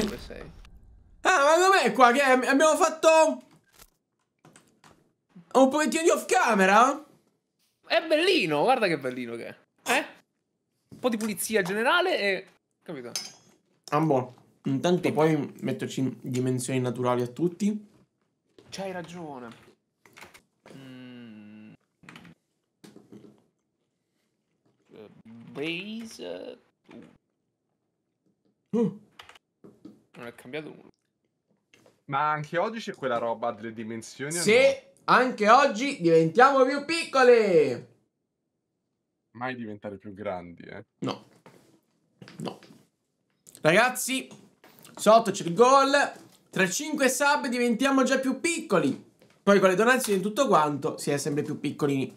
Dove sei? Ah, ma com'è qua? Che abbiamo fatto... Un pochettino di off camera? È bellino, guarda che bellino che è. Eh? Un po' di pulizia generale e... Capito? Ah, boh. Intanto poi metterci dimensioni naturali a tutti. C'hai ragione. Mm. Eh, Base... Uh. Non è cambiato nulla. Ma anche oggi c'è quella roba delle dimensioni? Sì, no? anche oggi diventiamo più piccoli! Mai diventare più grandi, eh? No. No. Ragazzi, sotto c'è il gol. Tra 5 sub diventiamo già più piccoli. Poi con le donazioni e tutto quanto si è sempre più piccolini.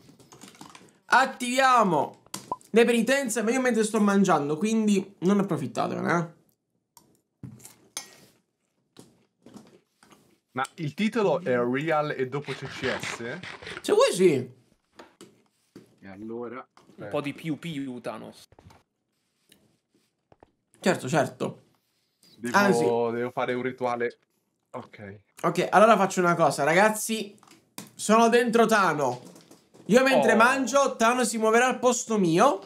Attiviamo le penitenze, ma io mentre sto mangiando, quindi non approfittatene, eh? Ma il titolo è Real e dopo CCS? Se cioè, vuoi sì. E allora... Un eh. po' di più più Thanos. Certo, certo. Devo, Anzi, ah, devo fare un rituale. Ok. Ok, allora faccio una cosa, ragazzi. Sono dentro Tano. Io mentre oh. mangio, Tano si muoverà al posto mio.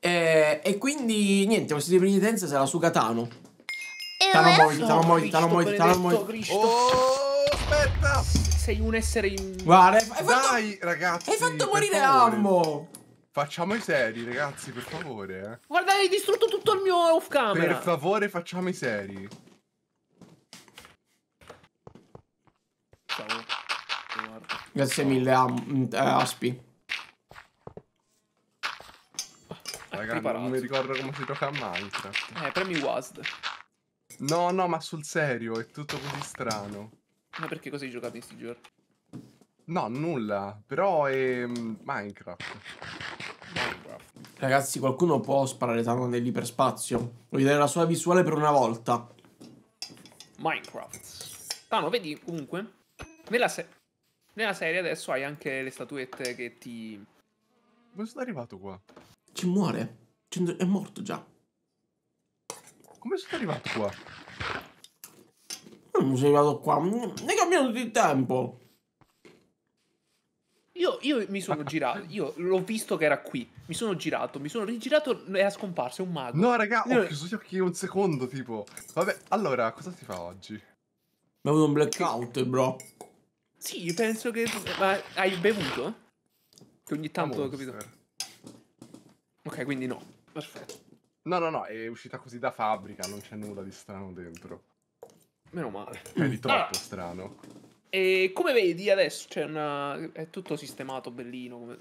E, eh, e quindi, niente, questa dipendenza sarà su Catano. Talamoid, talamoid, talamoid, talamoid. Oh, aspetta! Sei un essere in... Guarda, hai fatto... Dai, ragazzi! Hai fatto morire Ammo! Facciamo i seri, ragazzi, per favore. Eh. Guarda, hai distrutto tutto il mio off camera. Per favore, facciamo i seri. Ciao. Grazie mille, um, uh, Aspi. Ah, ragazzi, non mi ricordo come si gioca a Minecraft. Eh, premi WASD. No, no, ma sul serio, è tutto così strano. Ma perché cosa hai giocato in sti giorni? No, nulla, però è mm, Minecraft. Minecraft. Ragazzi, qualcuno può sparare Thanos nell'iperspazio? Voglio vedere la sua visuale per una volta. Minecraft. Tano, ah, vedi, comunque, nella, se nella serie adesso hai anche le statuette che ti... Come sono arrivato qua? Ci muore. È morto già. Come sei arrivato qua? Non sei arrivato qua. Ne cambiato di tempo. Io, io, mi sono ah, ah. girato, io l'ho visto che era qui, mi sono girato, mi sono rigirato e era scomparso, è un mago. No raga, ho chiuso gli occhi un secondo tipo. Vabbè, allora, cosa si fa oggi? Mi avuto un blackout, bro. Sì, penso che... Ma hai bevuto? Che ogni tanto, ho capito? Ok, quindi no, perfetto. No, no, no, è uscita così da fabbrica, non c'è nulla di strano dentro. Meno male. È di troppo ah. strano. E come vedi adesso c'è una... è tutto sistemato bellino. Come...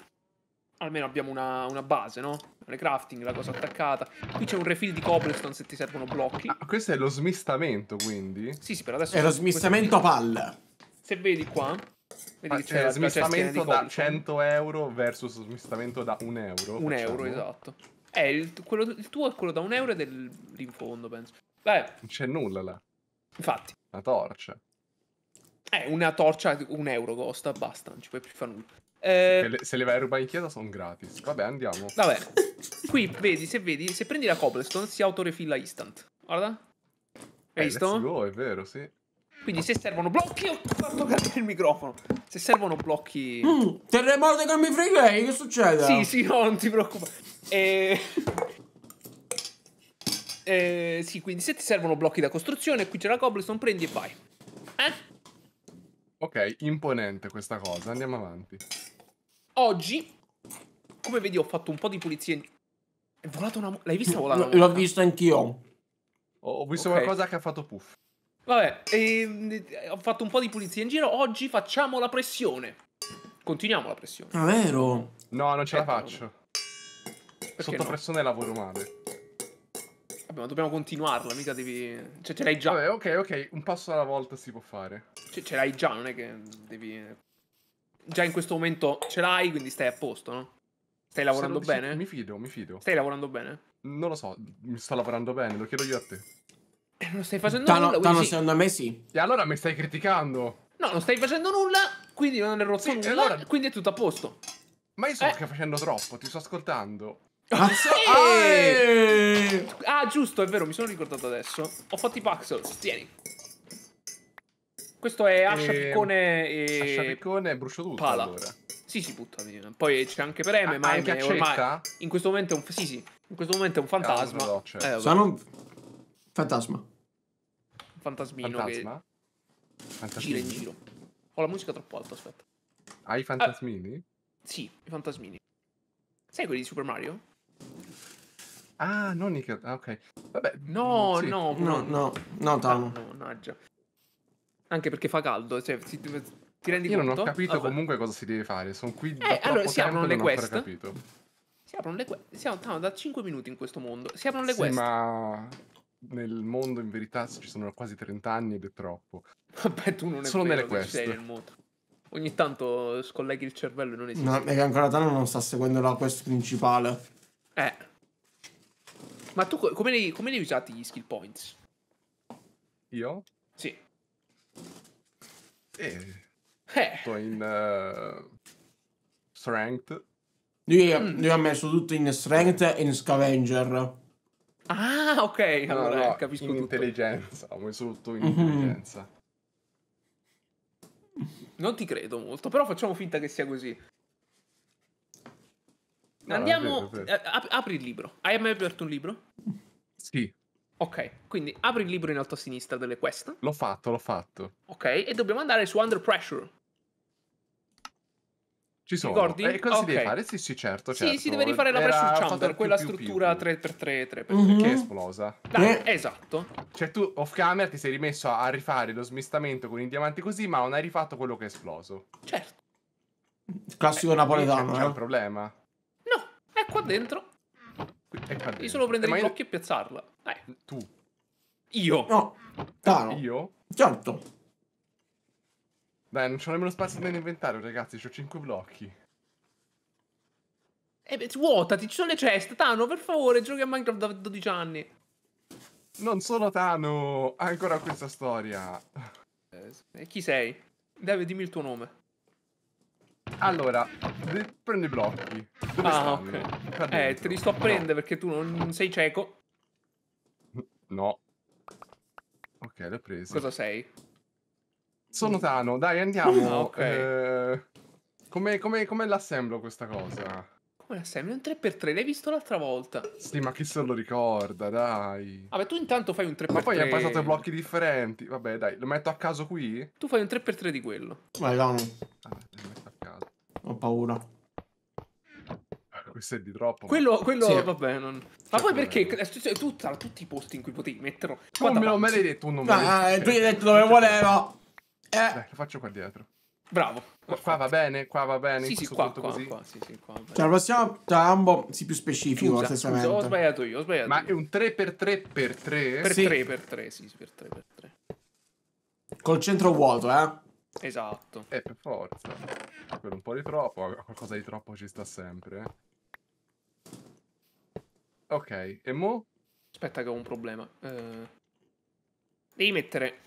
Almeno abbiamo una, una base, no? Le crafting, la cosa attaccata. Qui c'è un refill di cobblestone se ti servono blocchi. Ah, questo è lo smistamento, quindi? Sì, sì, per adesso... È lo smistamento palla. Se vedi qua, Vedi ah, c'è lo smistamento da 100 euro versus lo smistamento da 1 euro. 1 euro, esatto. Eh, il, quello, il tuo è quello da un euro e del rinfondo, penso. Beh, non c'è nulla là. Infatti. Una torcia. Eh, una torcia un euro costa, basta, non ci puoi più fare nulla. Eh... Se, le, se le vai a rubare in chiesa sono gratis. Vabbè, andiamo. Vabbè. Qui, vedi, se vedi, se prendi la cobblestone si autorefilla instant. Guarda. Hai eh, visto? Go, è vero, sì. Quindi se servono blocchi ho fatto cadere il microfono. Se servono blocchi... Mm, terremoto con mi freeway, eh, che succede? Sì, sì, no, non ti preoccupare. E... Eh, sì, quindi se ti servono blocchi da costruzione, qui c'è la cobblestone, prendi e vai. Eh? Ok, imponente questa cosa, andiamo avanti. Oggi, come vedi, ho fatto un po' di pulizia. È volata una... L'hai vista volare? L'ho vista anch'io. Ho, ho visto okay. qualcosa che ha fatto puff. Vabbè, e, ehm, ho fatto un po' di pulizia in giro. Oggi facciamo la pressione. Continuiamo la pressione. Ma ah, vero? No, non ce la eh, faccio. Perché Sotto no? pressione lavoro male. Vabbè, ma dobbiamo continuarla, mica devi... Cioè, ce l'hai già. Vabbè, ok, ok, un passo alla volta si può fare. Cioè, ce l'hai già, non è che devi... Già in questo momento ce l'hai, quindi stai a posto, no? Stai lavorando dici, bene? Mi fido, mi fido. Stai lavorando bene? Non lo so, mi sto lavorando bene, lo chiedo io a te. Eh, non stai facendo Tano, nulla. Tano, secondo me sì. E allora mi stai criticando. No, non stai facendo nulla, quindi non hai rotto sì, nulla, allora... quindi è tutto a posto. Ma io so eh. che facendo troppo, ti sto ascoltando. Ah, sì! Ah! ah, giusto, è vero, mi sono ricordato adesso. Ho fatto i Paxels, tieni. Questo è ehm, Ascia e... Piccone e... Ascia Piccone brucio tutto, Pala. allora. Sì, si butta Poi c'è anche per M, ah, ma anche è ormai... In questo momento è un... Sì, sì. In questo momento è un fantasma. Cazzo, cioè. no, eh, sono un... Fantasma. Fantasmino Fantasma? che Fantasmini? gira in giro. Ho la musica troppo alta, aspetta. Hai i ah. fantasmini? Ah, sì, i fantasmini. Sai quelli di Super Mario? Ah, non Nick. Ah, ok. Vabbè. No, mm, sì. no, no, no, no, ah, no, Tamo. Ah, mannaggia. Anche perché fa caldo, cioè, ti, ti rendi Io conto? non ho capito ah, comunque cosa si deve fare. Sono qui eh, da allora, si aprono le quest. Si aprono le quest. Siamo da 5 minuti in questo mondo. Si aprono le sì, quest. Ma nel mondo in verità ci sono quasi 30 anni ed è troppo. Vabbè, tu non è Solo nelle quest. nel mondo. Ogni tanto scolleghi il cervello e non esiste. No, è che ancora Tano non sta seguendo la quest principale. Eh. Ma tu come li, come li hai usati gli skill points? Io? Sì. Eh. eh. Sto in uh, strength. Io, io mm. ho messo tutto in strength e in scavenger. Ah, ok, allora no, no, capisco in tutto. intelligenza, un insulto in mhm. intelligenza. Non ti credo molto, però facciamo finta che sia così. Andiamo, è vero, è apri il libro. Hai mai aperto un libro? Sì. Ok, quindi apri il libro in alto a sinistra delle quest. L'ho fatto, l'ho fatto. Ok, e dobbiamo andare su Under Pressure. Ci sono. Ricordi? E eh, cosa okay. si deve fare? Sì, sì, certo, certo. si deve rifare la pressure chamber, quella più, struttura più, più. 3x3, 3x3. Mm-hmm. Che è esplosa. Dai, eh. Esatto. Cioè tu off camera ti sei rimesso a rifare lo smistamento con i diamanti così, ma non hai rifatto quello che è esploso. Certo. Classico eh, napoletano. C'è, eh. c'è un eh? problema. No, è qua dentro. È qua dentro. Eh, io solo prendere eh, i blocchi io... e piazzarla. Dai. Tu. Io. No. Taro. Io. Certo. Dai, non c'ho nemmeno spazio nell'inventario, ragazzi, c'ho 5 blocchi. E eh, svuotati, ci sono le ceste, Tano, per favore, giochi a Minecraft da 12 anni. Non sono Tano, ancora questa storia. Eh, chi sei? Deve dimmi il tuo nome. Allora, prendi i blocchi. Dove ah, stanno? ok. Eh, te li sto a prendere no. perché tu non sei cieco. No. Ok, l'ho preso. Cosa sei? Sono Tano, mm. dai andiamo. Ah, okay. eh, come, come, come l'assemblo questa cosa? Come l'assemblo? Un 3x3, l'hai visto l'altra volta. Sì, ma chi se lo ricorda, dai. Vabbè, tu intanto fai un 3x3. Ma poi hai passato blocchi differenti. Vabbè, dai, lo metto a caso qui? Tu fai un 3x3 di quello. Vai, Tano. Ah, lo metto a caso. Ho paura ah, questo è di troppo. Quello, ma... quello sì. vabbè. Non... Ma poi perché? Tu, tutti i posti in cui potevi metterlo. Tu non me l'hai detto, non me l'hai detto. Ah, eh, tu hai detto dove volevo. Eh. Dai, lo faccio qua dietro. Bravo. Qua, qua va bene, qua va bene. Sì, sì, qua, qua, così. qua, sì, sì, qua. Cioè, prossimo tambo, si più specifico, scusa, scusa, ho sbagliato io, ho sbagliato Ma io. è un 3x3x3? Per 3x3, sì, per 3x3. Col centro vuoto, eh? Esatto. Eh, per forza. Per un po' di troppo, eh, qualcosa di troppo ci sta sempre. Eh. Ok, e mo? Aspetta che ho un problema. Eh... Devi mettere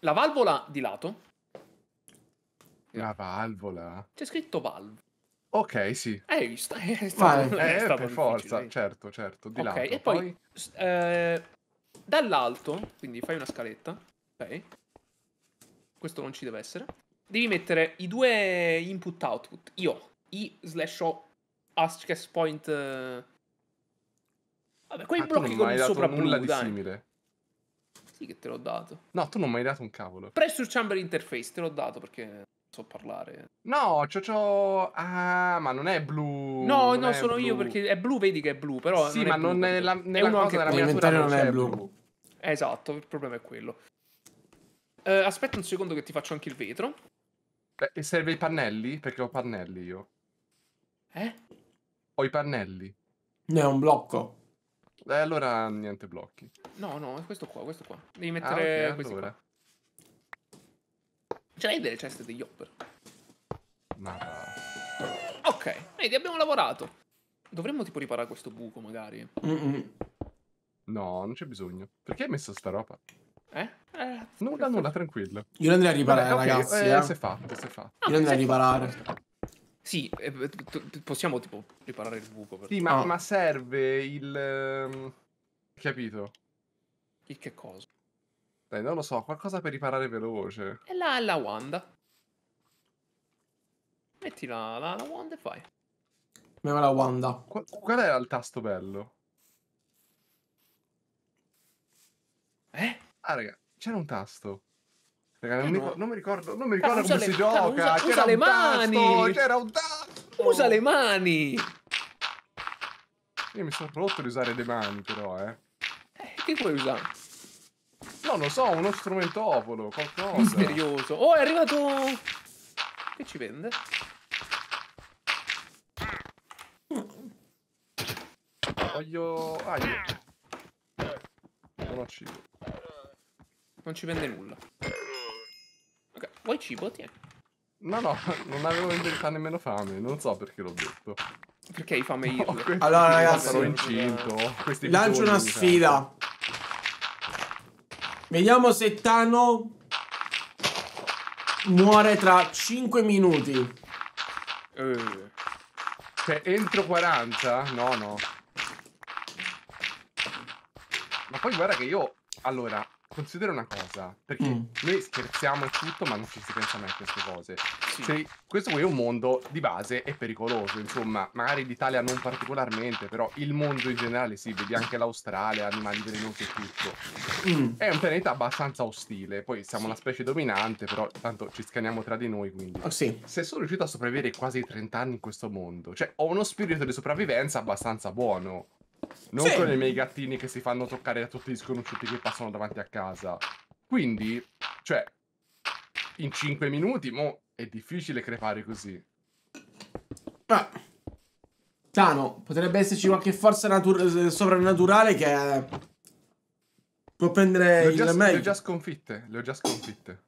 la valvola di lato. La valvola? C'è scritto valve. Ok, sì. Hai eh, visto? È stato, Vai, è, è stato per forza, eh. certo, certo, di okay, lato. E poi, poi... Eh, dall'alto, quindi fai una scaletta, ok. Questo non ci deve essere. Devi mettere i due input-output, io, i slash o access point... Eh, vabbè, quei ah, blocchi con il sopra blu, nulla di dai. simile. Sì che te l'ho dato. No, tu non mi hai dato un cavolo. Pressure Chamber Interface, te l'ho dato perché so parlare. No, c'ho, c'ho... Ah, ma non è blu. No, no, sono blu. io perché è blu, vedi che è blu, però... Sì, non ma non è la, nella cosa della miniatura non, non è blu. blu. Esatto, il problema è quello. Uh, aspetta un secondo che ti faccio anche il vetro. Beh, e serve i pannelli? Perché ho pannelli io. Eh? Ho i pannelli. Ne è un blocco. Eh, allora niente blocchi. No, no, è questo qua, questo qua. Devi ah, mettere ah, okay, questi allora. qua. Ce l'hai delle ceste degli hopper? Ma... Ok, vedi, abbiamo lavorato. Dovremmo tipo riparare questo buco, magari. Mm -mm. No, non c'è bisogno. Perché hai messo sta roba? Eh? eh nulla, nulla, tranquillo. Io andrei a riparare, Vabbè, okay, ragazzi. Eh, eh. Si è fatto, si è fatto. Ah, Io andrei a riparare. Fatto. Sì, eh, eh, possiamo tipo riparare il buco. Per... Sì, ma, no. Ah. ma, serve il... Ehm, capito? Il che cosa? Dai, non lo so, qualcosa per riparare veloce. E là la Wanda. Metti la, la, la Wanda e fai. Ma la Wanda. Qu- qual è il tasto bello? Eh? Ah, raga, c'era un tasto. Non, no. mi, non, mi, ricordo, non mi ricordo come le, si gioca. Usa, usa le mani. c'era un tasto. Usa le mani. Io mi sono rotto di usare le mani, però, eh. eh che puoi usare? No, lo so, uno strumentofolo, qualcosa. Misterioso. Oh, è arrivato... Che ci vende? Voglio... Ah, io. Non uccido. Non ci vende nulla. Poi cibo, tieni. No, no, non avevo in verità nemmeno fame, non so perché l'ho detto. Perché hai fame io? No, allora, ragazzi, sarò incinto. lancio eh. una sfida. Vediamo se Tano muore tra 5 minuti. Eh. Cioè, entro 40? No, no. Ma poi guarda che io... Allora, considera una cosa, perché mm. noi scherziamo tutto, ma non ci si pensa mai a queste cose. Sì. Cioè, questo qui è un mondo di base e pericoloso, insomma, magari l'Italia non particolarmente, però il mondo in generale sì, vedi anche l'Australia, animali velenosi e tutto. Mm. È un pianeta abbastanza ostile, poi siamo una specie dominante, però tanto ci scaniamo tra di noi, quindi. Oh, sì. Se sono riuscito a sopravvivere quasi 30 anni in questo mondo, cioè ho uno spirito di sopravvivenza abbastanza buono. Non sì. con i miei gattini che si fanno toccare da tutti gli sconosciuti che passano davanti a casa. Quindi, cioè, in 5 minuti, mo, è difficile crepare così. Ah. Tano, potrebbe esserci qualche forza eh, sovrannaturale che eh, può prendere le il meglio. Le ho già sconfitte, le ho già sconfitte.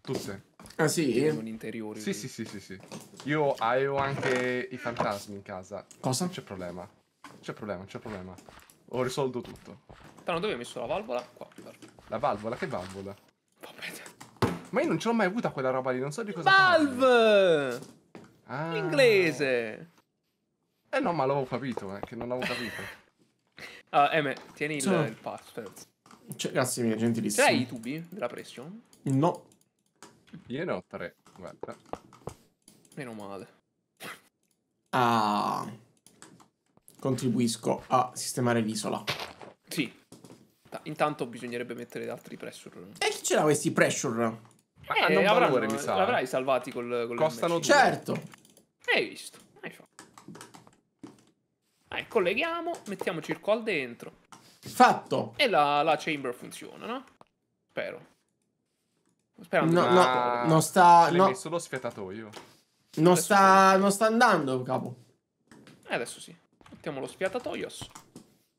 Tutte. Ah sì? Sono interiori. Sì, sì, sì, sì, sì. Io avevo ah, anche i fantasmi in casa. Cosa? Non c'è problema. C'è problema, c'è problema. Ho risolto tutto. Però dove ho messo la valvola? Qua. La valvola? Che valvola? Vabbè. Ma io non ce l'ho mai avuta quella roba lì, non so di cosa. Valve! Ah. L'inglese! Eh no, ma l'avevo capito, eh, che non l'avevo capito. ah, Eme, tieni il, il passport. Cioè, grazie mille, gentilissimo. C'hai i tubi della pressione? No. Io ne ho tre, guarda. Meno male. Ah contribuisco a sistemare l'isola. Sì. Intanto bisognerebbe mettere altri pressure. E chi ce l'ha questi pressure? Ah, eh, non avranno, valore, mi sa. L'avrai salvati col, col Costano Certo. Hai visto. Hai fatto. Dai, colleghiamo, mettiamo circol dentro. Fatto. E la, la chamber funziona, no? Spero. Sperando no, no, non sta... L'hai no. messo lo sfiatatoio. Non sta, non sta andando, capo. Eh, adesso sì mettiamo lo sfiatatoios.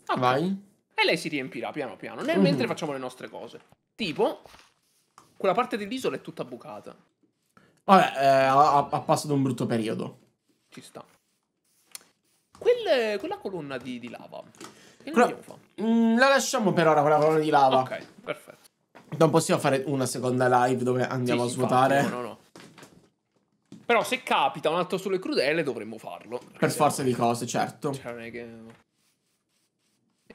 Ah, vai. E lei si riempirà piano piano, nel mm. mentre facciamo le nostre cose. Tipo, quella parte dell'isola è tutta bucata. Vabbè, eh, ha, ha, passato un brutto periodo. Ci sta. Quelle, quella colonna di, di lava. Che Però, mh, mm, la lasciamo per ora, quella colonna di lava. Ok, perfetto. Non possiamo fare una seconda live dove andiamo sì, a svuotare. Infatti, no, no, no. Però se capita un altro sulle crudele dovremmo farlo. Per forza di cose, certo. Cioè, non è che...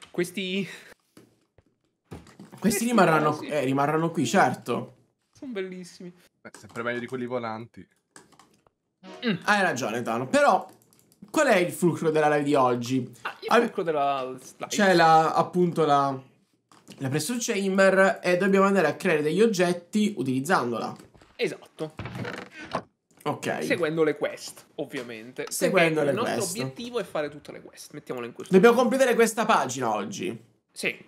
Questi... Questi, rimarranno, eh, rimarranno qui, certo. Sono bellissimi. Beh, sempre meglio di quelli volanti. Mm. Hai ragione, Tano. Però, qual è il fulcro della live di oggi? Ah, il fulcro della live. C'è la, appunto la, la pressure chamber e dobbiamo andare a creare degli oggetti utilizzandola. Esatto. Ok. Seguendo le quest, ovviamente. Seguendo Perché le quest. Il nostro obiettivo è fare tutte le quest. Mettiamolo in questo. Dobbiamo modo. compiere questa pagina oggi. Sì.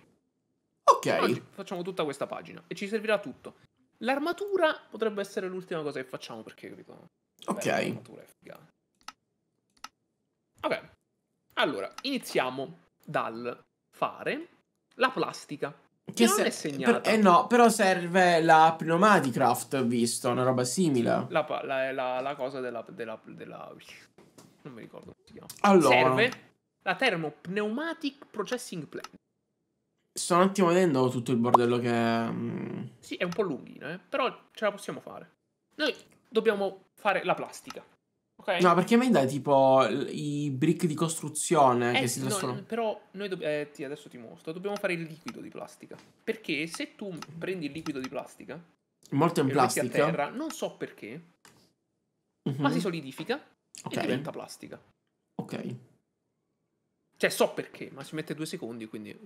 Ok. Oggi facciamo tutta questa pagina e ci servirà tutto. L'armatura potrebbe essere l'ultima cosa che facciamo perché capito. Ok. L'armatura è figata. Ok. Allora, iniziamo dal fare la plastica. Che, che non è segnata. Per, eh no, però serve la pneumaticraft, visto, una roba simile. La, la, la, la cosa della, della, della, Non mi ricordo come si chiama. Allora. Serve la Thermopneumatic Processing Plant. Sto un attimo vedendo tutto il bordello che... Mm, sì, è un po' lunghino, eh? però ce la possiamo fare. Noi dobbiamo fare la plastica ok? No, perché mi dai tipo i brick di costruzione eh, che si trasformano. No, però noi dobbiamo. Eh, adesso ti mostro. Dobbiamo fare il liquido di plastica. Perché se tu prendi il liquido di plastica. Molto in plastica. Terra, non so perché. Uh mhm. -huh. Ma si solidifica okay. e diventa plastica. Ok. Cioè, so perché, ma ci mette due secondi, quindi.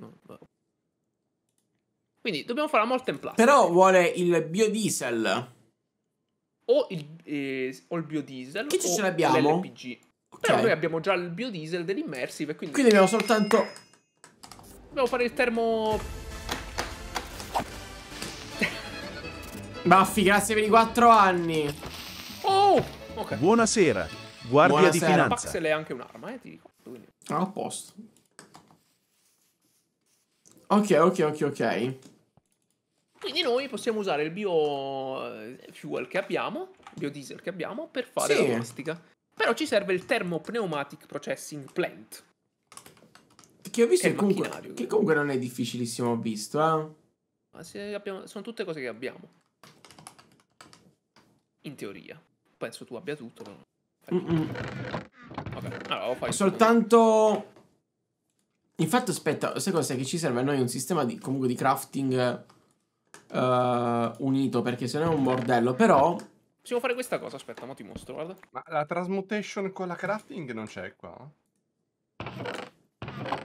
quindi dobbiamo fare la in plastica. Però vuole il biodiesel o il, eh, o il biodiesel che ce o ce l'abbiamo? l'LPG. Okay. Però noi abbiamo già il biodiesel dell'immersive, quindi... Quindi abbiamo soltanto... Dobbiamo fare il termo... Baffi, grazie per i 4 anni. Oh! Okay. Buonasera, guardia Buonasera. di finanza. Paxel è anche un'arma, eh, ti dico. Quindi... Ah, a posto. Ok, ok, ok, ok. Quindi noi possiamo usare il biofuel eh, che abbiamo, biodiesel che abbiamo, per fare sì. la plastica. Però ci serve il Thermopneumatic Processing Plant. Che ho visto che, comunque, che eh. comunque non è difficilissimo, ho visto, eh. Ma Abbiamo, sono tutte cose che abbiamo. In teoria. Penso tu abbia tutto. Mm -mm. Vabbè, allora fai Soltanto... Infatti aspetta, sai cosa? Che ci serve a noi un sistema di, comunque di crafting uh, unito perché se no è un bordello. Però possiamo fare questa cosa. Aspetta, ma ti mostro. Guarda. Ma la transmutation con la crafting non c'è qua.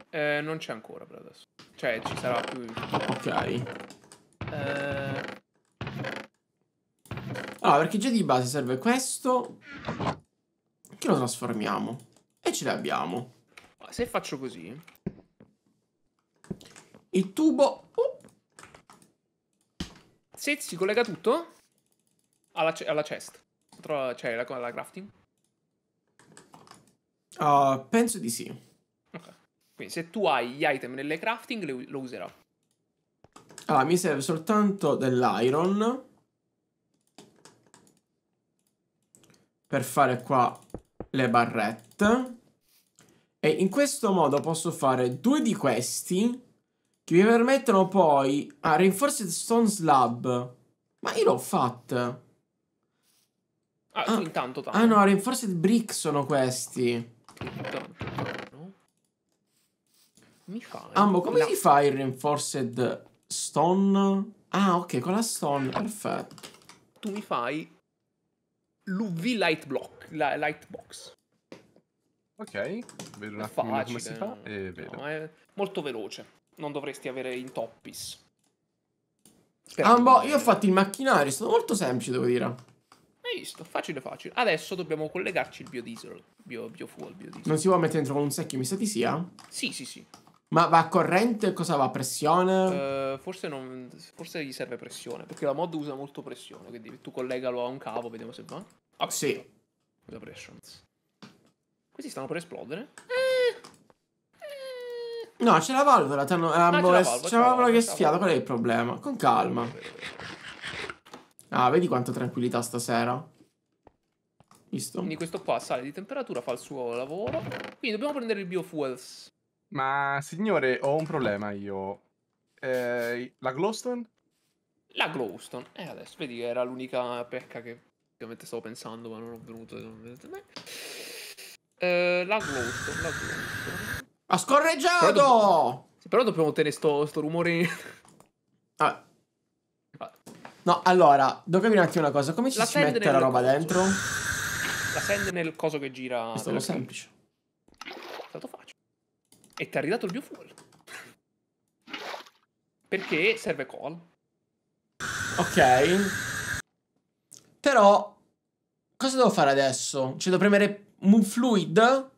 Eh, non c'è ancora per adesso. Cioè, ci sarà più. Ok. Eh... Allora, perché già di base serve questo. Che lo trasformiamo. E ce l'abbiamo. Se faccio così. Il tubo. Oh. Se si collega tutto alla, alla chest, cioè la, la crafting. Uh, penso di sì. Ok. Quindi se tu hai gli item nelle crafting, le, lo userò. Allora, mi serve soltanto dell'iron. Per fare qua le barrette. E in questo modo posso fare due di questi che mi permettono poi a Reinforced Stone Slab. Ma io l'ho fatta. Ah, ah, intanto tanto. Ah no, Reinforced Brick sono questi. Mi fa. Ambo, come la... si fa il Reinforced Stone? Ah, ok, con la stone, perfetto. Tu mi fai l'UV light block, la light box. Ok, vedo un attimo come si fa e vedo. No, è molto veloce non dovresti avere intoppis. Spero ah, boh, io ho fatto il macchinario, sono molto semplice, devo dire. Hai visto? Facile facile. Adesso dobbiamo collegarci il biodiesel. Bio, biofuel, biodiesel. Non si può mettere dentro con un secchio, mi sa di sia? Eh? Sì, sì, sì. Ma va a corrente? Cosa va? pressione? Uh, forse, non, forse gli serve pressione, perché la mod usa molto pressione, quindi tu collegalo a un cavo, vediamo se va. Ah, sì. pressione. Questi stanno per esplodere. Eh! No, c'è la valvola, t'hanno... No, c'è la, valvola, la valvola che sfiata, qual è il problema? Con calma. Ah, vedi quanta tranquillità stasera. Visto? Quindi questo qua sale di temperatura, fa il suo lavoro. Quindi dobbiamo prendere il biofuels. Ma signore, ho un problema io. Eh, la glowstone? La glowstone. Eh, adesso vedi era l'unica pecca che ovviamente stavo pensando, ma non ho venuto. Eh, la glowstone, la glowstone. Ha scorreggiato! Però, però dobbiamo tenere sto, sto rumore... Vabbè. Ah. No, allora, devo capire un attimo una cosa. Come ci la si mette la roba coso. dentro? La send nel coso che gira... È stato semplice. È stato facile. E ti ha ridato il biofuel. Perché serve call. Ok. Però... Cosa devo fare adesso? Cioè, devo premere un Fluid?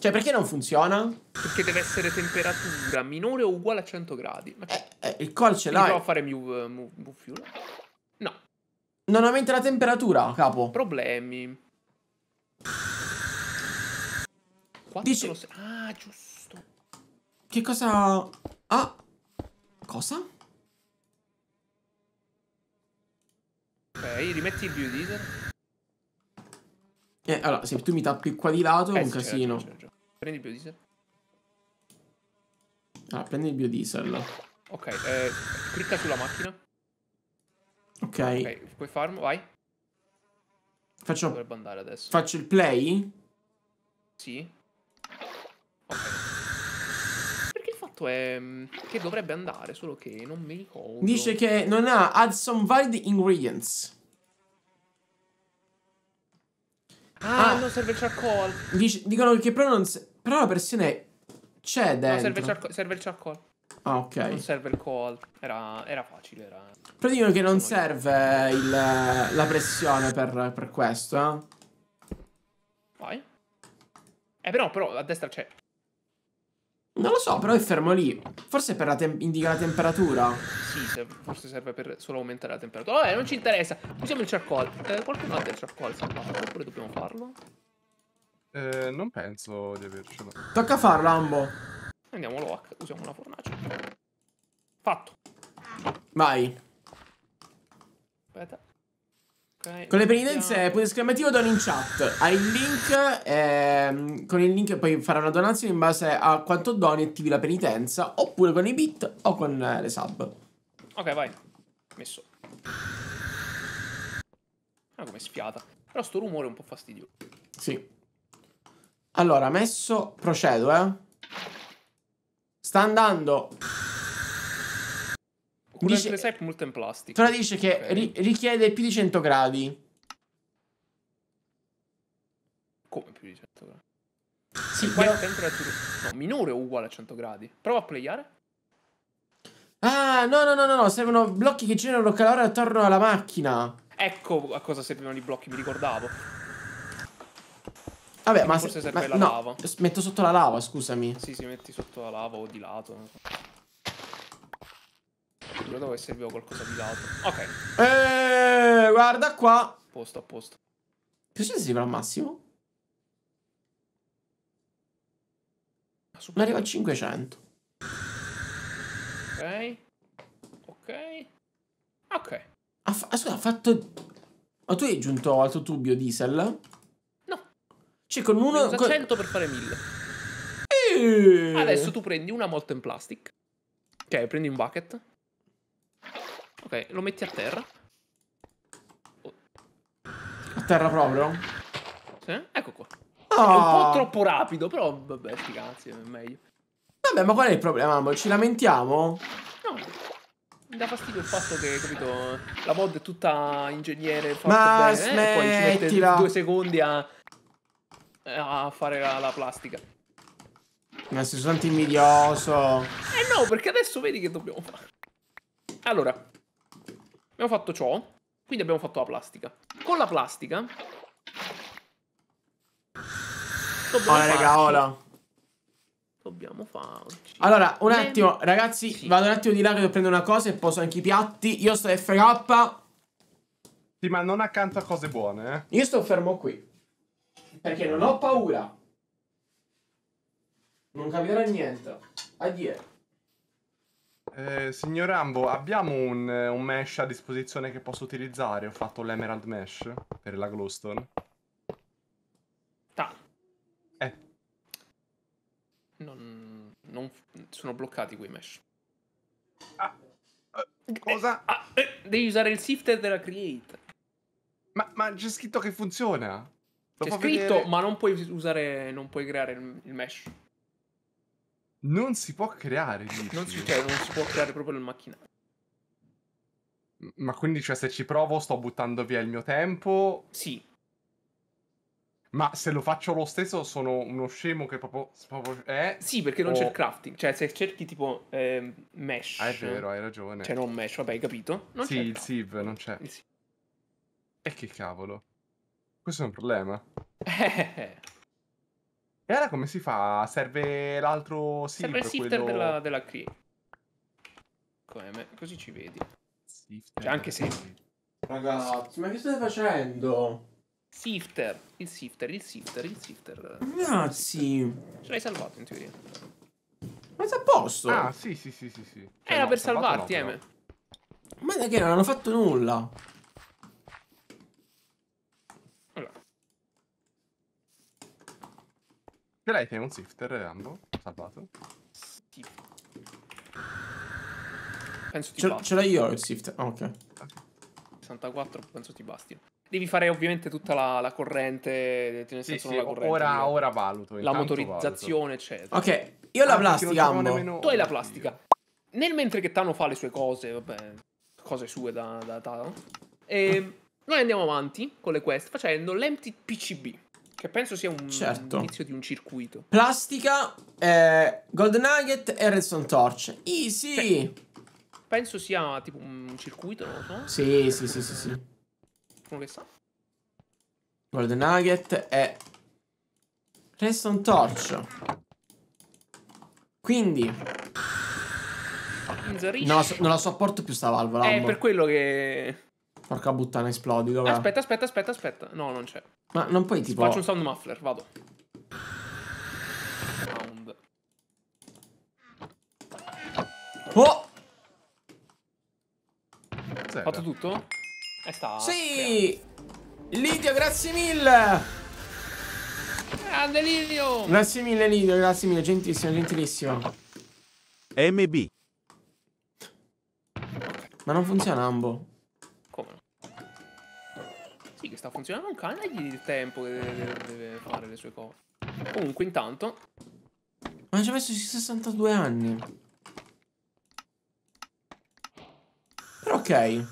Cioè, perché non funziona? Perché deve essere temperatura minore o uguale a 100 gradi. Ma eh, eh, il call ce l'hai. Provo a fare move, eh, move, move fuel. No. Non aumenta la temperatura, capo. Problemi. Dice... Lo... Ah, giusto. Che cosa... Ah. Cosa? Ok, rimetti il biodiesel. Eh, allora, se tu mi tappi qua di lato eh, è un casino. Certo, certo. Prendi il biodiesel. Ah, prendi il biodiesel. Ok, eh, clicca sulla macchina. Ok. Ok, puoi farm, vai. Faccio... Dovrebbe andare adesso. Faccio il play? Sì. Ok. Perché il fatto è mm, che dovrebbe andare, solo che non mi ricordo. Dice che non ha add some valid ingredients. Ah, ah, non serve il charcoal. Dice, dicono che però non, però la pressione c'è dentro. No, serve, il charcoal, Ah, ok. Non serve il coal. Era, era facile. Era... Praticamente che non serve il, la pressione per, per questo, eh? Vai. Eh, però, però a destra c'è. Non lo so, però è fermo lì. Forse per la indica la temperatura. Sì, se, forse serve per solo aumentare la temperatura. Vabbè, non ci interessa. Usiamo il charcoal. Eh, qualcuno ha del charcoal salvato, oppure dobbiamo farlo? Eh, non penso di avercelo. Tocca farlo, Ambo. Andiamolo a... Usiamo la fornace. Fatto. Vai. Aspetta. Okay, con le penitenze, mettiamo... punto esclamativo, dono in chat. Hai il link. Ehm, con il link puoi fare una donazione in base a quanto doni e attivi la penitenza. Oppure con i bit o con eh, le sub. Ok, vai. Messo. Ah, come spiata. Però sto rumore è un po' fastidioso. Sì. Allora, messo... Procedo, eh. Sta andando... Dice... molto in plastica. Ora dice che okay. ri richiede più di 100 gradi. Come più di 100 gradi? Sì, però... temperatura... No, minore o uguale a 100 gradi. Prova a playare. Ah, no, no, no, no, no, servono blocchi che generano calore attorno alla macchina. Ecco a cosa servono i blocchi, mi ricordavo. Vabbè, ma forse serve ma, la no, lava. Metto sotto la lava, scusami. Sì, si metti sotto la lava o di lato. Credevo che serviva qualcosa di lato. Ok. Eeeh, guarda qua. A Posto a posto. Così si arriva al massimo? Ma arriva a 500. Ok. Ok. Ok. Ha, scusa, ha fatto... Ma tu hai aggiunto al tuo tubo diesel? Cioè, con uno. usa 100 per fare 1000. Adesso tu prendi una in plastic. Ok, prendi un bucket. Ok, lo metti a terra. Oh. A terra proprio? Sì, ecco qua. Oh. È un po' ah. troppo rapido, però vabbè, sti cazzi, è meglio. Vabbè, ma qual è il problema, Ci lamentiamo? No. Mi dà fastidio il fatto che, capito, la mod è tutta ingegnere fatta ma bene, smettila. Eh, e poi ci mette due secondi a eh, a fare la, la plastica. Ma sei soltanto invidioso. Eh no, perché adesso vedi che dobbiamo fare. Allora, abbiamo fatto ciò, quindi abbiamo fatto la plastica. Con la plastica... Dobbiamo oh, raga, ora. Dobbiamo farci. Allora, un attimo, ragazzi, sì. vado un attimo di là che devo prendere una cosa e poso anche i piatti. Io sto FK. Sì, ma non accanto a cose buone, eh. Io sto fermo qui. Perché non ho paura. Non cambierà niente. Addio. Eh, signor Rambo, abbiamo un, eh, un, mesh a disposizione che posso utilizzare? Ho fatto l'emerald mesh per la glowstone. Ta. Eh. Non, non sono bloccati quei mesh. Ah. Eh, cosa? Eh, ah, eh, devi usare il sifter della create. Ma, ma c'è scritto che funziona. C'è scritto, vedere... ma non puoi usare. Non puoi creare il, mesh. Non si può creare. non, si, cioè, non si può creare proprio il macchinario. Ma quindi, cioè, se ci provo, sto buttando via il mio tempo. Sì. Ma se lo faccio lo stesso, sono uno scemo che proprio. proprio eh, sì, perché non o... c'è il crafting. Cioè, se cerchi tipo eh, mesh. Ah, è vero, hai ragione. Cioè, non mesh, vabbè, hai capito? Non sì, il, il SIV non c'è. Il SIV. E che cavolo. Questo è un problema. E allora come si fa? Serve l'altro Serve il sifter quello... della, della Cree. Come? Così ci vedi. Sifter. Cioè, anche se... Ragazzi, ma che state facendo? Sifter, il sifter, il sifter, il sifter. Grazie. Ce l'hai salvato in teoria. Ma sei a posto? Ah, sì, sì, sì, sì. sì. Cioè, Era eh, no, per salvarti, no, Eme. Eh, ma da che non hanno fatto nulla? Ce l'hai te un sifter, Rambo? Eh, Salvato? Sì. Penso ti ce, ce l'ho io il sifter. Ah, oh, ok. 64 penso ti basti. Devi fare ovviamente tutta la, la corrente, nel senso sì, sì, corrente, Ora, ora valuto. La motorizzazione, valuto. eccetera. Ok, io ah, la plastica. Nemmeno... Tu hai la plastica. Dio. Nel mentre che Tano fa le sue cose, vabbè, cose sue da, da Tano. E ehm, noi andiamo avanti con le quest facendo l'empty PCB. Che penso sia un certo. inizio di un circuito. Plastica, eh, Golden Nugget e Redstone Torch. Easy! Sì. Penso sia tipo un circuito, non so. Sì, sì, sì, sì, sì. Uno che sa. Golden Nugget e Redstone Torch. Quindi... Non so, non la sopporto più sta valvola. È per quello che... Porca puttana, esplodi. Dov'è? Aspetta, aspetta, aspetta, aspetta. No, non c'è. Ma non puoi tipo. Faccio un sound muffler, vado. Sound. Oh! Zero. Fatto tutto? È eh, sta. Sì! Lidio, grazie mille! Grande Lidio! Grazie mille, Lidio, grazie mille, gentilissimo, gentilissimo. MB. Ma non funziona, Ambo. Sì, che sta funzionando un cane e gli il tempo che deve, deve fare le sue cose. Comunque, intanto... Ma ci ha messo 62 anni. Però ok.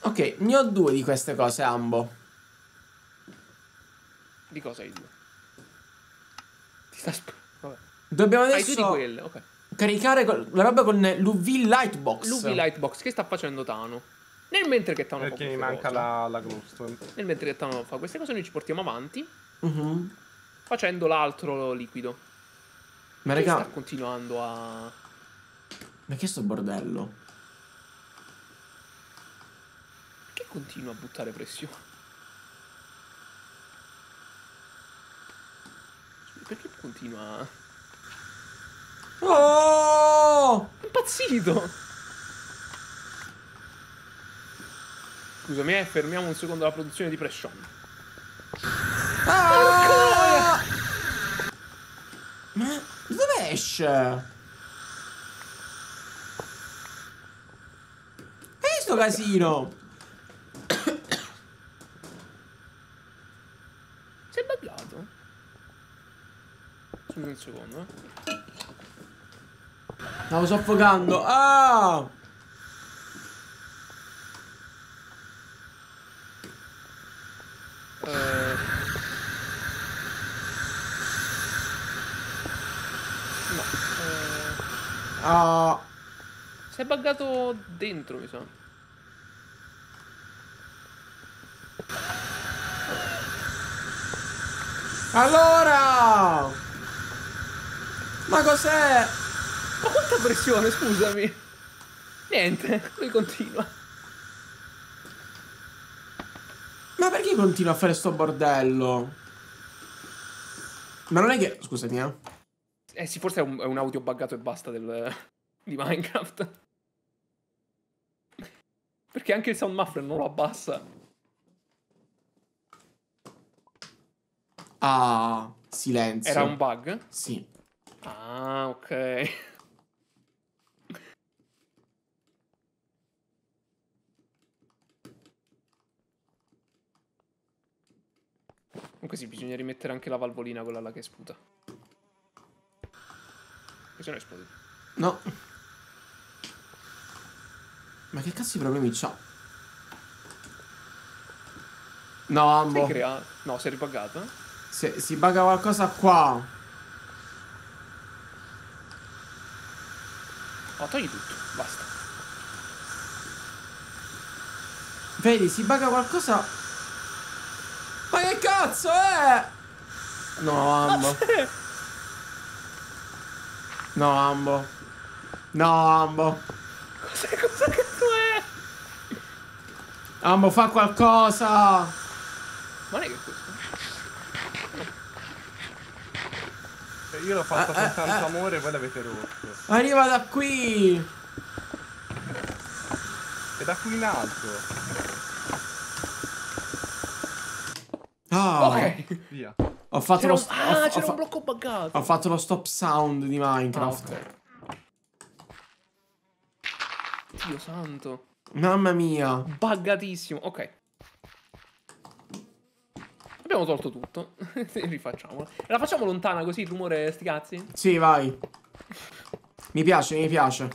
Ok, ne ho due di queste cose, ambo. Di cosa hai due? Ti sta... Vabbè. Dobbiamo adesso... Hai due di quelle, ok caricare la roba con l'UV Lightbox. L'UV Lightbox che sta facendo Tano. Nel mentre che Tano Perché fa mi manca cose, la, la glowstone. Nel mentre che Tano fa queste cose noi ci portiamo avanti uh-huh. facendo l'altro liquido. Ma che raga... sta continuando a... Ma che sto bordello? Perché continua a buttare pressione? Perché continua Oh! Impazzito! Scusami, eh, fermiamo un secondo la produzione di Preshon. Ah! Ma dove esce? Hai visto casino? Sei buggato? Scusa un secondo, eh. Stavo soffocando. Ah! Eh. Eh. Ah. Si è buggato dentro, mi sa. Allora! Ma cos'è? Ma quanta pressione, scusami. Niente, lui continua. Ma perché continua a fare sto bordello? Ma non è che... Scusami, eh. Eh sì, forse è un, è un audio buggato e basta del, di Minecraft. Perché anche il sound muffler non lo abbassa. Ah, silenzio. Era un bug? Sì. Ah, ok. Comunque sì, bisogna rimettere anche la valvolina quella là che sputa. E se no esplode. No. Ma che cazzo di problemi c'ha? No, ambo. Si crea... No, si è ribuggato. Se, si bugga qualcosa qua. Oh, togli tutto. Basta. Vedi, si bugga qualcosa ma che cazzo è? No, Ambo. No, Ambo. No, Ambo. Cos'è, cosa che tu è? Ambo, fa qualcosa. Ma non è che questo... Cioè, io l'ho fatto eh, con eh, tanto eh. eh. amore e voi l'avete rotto. Arriva da qui! E da qui in alto. Ah, ok. Via. Ho fatto lo stop. Ah, c'era fa... un blocco buggato. Ho fatto lo stop sound di Minecraft. Ah, okay. Dio santo. Mamma mia. Buggatissimo. Ok. Abbiamo tolto tutto. Rifacciamola. La facciamo lontana così il rumore sti cazzi? Sì, vai. Mi piace, mi piace.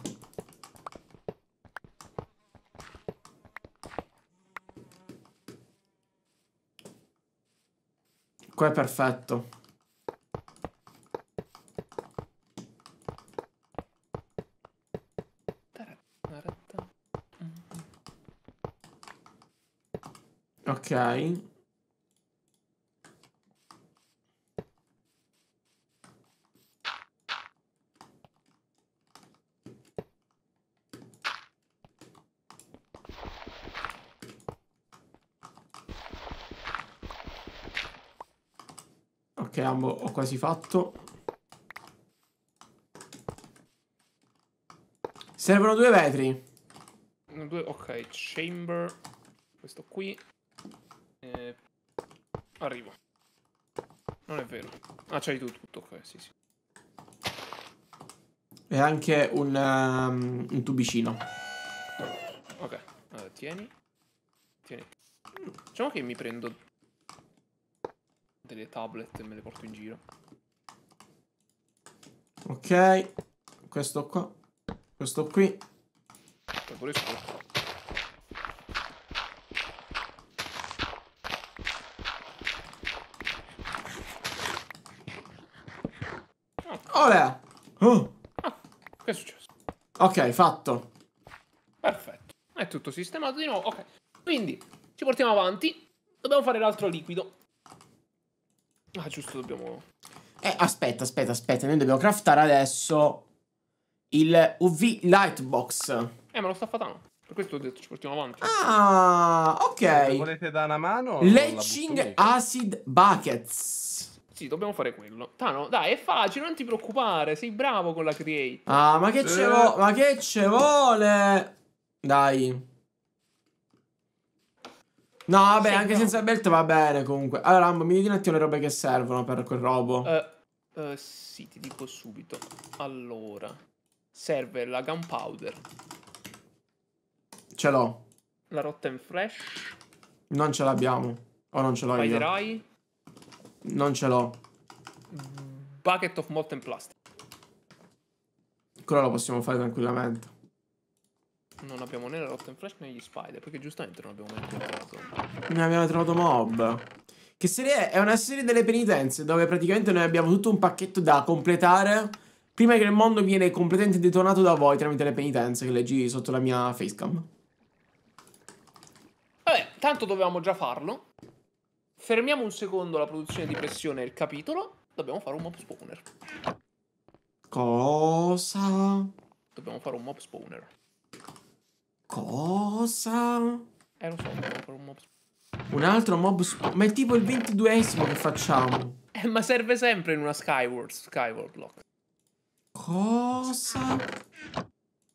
Qua è perfetto. Ok. ambo ho quasi fatto. Servono due vetri. Due, ok, chamber. Questo qui. Eh, arrivo. Non è vero. Ah, c'hai tu tutto, ok, sì, sì. E anche un, um, un tubicino. Ok, allora, tieni. Tieni. Diciamo che mi prendo volte le tablet e me le porto in giro. Ok, questo qua, questo qui. Poi pure sopra. Ah. Olè! Oh. Ah, che è successo? Ok, fatto. Perfetto. È tutto sistemato di nuovo. Ok, quindi ci portiamo avanti. Dobbiamo fare l'altro liquido. Ah, giusto, dobbiamo... Eh, aspetta, aspetta, aspetta. Noi dobbiamo craftare adesso il UV Lightbox. Eh, ma lo sta fatando. Per questo ho detto ci portiamo avanti. Ah, ok. Se volete dare una mano? Leaching Acid Buckets. Sì, dobbiamo fare quello. Tano, dai, è facile, non ti preoccupare. Sei bravo con la create. Ah, ma che eh. ce, vo ma che ce vuole? Dai. No, vabbè, Sento. anche senza belt va bene comunque. Allora, Rambo, mi vedi un attimo le robe che servono per quel robo. Uh, uh, sì, ti dico subito. Allora, serve la gunpowder. Ce l'ho. La rotten flash. Non ce l'abbiamo. O non ce l'ho io. Rai. Non ce l'ho. Bucket of molten plastic. Quello lo possiamo fare tranquillamente. Non abbiamo né la Rotten Flash né gli Spider, perché giustamente non abbiamo mai trovato. Ne abbiamo trovato Mob. Che serie è? È una serie delle penitenze, dove praticamente noi abbiamo tutto un pacchetto da completare prima che il mondo viene completamente detonato da voi tramite le penitenze che leggi sotto la mia facecam. Vabbè, tanto dovevamo già farlo. Fermiamo un secondo la produzione di pressione e il capitolo. Dobbiamo fare un mob spawner. Cosa? Dobbiamo fare un mob spawner. Cosa? Eh, lo so, per un mob un altro mob Ma è tipo il 22esimo che facciamo eh, Ma serve sempre in una Skyward Skyward Block Cosa?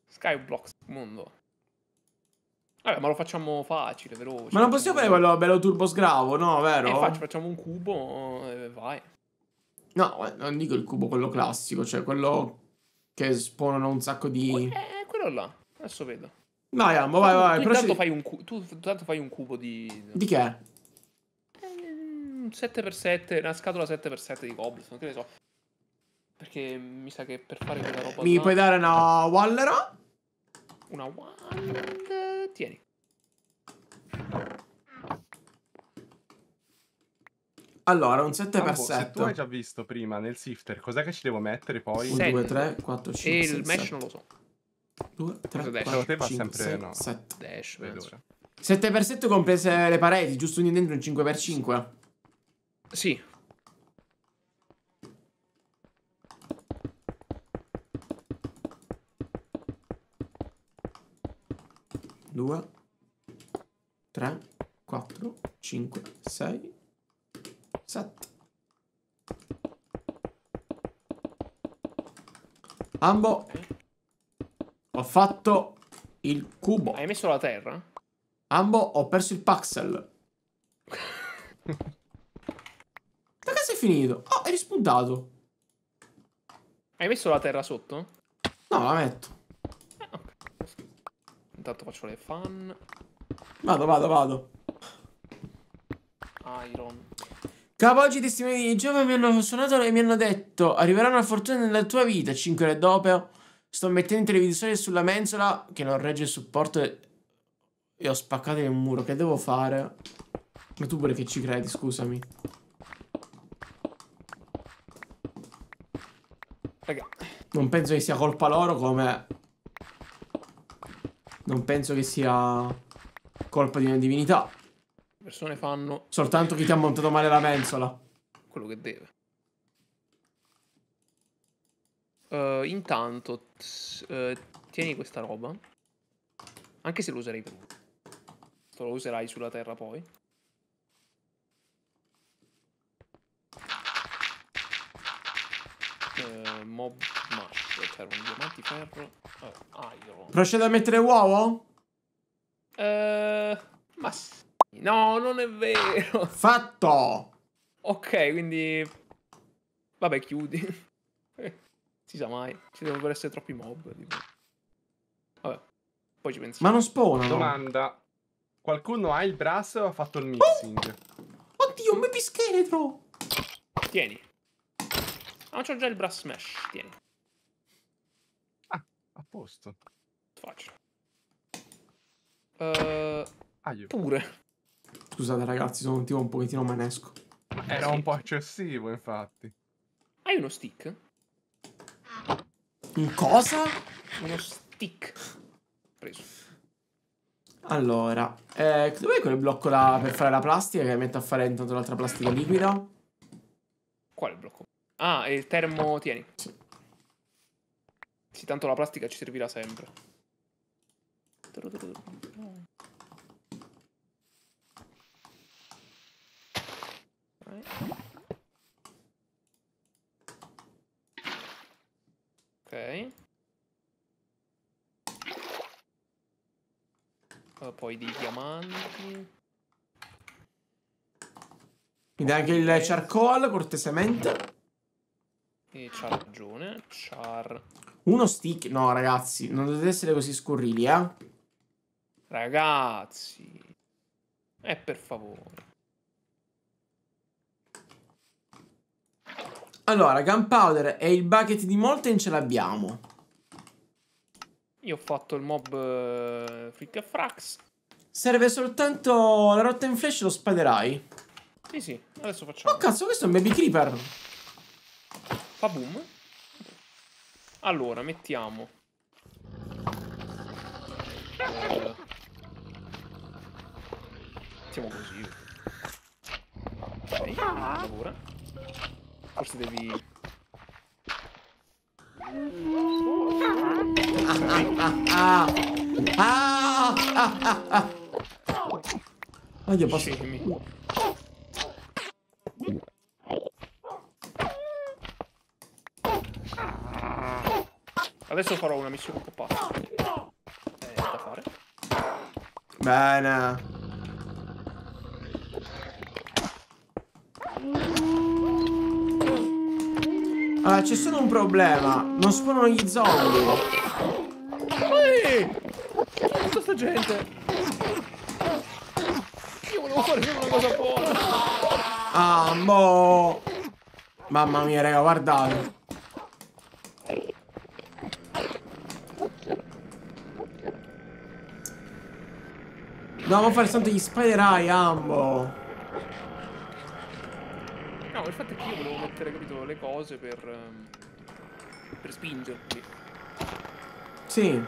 Skyblock mondo Vabbè ma lo facciamo facile, veloce Ma non possiamo fare quello bello turbo sgravo, no? Vero? Eh, faccio, facciamo un cubo e eh, vai No, eh, non dico il cubo quello classico Cioè quello che sponano un sacco di... Eh, quello là Adesso vedo Vai, Ambo, vai, vai. Tu, vai, tu, fai un cu- tu, tu tanto fai un cubo di... Di che? Eh, un 7x7, una scatola 7x7 di cobblestone, che ne so. Perché mi sa che per fare quella roba... Mi là, puoi dare una wallera? Una wand... Tieni. Allora, un 7x7. Ambo, se tu hai già visto prima nel sifter, cos'è che ci devo mettere poi? 1, 2, 3, 4, 5, E il mesh non lo so. 2, 3, 4, 7. Dash, 7x7 comprese le pareti, giusto quindi dentro un 5x5? Sì. Due, tre, quattro, cinque, sei, sette. Ambo. Ho fatto il cubo. Hai messo la terra? Ambo, ho perso il pixel. da che è finito? Oh, è rispuntato. Hai messo la terra sotto? No, la metto. Eh, okay. Intanto faccio le fan. Vado, vado, vado. Iron. Capo, oggi testimoni di Giove mi hanno suonato e mi hanno detto Arriveranno a fortuna nella tua vita 5 ore dopo Sto mettendo i televisori sulla mensola che non regge il supporto e... e ho spaccato il muro. Che devo fare? Ma tu pure che ci credi, scusami. Raga. Non penso che sia colpa loro come... Non penso che sia colpa di una divinità. Le persone fanno... Soltanto chi ti ha montato male la mensola. Quello che deve. Uh, intanto, uh, tieni questa roba. Anche se lo userei prima. uno. Lo userai sulla terra poi. Uh, mob mash, cioè ferro, diamanti, ferro, uh, iron. Procede a mettere uovo? ma... No, non è vero. Fatto! Ok, quindi... Vabbè, chiudi. Si sa mai. Ci dovrebbero essere troppi mob. Tipo. Vabbè. Poi ci pensiamo. Ma non spawnano. Domanda. Qualcuno ha il brass o ha fatto il oh! missing? Oh! Oddio, un baby scheletro! Tieni. Ah, c'ho già il brass smash. Tieni. Ah, a posto. faccio. Uh, Pure. Scusate ragazzi, sono un tipo un pochettino manesco. Era un po' eccessivo, infatti. Hai uno stick? Un cosa? Uno stick. Preso. Allora, eh, dov'è quel blocco là per fare la plastica che metto a fare intanto l'altra plastica liquida? Quale blocco? Ah, il termo tieni. Sì. Sì, tanto la plastica ci servirà sempre. Right. Ok. poi dei diamanti. Mi dai anche il charcoal cortesemente. E c'ha ragione. Char. Uno stick. No, ragazzi, non dovete essere così scurrili, eh. Ragazzi. Eh, per favore. Allora, Gunpowder e il bucket di Molten ce l'abbiamo. Io ho fatto il mob uh, eh, Frick e Frax. Serve soltanto la rotta in flash e lo spaderai. Sì, sì, adesso facciamo. Oh cazzo, questo è un baby creeper. Fa boom. Allora, mettiamo. Eh. Mettiamo così. Ok, ah. Forse devi... Ah, ah, ah, ah, ah, Scemi. Adesso farò una missione occupata. Eh, da fare. Bene. Allora, c'è solo un problema. Non spawnano gli zombie. Ehi! Tutta sta gente. Io volevo fare una cosa buona. Ah, boh. Mamma mia, raga, guardate. Dobbiamo fare tanto gli spider-eye, ambo il fatto è che io volevo mettere, capito, le cose per, ehm, per spingerli. Sì.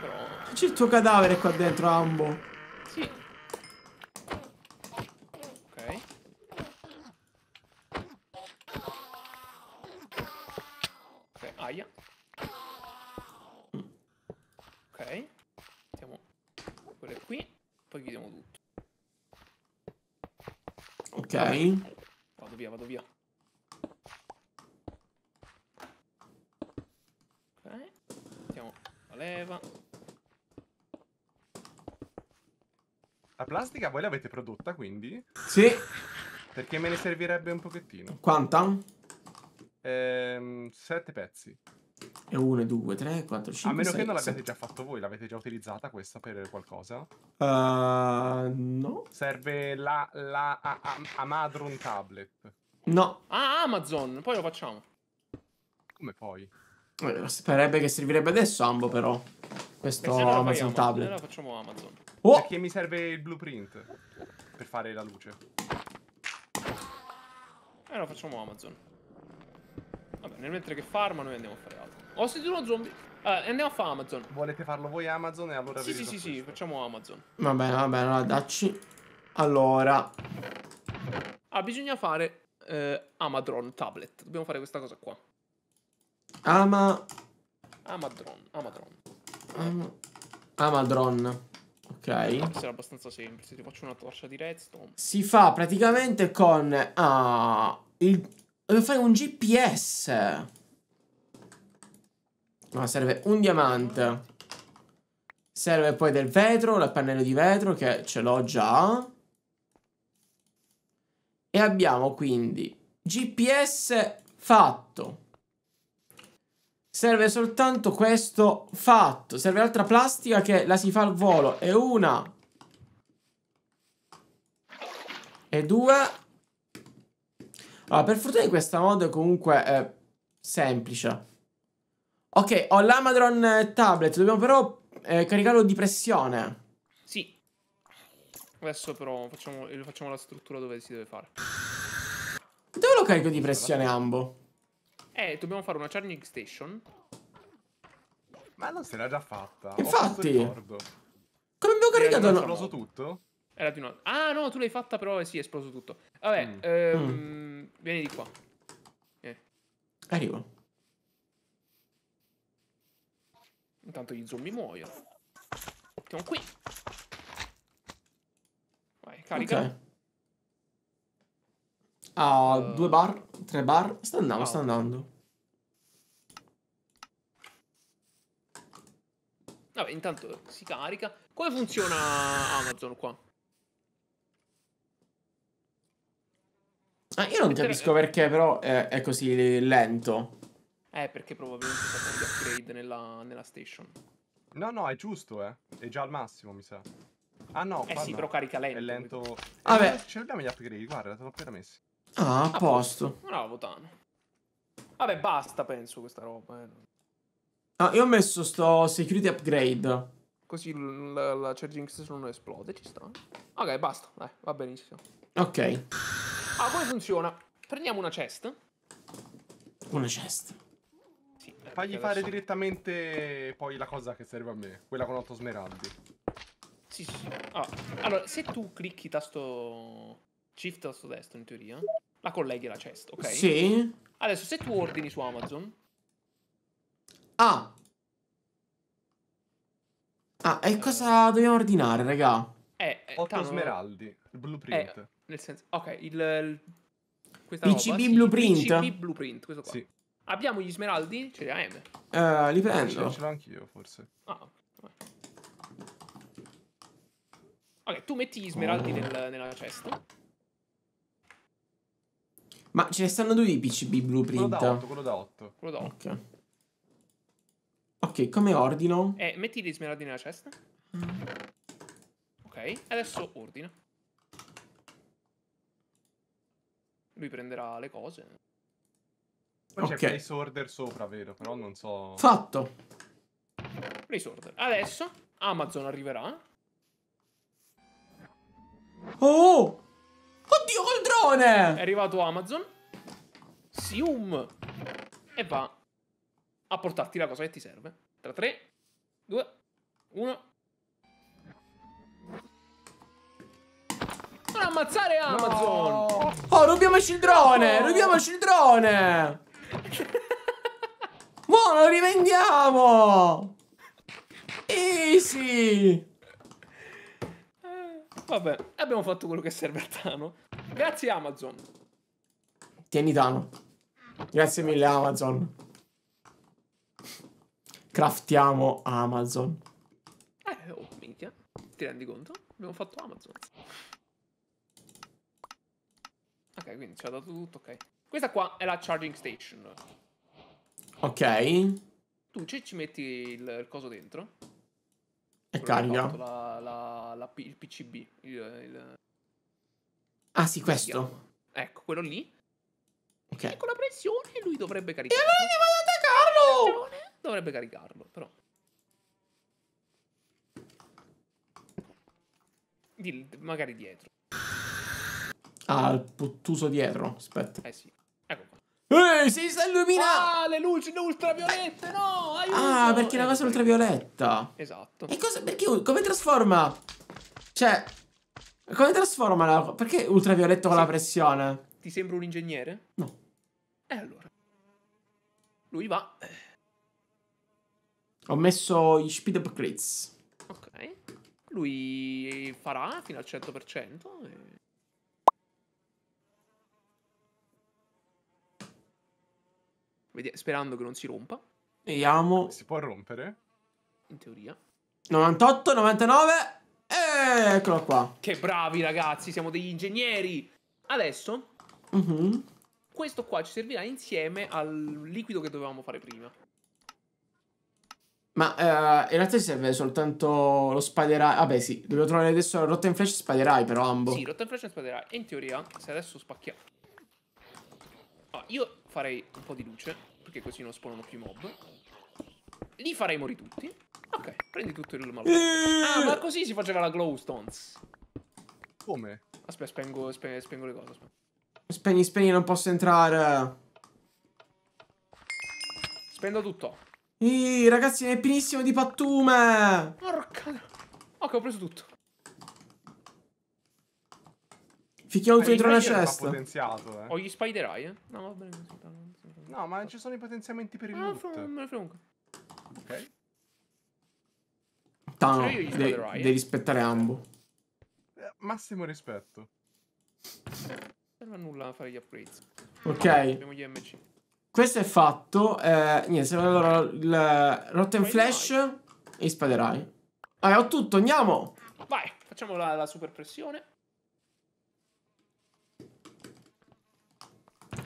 Però... C'è il tuo cadavere qua dentro, Ambo. Sì. Ok. Ok, aia. Ok. Mettiamo quelle qui. Poi chiudiamo tutto. Ok. Vabbè. plastica voi l'avete prodotta, quindi? Sì. Perché me ne servirebbe un pochettino. Quanta? Ehm, sette pezzi. E 1, 2, 3, 4, 5, A meno sei, che non l'abbiate già fatto voi, l'avete già utilizzata questa per qualcosa? Uh, no. Serve la, la a, a, Amadron Tablet. No. Ah, Amazon, poi lo facciamo. Come poi? Eh, sarebbe che servirebbe adesso Ambo però. Questo eh, Amazon Tablet. Amazon, facciamo Amazon. Oh! Perché mi serve il blueprint per fare la luce. Eh, no, facciamo Amazon. Vabbè, nel mentre che farma noi andiamo a fare altro. Ho sentito uno zombie. Eh, andiamo a fare Amazon. Volete farlo voi Amazon e allora Sì, sì, sì, sì, facciamo Amazon. Va bene, va bene, allora dacci. Allora. Ah, bisogna fare eh, Amadron tablet. Dobbiamo fare questa cosa qua. Ama... Amadron, Amadron. Am... Amadron. Ok. Eh, Sarà abbastanza semplice, ti faccio una torcia di redstone. Si fa praticamente con... Ah, il, fai un GPS. No, serve un diamante. Serve poi del vetro, la pannello di vetro che ce l'ho già. E abbiamo quindi GPS fatto. Serve soltanto questo fatto. Serve altra plastica che la si fa al volo. E una. E due. Allora, per fortuna in questa mod comunque è eh, semplice. Ok, ho l'Amadron eh, tablet. Dobbiamo però eh, caricarlo di pressione. Sì. Adesso però facciamo, facciamo la struttura dove si deve fare. Dove lo carico di pressione ambo? Eh, dobbiamo fare una charging station. Ma non se l'ha già fatta. Infatti. Come abbiamo caricato? È esploso tutto? Era di notte. Ah, no, tu l'hai fatta, però eh, sì, è esploso tutto. Vabbè, mm. Ehm, mm. vieni di qua. Eh. Arrivo. Intanto gli zombie muoiono. Siamo qui. Vai, carica. Okay a uh, due bar, tre bar. Sta andando, no. sta andando. Vabbè, intanto si carica. Come funziona Amazon qua? Ah, io non capisco perché però è, è, così lento. Eh, perché probabilmente c'è un upgrade nella, nella, station. No, no, è giusto, eh. È già al massimo, mi sa. Ah no, Eh sì, no. però carica lento. È lento. Vabbè. Eh, ce l'abbiamo gli upgrade, guarda, te l'ho appena messi. Ah, a posto. Bravo, Votano. Vabbè, basta, penso, questa roba. Eh. Ah, io ho messo sto security upgrade. Così la charging station non esplode, ci sta. Ok, basta, dai, va benissimo. Ok. Ah, come funziona? Prendiamo una chest. Una chest. Sì, eh, Fagli fare direttamente poi la cosa che serve a me, quella con otto smeraldi. Sì, sì. Ah, allora, se tu clicchi tasto shift tasto destro in teoria, la colleghi alla cesta, ok? Sì. Adesso, se tu ordini su Amazon... Ah. Ah, e eh. cosa dobbiamo ordinare, raga? Eh, eh 8 Tano... smeraldi, il blueprint. Eh, nel senso, ok, il... il questa PCB roba, blueprint. Sì, PCB blueprint, questo qua. Sì. Abbiamo gli smeraldi? Ce li hai? Eh, li prendo. Ce l'ho anch'io, forse. Ah, ok. tu metti gli smeraldi oh. nel, nella cesta. Ma ce ne stanno due di PCB blueprint. Quello da 8, quello da 8. Quello da 8. Ok. Ok, come ordino? Eh, metti gli smeraldi nella cesta. Ok, adesso ordina. Lui prenderà le cose. Poi okay. c'è place order sopra, vero? Però non so... Fatto! Place order. Adesso Amazon arriverà. Oh! Oddio, col drone! È arrivato Amazon. Sium. E va a portarti la cosa che ti serve. Tra 3, 2, 1. Non ammazzare Amazon! No. Oh, rubiamoci il drone! No. Rubiamoci il drone! Buono, lo rivendiamo! Easy! Vabbè, abbiamo fatto quello che serve a Tano. Grazie Amazon. Tieni Tano. Grazie mille Amazon. Craftiamo Amazon. Eh, oh, minchia. Ti rendi conto? Abbiamo fatto Amazon. Ok, quindi ci ha dato tutto, ok. Questa qua è la charging station. Ok. Tu ci, metti il coso dentro. E carica. La, la, la, il PCB. Il, il... Ah sì, questo. Ecco, quello lì. Ok. E con la pressione lui dovrebbe eh, caricarlo. E allora devo attaccarlo! Dovrebbe caricarlo, però. Di, magari dietro. Ah, il puttuso dietro, aspetta. Eh sì. Ehi, si sta illuminando! Ah, le luci ultraviolette, no! Aiuto! Ah, perché la cosa è ultravioletta. Esatto. E cosa, perché, come trasforma? Cioè, come trasforma la... Perché ultravioletto con sì. la pressione? Ti sembra un ingegnere? No. E allora. Lui va. Ho messo i speed upgrades. Ok. Lui farà fino al 100%. E... sperando che non si rompa. Vediamo. Si può rompere? In teoria. 98, 99. E eccolo qua. Che bravi ragazzi, siamo degli ingegneri. Adesso, uh mhm. -huh. questo qua ci servirà insieme al liquido che dovevamo fare prima. Ma uh, in realtà serve soltanto lo spiderai. Vabbè, sì, dobbiamo trovare adesso Rotten Flash e spiderai, però, ambo. Sì, Rotten Flash e spiderai. E in teoria, se adesso spacchiamo... Ah, io farei un po' di luce, perché così non spawnano più mob. Li farei morire tutti. Ok, prendi tutto il malone. Eh! Ah, ma così si faceva la glowstones. Come? Aspetta, spengo, spengo, spengo le cose. Aspetta. Spegni, spegni, non posso entrare. Spendo tutto. Ih, ragazzi, è pienissimo di pattume. Porca... Ok, ho preso tutto. Ficchiamo eh, dentro una cesta. Potenziato, eh. Ho gli spider eye, No, va bene. No, ma ci sono i potenziamenti per il ah, loot. No, non me ne Ok. Tano, devi, eh. devi rispettare ambo. Eh, massimo rispetto. Non serve a nulla fare gli upgrades. Ok. Abbiamo gli MC. Questo è fatto. Eh, niente, allora il Rotten Vai Flash vai. e Spaderai. Allora, ho tutto, andiamo! Vai, facciamo la, la super pressione.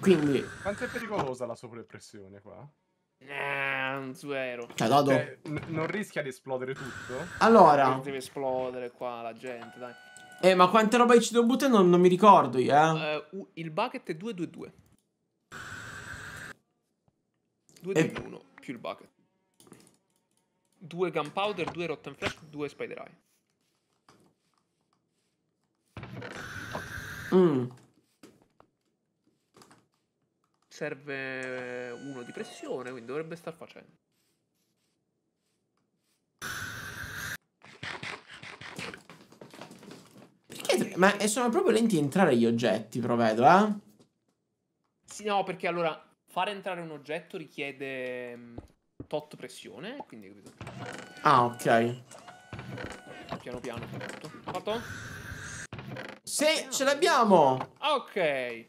Quindi... Quanto è pericolosa la sovrapressione qua? Eh, zero. Cioè, Dodo... Cioè, non rischia di esplodere tutto? Allora... Non deve esplodere qua la gente, dai. Eh, ma quante roba ci devo buttare non, non, mi ricordo io, eh. Uh, il bucket è 2-2-2. 2 221 e... più il bucket. 2 gunpowder, 2 rotten flash, 2 spider eye. Mmm serve uno di pressione, quindi dovrebbe star facendo. Ma sono proprio lenti di entrare gli oggetti, però vedo, eh? Sì, no, perché allora fare entrare un oggetto richiede mm, tot pressione, quindi capito. Ah, ok. Piano piano, fatto. Fatto? Sì, ce l'abbiamo! Ok.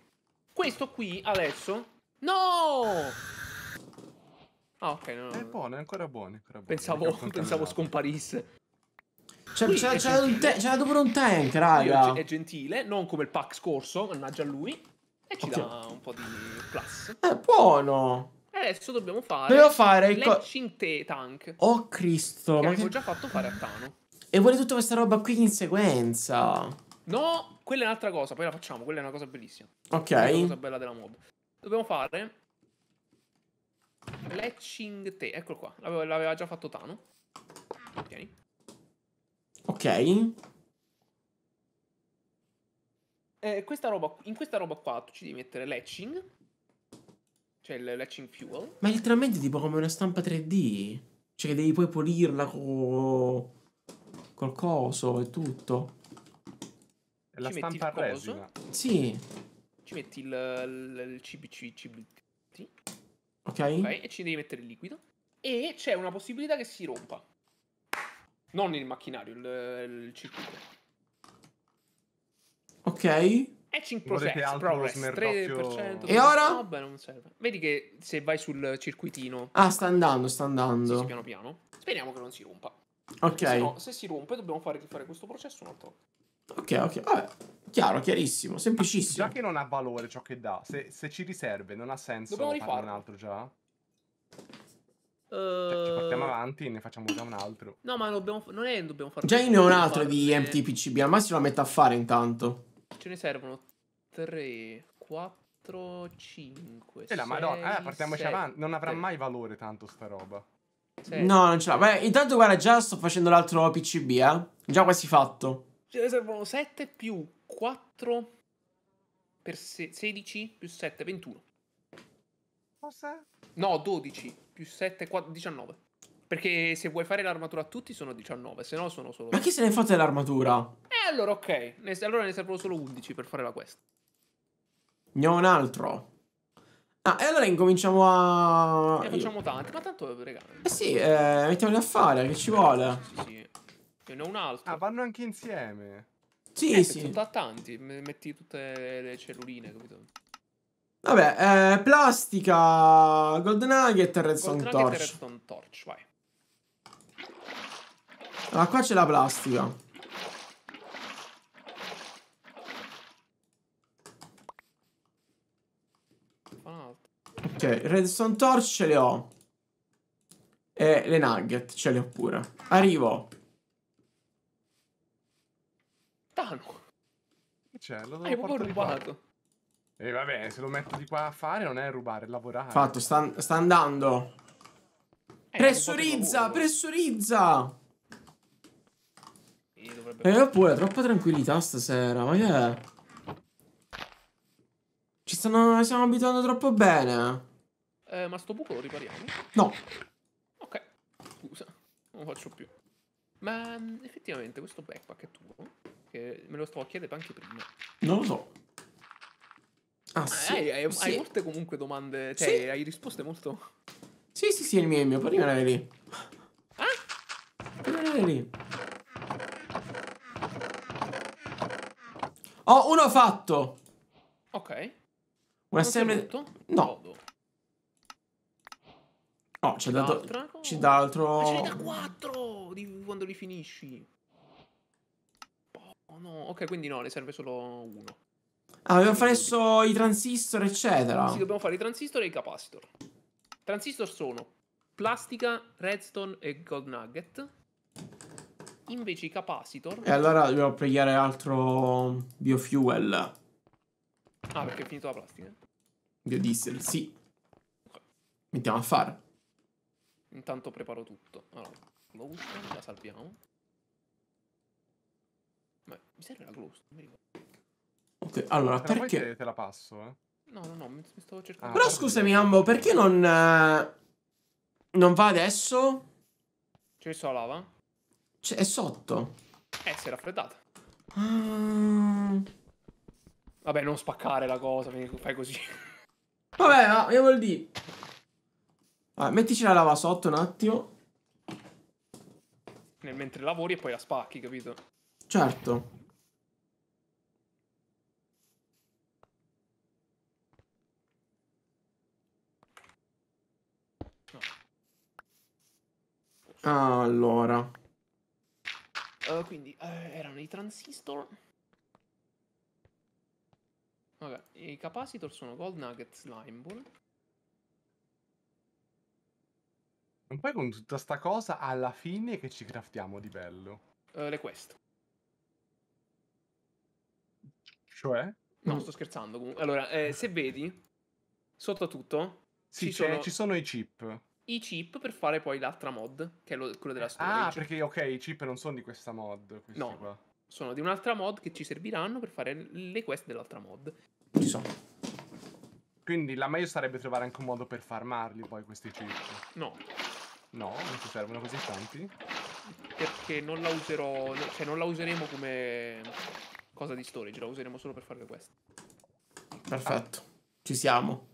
Questo qui adesso No! Ah, ok. No, no. È buono, è ancora buono. È ancora buono. Pensavo, pensavo scomparisse. C'era c'era pure un tank, raga. È gentile, non come il pack scorso, mannaggia lui. E ci okay. dà un po' di plus. È buono. E eh, adesso dobbiamo fare... Dobbiamo fare il... tank. Oh, Cristo. Che ma avevo che... già fatto fare a Tano. E vuole tutta questa roba qui in sequenza. No, quella è un'altra cosa, poi la facciamo, quella è una cosa bellissima. Ok. Quella è una cosa bella della mob dobbiamo fare Latching Te. Eccolo qua. L'aveva, già fatto Tano. Ok. Ok. Eh, questa roba, in questa roba qua tu ci devi mettere latching. Cioè il latching fuel. Ma è letteralmente tipo come una stampa 3D. Cioè che devi poi pulirla con... col coso e tutto. la ci stampa resina. Sì ci metti il, il, il CBC, CBT, okay. ok, e ci devi mettere il liquido, e c'è una possibilità che si rompa. Non il macchinario, il, il circuito. Ok. E Process, Progress, 3%. E ora? No, non serve. Vedi che se vai sul circuitino... Ah, sta andando, sta andando. Sì, piano piano. Speriamo che non si rompa. Ok. Se, no, se si rompe dobbiamo fare, fare questo processo un'altra volta. Ok, ok. Vabbè. Chiaro, chiarissimo, semplicissimo. Già che non ha valore ciò che dà, se, se ci riserve non ha senso Dobbiamo farne un altro già? Cioè, ci portiamo eh, avanti e ne facciamo già un altro. No, ma dobbiamo, non è dobbiamo fare. Già ne ho un altro di empty PCB. Al massimo la metto a fare intanto. Ce ne servono 3, 4, 5. E la madonna, eh, eh partiamoci avanti. Non avrà mai valore tanto sta roba. Sei. No, non ce l'ha. Beh, intanto guarda, già sto facendo l'altro PCB, eh. Già quasi fatto. Ce ne servono 7 più 4 per 16 più 7, 21. Cosa? No, 12 più 7, 4, 19. Perché se vuoi fare l'armatura a tutti sono 19, se no sono solo... Ma chi se ne fate l'armatura? Eh, allora ok. Ne, allora ne servono solo 11 per fare la quest. Ne ho un altro. Ah, e allora incominciamo a... Ne facciamo tanti, ma tanto regalo. Eh sì, eh, mettiamoli a fare, che ci vuole. Sì, sì. Io ne ho un altro. Ah, vanno anche insieme. Sì, eh, sì. Sono tanti, metti tutte le celluline, capito? Vabbè, eh, plastica, Gold Nugget e Redstone Torch. Gold e Torch, vai. Allora, qua c'è la plastica. Ok, Redstone Torch ce le ho. E le Nugget ce le ho pure. Arrivo lontano. Che c'è? Cioè, lo devo portare rubato. E eh, vabbè, se lo metto di qua a fare non è rubare, è lavorare. Fatto, sta, sta andando. Eh, pressurizza, pressurizza! E eh, oppure, troppa tranquillità stasera, ma che è? Ci stanno, stiamo abituando troppo bene. Eh, ma sto buco lo ripariamo? No. Ok, scusa, non lo faccio più. Ma mm, effettivamente questo backpack è tuo? Che me lo stavo chiedendo anche prima. Non lo so. Ah, eh, sì, hai, hai, sì. hai, molte comunque domande, cioè sì. hai risposte molto... Sì, sì, sì, il mio, il mio, poi rimanere lì. Ah? Rimanere lì. Oh, uno fatto! Ok. Un sempre... No. Modo. No, dato. da... C'è d'altro... Ma ce n'è da 4 di quando li finisci. Oh no, ok, quindi no, ne serve solo uno. Ah, dobbiamo fare adesso i transistor, eccetera. Sì, dobbiamo fare i transistor e i capacitor. Transistor sono plastica, redstone e gold nugget. Invece i capacitor... E allora dobbiamo pregare altro biofuel. Ah, perché è finito la plastica? Biodiesel, sì. Okay. Mettiamo a fare. Intanto preparo tutto. Allora, la salviamo. Ma mi serve la glow, non mi ricordo. Ok, allora Però perché... Te, te la passo, eh. No, no, no, mi, mi stavo cercando... Ah, Però scusami, Ambo, perché non... Eh, non va adesso? C'è messo la lava? C'è, è sotto. Eh, si è raffreddata. Ah. Mm. Vabbè, non spaccare la cosa, fai così. Vabbè, ma io vuol dire... Allora, mettici la lava sotto un attimo. Nel mentre lavori e poi la spacchi, capito? Certo. Allora. Uh, quindi uh, erano i transistor. Vabbè, i capacitor sono Gold Nugget Slime Ball. E poi con tutta sta cosa alla fine che ci craftiamo di bello? Uh, le quest. Cioè? No, sto scherzando comunque. Allora, eh, se vedi, sotto tutto... Sì, ci, sono... ci sono i chip. I chip per fare poi l'altra mod, che è lo, quello della storia. Ah, perché ok, i chip non sono di questa mod, no, qua. sono di un'altra mod che ci serviranno per fare le quest dell'altra mod. Ci sono. Quindi la meglio sarebbe trovare anche un modo per farmarli poi questi chip. No. No, non ci servono così tanti. Perché non la userò, cioè non la useremo come cosa di storage, la useremo solo per fare questo. Perfetto, ci siamo.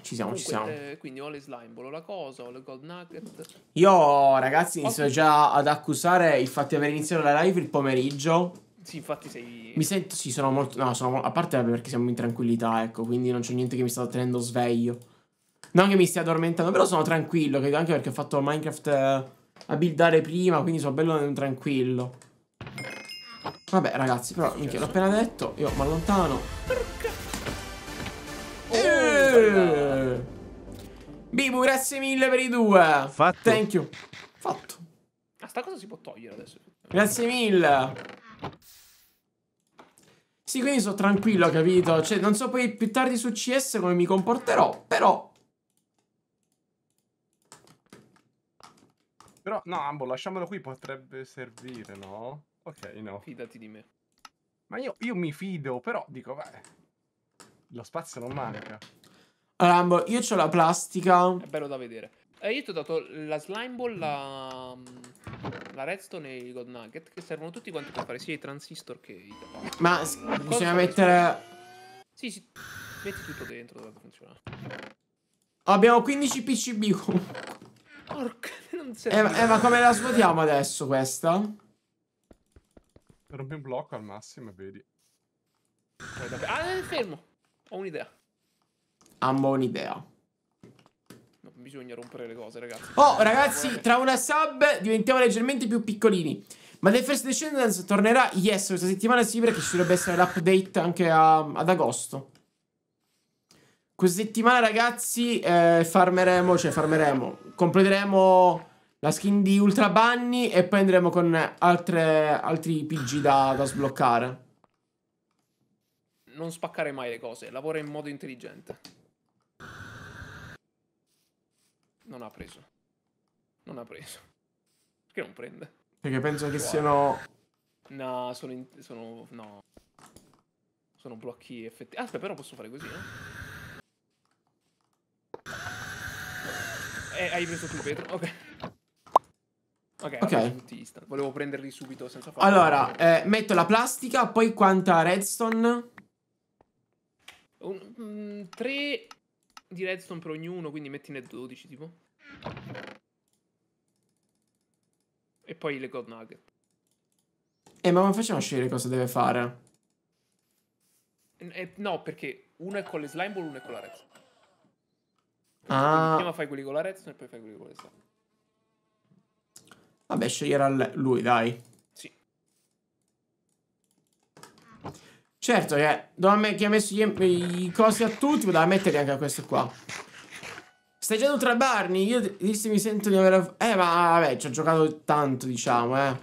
Ci siamo, Comunque, ci siamo. Eh, quindi ho le slime, volo la cosa, ho le gold nugget. Io, ragazzi, inizio già ad accusare il fatto di aver iniziato la live il pomeriggio. Sì, infatti sei... Mi sento, sì, sono molto... No, sono... A parte perché siamo in tranquillità, ecco, quindi non c'è niente che mi sta tenendo sveglio. Non che mi stia addormentando, però sono tranquillo, credo anche perché ho fatto Minecraft eh, a buildare prima, quindi sono bello tranquillo. Vabbè ragazzi però minchia, l'ho appena detto Io mi allontano eh! Bibu grazie mille per i due Fatto Thank you Fatto Ma ah, sta cosa si può togliere adesso Grazie mille sì, quindi sono tranquillo, capito? Cioè, non so poi più tardi su CS come mi comporterò, però... Però, no, Ambo, lasciamolo qui, potrebbe servire, no? Ok, no. Fidati di me. Ma io, io mi fido, però dico, beh, lo spazio non manca. Rambo, io ho la plastica. È bello da vedere. Eh, io ti ho dato la slime ball, la, la redstone e i god nugget, che servono tutti quanti per fare sia i transistor che i capaci. Ma Cosa bisogna mettere... Sì, sì, metti tutto dentro, dovrebbe funzionare. Abbiamo 15 PCB. comunque. Porca, non serve. Eh, eh, ma come la svuotiamo adesso questa? Rompi un blocco al massimo e vedi. Cioè, ah, eh, fermo! Ho un'idea. Ammo un'idea. Non bisogna rompere le cose, ragazzi. Oh, ragazzi, tra una sub diventiamo leggermente più piccolini. Ma The First Descendants tornerà, yes, questa settimana sì, perché ci dovrebbe essere l'update anche a, ad agosto. Questa settimana, ragazzi, eh, farmeremo, cioè farmeremo, completeremo la skin di Ultra Bunny e poi andremo con altre, altri PG da, da sbloccare. Non spaccare mai le cose, lavora in modo intelligente. Non ha preso. Non ha preso. Perché non prende? Perché penso che wow. siano... No, sono... In... sono... no. Sono blocchi effettivi. Aspetta, però posso fare così, eh? eh hai preso tu, Pietro? Ok. Ok, okay. volevo prenderli subito senza fare. Allora, eh, metto la plastica, poi quanta redstone? Mm, tre di redstone per ognuno, quindi mettine 12 tipo. E poi le gold nugget. Eh, ma come facciamo a scegliere cosa deve fare? Eh, eh no, perché uno è con le slime ball, uno è con la redstone. Ah. Quindi prima fai quelli con la redstone e poi fai quelli con le slime. Vabbè, sceglierà lui, dai. Sì. Certo che eh, doveva chi ha messo i cosi a tutti, poteva mettere anche a questo qua. Stai già tra Barney, io dissi mi sento di aver... Eh, ma vabbè, ci ho giocato tanto, diciamo, eh.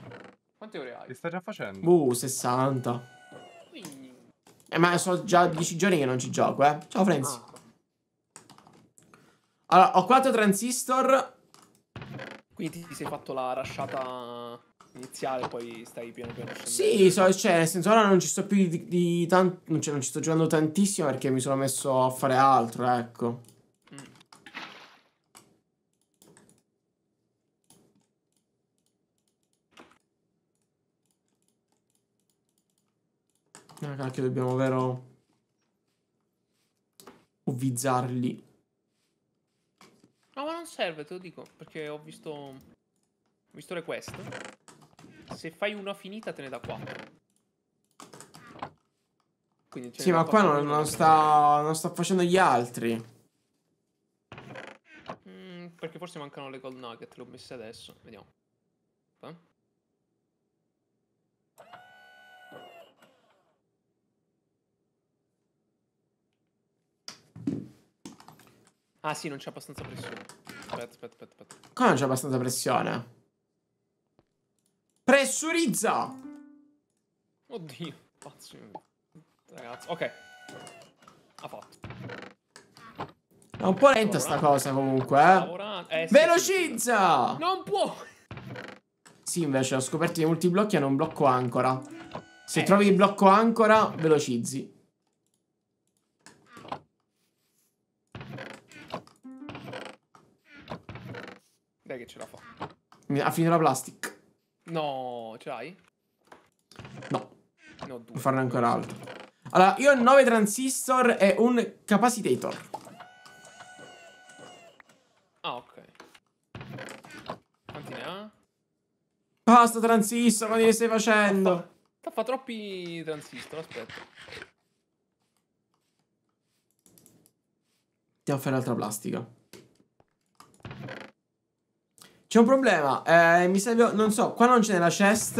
Quante ore hai? Che stai già facendo? Uh, 60. Quindi... Eh, ma sono già 10 giorni che non ci gioco, eh. Ciao, Frenzy. Ah. Allora, ho 4 transistor quindi ti sei fatto la rasciata iniziale, poi stai piano piano scendendo. Sì, so, cioè, nel senso ora non ci sto più di, di tanto. Cioè, non ci sto giocando tantissimo perché mi sono messo a fare altro, ecco. Mm. Ah, cacchio, dobbiamo vero ovvizzarli. Ah, ma non serve, te lo dico, perché ho visto... Ho visto le quest. Se fai una finita te ne da qua. Quindi sì, ma qua non, non, sta, non, sta, facendo gli altri. Mm, perché forse mancano le gold nugget, le ho messe adesso. Vediamo. Eh? Ah sì, non c'è abbastanza pressione. Aspetta, aspetta, aspetta, Come non c'è abbastanza pressione? Pressurizza! Oddio, pazzo. Ragazzi, ok. Ha fatto. È un po' lenta sta cosa comunque, eh. eh sì, Velocizza! Non può! Sì, invece ho scoperto che molti blocchi hanno un blocco ancora. Se eh. trovi il blocco ancora, velocizzi. Dai che ce la fa. Ha finito la plastic. No, ce l'hai? No. No, due. Può farne ancora altro. Allora, io ho 9 transistor e un capacitator. Ah, ok. Quanti ne ha? Basta transistor, ma che stai facendo? Fa, fa troppi transistor, aspetta. Andiamo a fare l'altra plastica. C'è un problema. Eh, mi serve... Non so, qua non c'è la chest.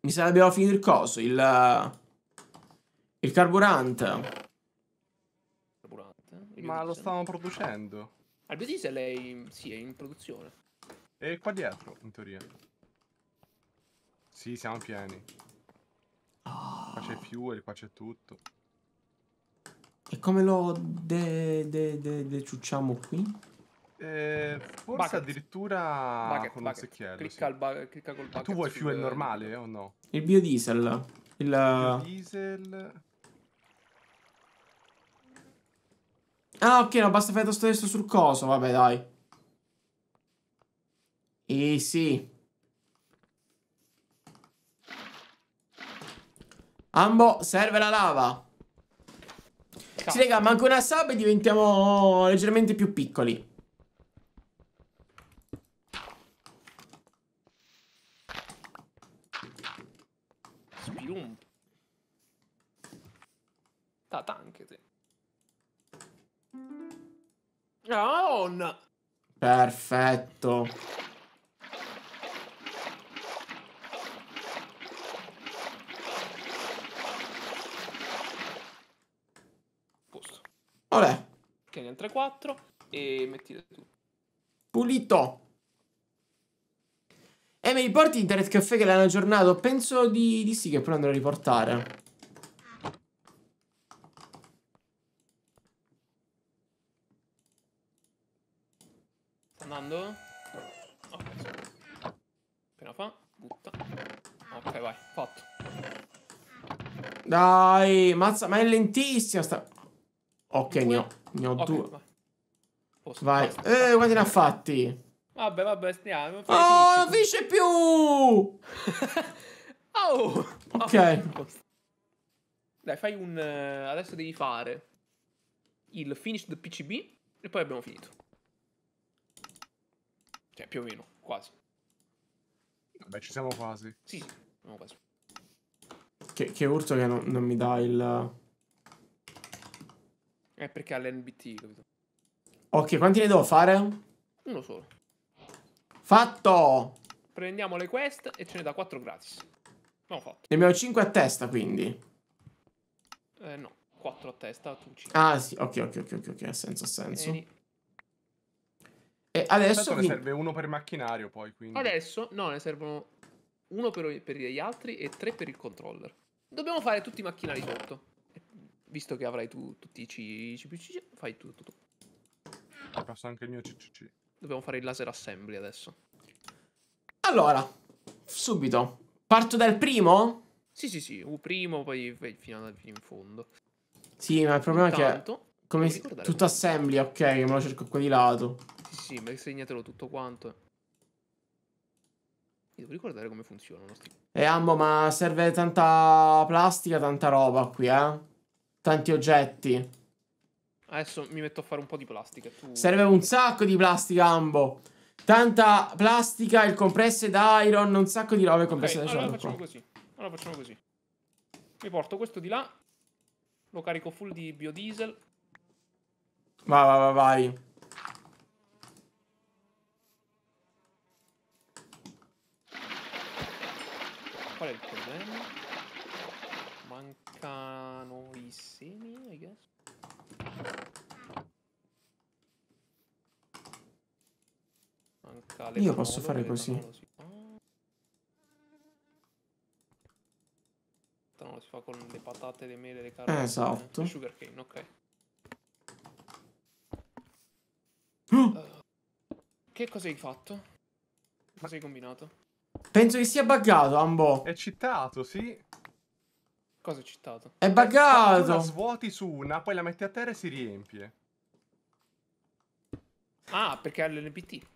Mi sa che abbiamo finito il coso, il... Eh, il carburante. carburante Ma lo stavamo producendo. Al ah, biodiesel è in... Sì, è in produzione. E qua dietro, in teoria. Sì, siamo pieni. Oh. Qua c'è fuel, qua c'è tutto. E come lo de, de, de, de qui? Eh, forse bucket. addirittura bucket, con bucket. secchiello. Clicca, sì. ba- clicca col bucket. Tu vuoi fuel il... normale o no? Il biodiesel. Il eh, biodiesel. Ah, ok, non basta fare tasto adesso sul coso. Vabbè, dai. E sì. Ambo, serve la lava. Sì, raga, manca una sub e diventiamo leggermente più piccoli. Tata anche te. Oh, Perfetto. Posto. Olè. Ok, ne 4 e mettile tu. Pulito. E me li porti in Internet Caffè che l'hanno aggiornato? Penso di, di sì che poi andrò a riportare. vai, fatto. Dai, mazza, ma è lentissima sta... Ok, ne ho, ne ho okay, due. Vai. Posso, vai. Posso, eh, quanti ne ha fatti? Vabbè, vabbè, stiamo. Oh, non finisce più! oh! Ok. Oh, Dai, fai un... Eh, adesso devi fare il finish del PCB e poi abbiamo finito. Cioè, più o meno, quasi. Vabbè, ci siamo quasi. Sì. No, questo. Che, che urto che non, non mi dà il... È eh, perché ha l'NBT, capito? Ok, quanti ne devo fare? Uno solo. Fatto! Prendiamo le quest e ce ne da 4 gratis. No, fatto. Ne abbiamo 5 a testa, quindi. Eh, no. 4 a testa, tu 5. Ah, sì, ok, ok, ok, ok, ok, ha senso, ha senso. Vieni. E adesso... Tanto ne serve uno per macchinario, poi, quindi... Adesso, no, ne servono uno per, per, gli altri e tre per il controller. Dobbiamo fare tutti i macchinari sotto. Visto che avrai tu tutti i CPC, fai tutto tu. Passa anche il mio CCC. Dobbiamo fare il laser assembly adesso. Allora, subito. Parto dal primo? Sì, sì, sì, un primo, poi fino, al, fino in fondo. Sì, ma il problema Intanto, è che... Come tutto assembly, ok, me lo cerco qua di lato. Sì, sì, ma segnatelo tutto quanto. Mi devo ricordare come funzionano. E eh, Ambo, ma serve tanta plastica, tanta roba qui, eh? Tanti oggetti. Adesso mi metto a fare un po' di plastica. Tu... Serve un sacco di plastica, Ambo. Tanta plastica, il compressed iron, un sacco di robe compresse okay, da allora facciamo qua. così. Allora facciamo così. Mi porto questo di là. Lo carico full di biodiesel. Vai, vai, vai, vai. qual è il problema? Mancano i semi, I guess. Manca Io posso fare così. Si si fa con le patate, le mele, le carote. Esatto. Le sugar cane, ok. Eh, che cosa hai fatto? Cosa hai combinato? Penso che sia buggato, Ambo. È citato, sì. Cosa è citato? È buggato! La svuoti su una, poi la metti a terra e si riempie. Ah, perché ha l'NPT.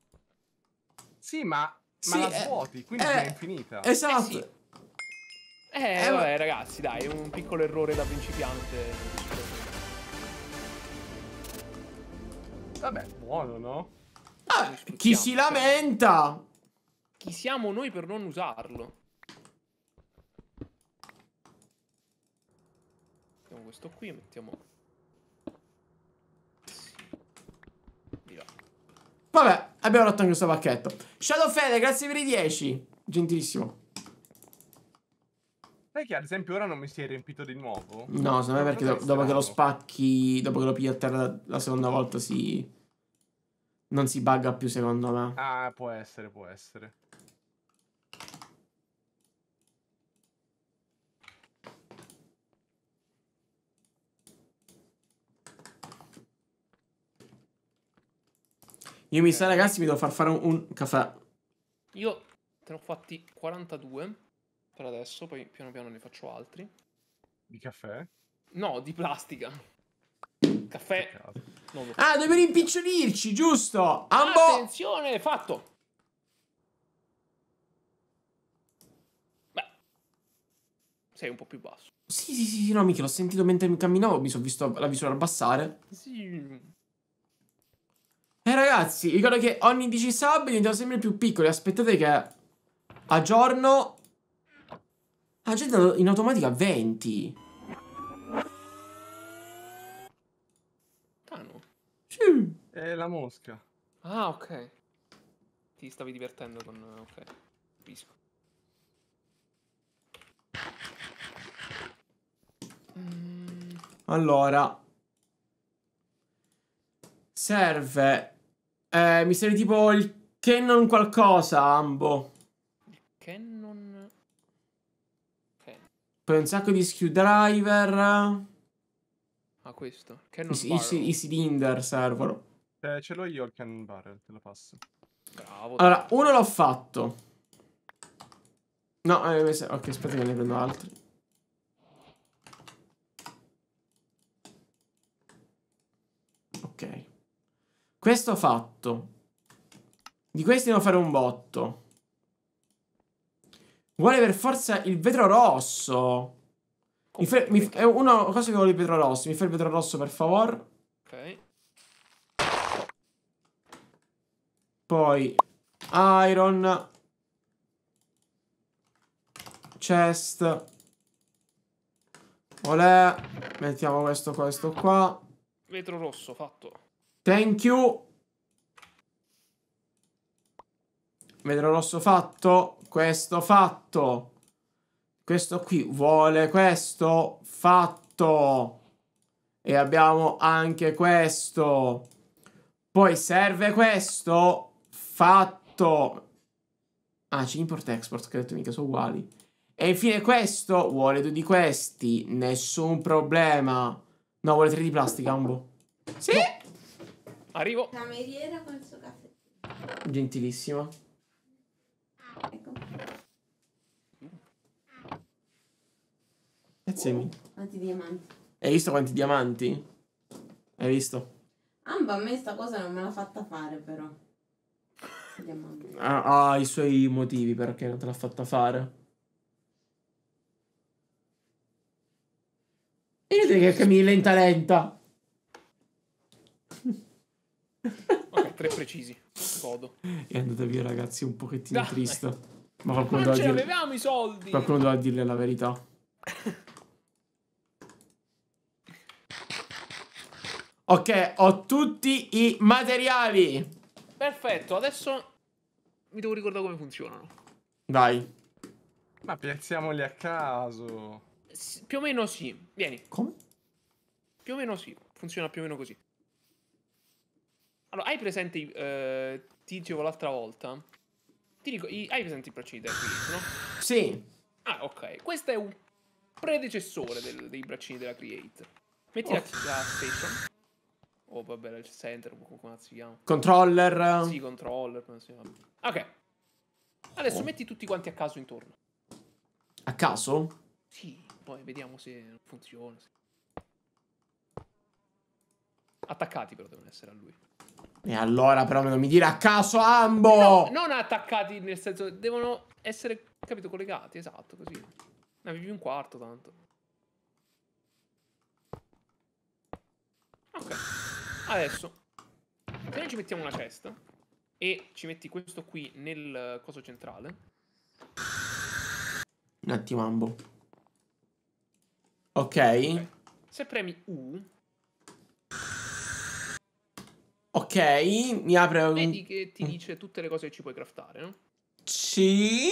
Sì, ma, ma sì, la eh, svuoti, è, quindi è, eh, è infinita. Eh, esatto. Eh, sì. eh, eh vabbè, ma... ragazzi, dai, un piccolo errore da principiante. Vabbè, buono, no? Ah, chi si lamenta? chi siamo noi per non usarlo? Mettiamo questo qui, mettiamo... Vabbè, abbiamo rotto anche questo pacchetto. Shadow Fede, grazie per i 10. Gentilissimo. Sai che ad esempio ora non mi si è riempito di nuovo? No, secondo me perché do dopo che lo spacchi, dopo che lo pigli a terra la seconda volta si... Non si bugga più secondo me. Ah, può essere, può essere. Io mi sa, ragazzi, mi devo far fare un, un caffè. Io te ne ho fatti 42 per adesso, poi piano piano ne faccio altri. Di caffè? No, di plastica. Caffè. ah, dobbiamo rimpicciolirci, giusto? Ambo! Attenzione, fatto! Beh, sei un po' più basso. Sì, sì, sì, no, mica l'ho sentito mentre camminavo, mi sono visto la visuale abbassare. Sì. E eh, ragazzi, ricordo che ogni 10 sub diventano sempre più piccoli. Aspettate che a giorno... Aggiungete in automatica 20. Tano. Ah, sì. È la mosca. Ah, ok. Ti stavi divertendo con... Ok, capisco. Mm. Allora... Serve eh, mi serve tipo il cannon qualcosa, Ambo. Il cannon... Okay. Poi un sacco di screwdriver. Ah, questo. Canon I, i, i, cylinder servono. Eh, ce l'ho io il cannon barrel, te lo passo. Bravo. Allora, uno l'ho fatto. No, eh, ok, aspetta che ne prendo altri. Ok. Questo fatto. Di questi devo fare un botto. Vuole per forza il vetro rosso. Mi fai, mi è una cosa che vuole il vetro rosso. Mi fai il vetro rosso, per favore. Ok. Poi Iron Chest Olè Mettiamo questo, questo qua Vetro rosso fatto Thank you. Vetro rosso fatto. Questo fatto. Questo qui vuole questo fatto. E abbiamo anche questo. Poi serve questo fatto. Ah, c'è import export, che ho detto mica sono uguali. E infine questo vuole due di questi. Nessun problema. No, vuole tre di plastica, ambo. Sì? Arrivo. Cameriera con il suo caffè. Gentilissima. Ah, ecco. Pezzemi. Ah. Eh oh, quanti diamanti. Hai visto quanti diamanti? Hai visto? Amba, ah, a me sta cosa non me l'ha fatta fare però. Diamanti. Ha, i suoi motivi perché non te l'ha fatta fare. Inutile che Camilla intalenta ok, tre precisi. Godo. È andata via, ragazzi, un pochettino Dai. triste. Ma qualcuno Ma doveva dirle... i soldi! Qualcuno doveva dirle la verità. ok, ho tutti i materiali. Perfetto, adesso mi devo ricordare come funzionano. Dai. Ma piazziamoli a caso. S più o meno sì. Vieni. Come? Più o meno sì. Funziona più o meno così. Allora, hai presente eh, dicevo l'altra volta? Ti dico, i, hai presente il braccino di Crisis, no? Sì. Ah, ok. Questo è un predecessore del, dei braccini della Create. Metti oh. la, la station. Oh, vabbè, il center, come si chiama? Controller. Sì, controller. Sì, ok. Adesso oh. metti tutti quanti a caso intorno. A caso? Sì, poi vediamo se funziona. Attaccati però devono essere a lui. E allora però non mi dire a caso ambo! No, non attaccati nel senso, devono essere, capito, collegati, esatto, così. Ne avevi un quarto tanto. Ok, adesso, se noi ci mettiamo una cesta e ci metti questo qui nel eh, coso centrale. Un attimo ambo. Ok. okay. Se premi U, Ok, mi apre un... Vedi che ti mm. dice tutte le cose che ci puoi craftare, no? Sì.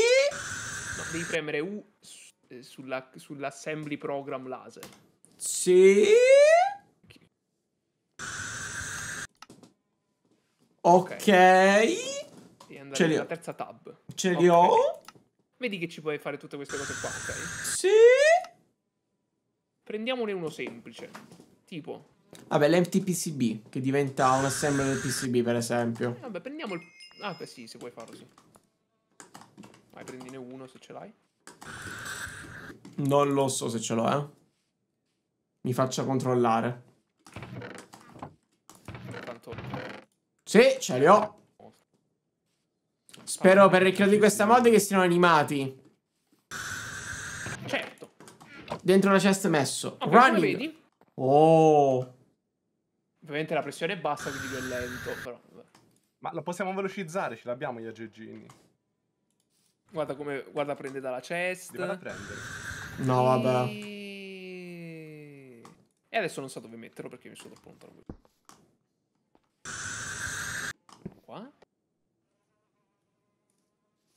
No, devi premere U eh, sulla, sull'assembly program laser. Sì. Ok. okay. Devi andare nella terza tab. Ce okay. li ho. Vedi che ci puoi fare tutte queste cose qua, ok? Sì. Prendiamone uno semplice. Tipo, Vabbè, l'MTPCB, che diventa un assembler del PCB, per esempio. Eh, vabbè, prendiamo il... Ah, beh, sì, se vuoi farlo, sì. Vai, prendine uno, se ce l'hai. Non lo so se ce l'ho, eh. Mi faccia controllare. Tanto... Sì, ce li ho. Spero per il creato di questa mod che siano animati. Certo. Dentro la chest messo. Ah, okay, Running. vedi? Oh. Ovviamente la pressione è bassa, quindi è lento, però... Ma lo possiamo velocizzare, ce l'abbiamo gli aggeggini. Guarda come... Guarda, prende dalla chest. Devo prendere. No, vabbè. E... adesso non so dove metterlo perché mi sono troppo lontano. Qua?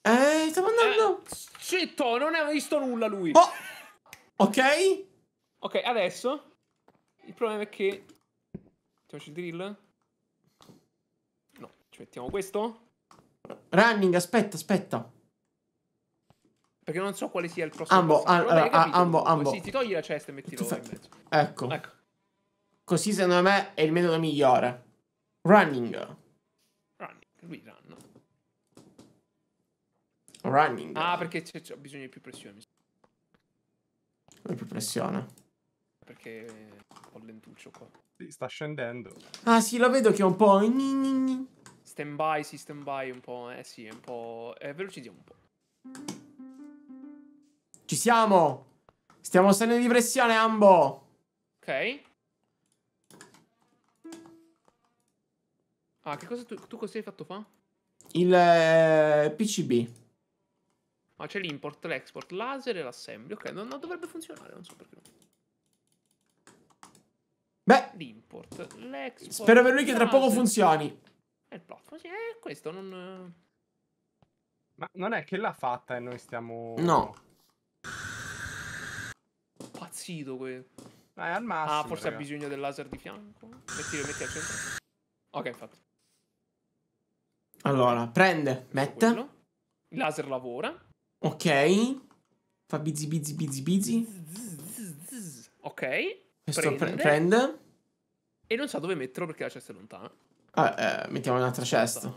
Ehi, stiamo andando... Eh, cetto, non ha visto nulla lui. Oh. Ok? Ok, adesso... Il problema è che Mettiamoci drill? No, ci mettiamo questo. Running, aspetta, aspetta. Perché non so quale sia il prossimo. Ambo, al, allora, ambo, ambo. Sì, ti togli la cesta e mettilo in mezzo. Ecco. ecco. Così secondo me è il metodo migliore. Running. Running, lui run. Running. Ah, perché c'è, bisogno di più pressione. Come più pressione? Perché ho lentuccio qua sta scendendo. Ah sì, lo vedo che è un po'... Stand by, sì, stand by un po', eh sì, è un po'... Eh, velocizziamo un po'. Ci siamo! Stiamo salendo di pressione, Ambo! Ok. Ah, che cosa tu, tu cosa hai fatto fa? Il eh, PCB. Ah, c'è l'import, l'export, laser e l'assembly. Ok, non, non dovrebbe funzionare, non so perché. Beh, l'import, l'export. Spero per lui che tra poco funzioni. È il platform, sì, è questo non. Ma non è che l'ha fatta e noi stiamo. No. Pazzito que. Ma è al massimo. Ah, forse raga. ha bisogno del laser di fianco. Metti, metti al centro. Ok, infatti. Allora, prende, mette. Il laser lavora. Ok. Fa bizi bizi bizi bizi. Ok. Questo prende, prende. E non sa so dove metterlo perché la cesta è lontana. Ah, eh, mettiamo un'altra cesta.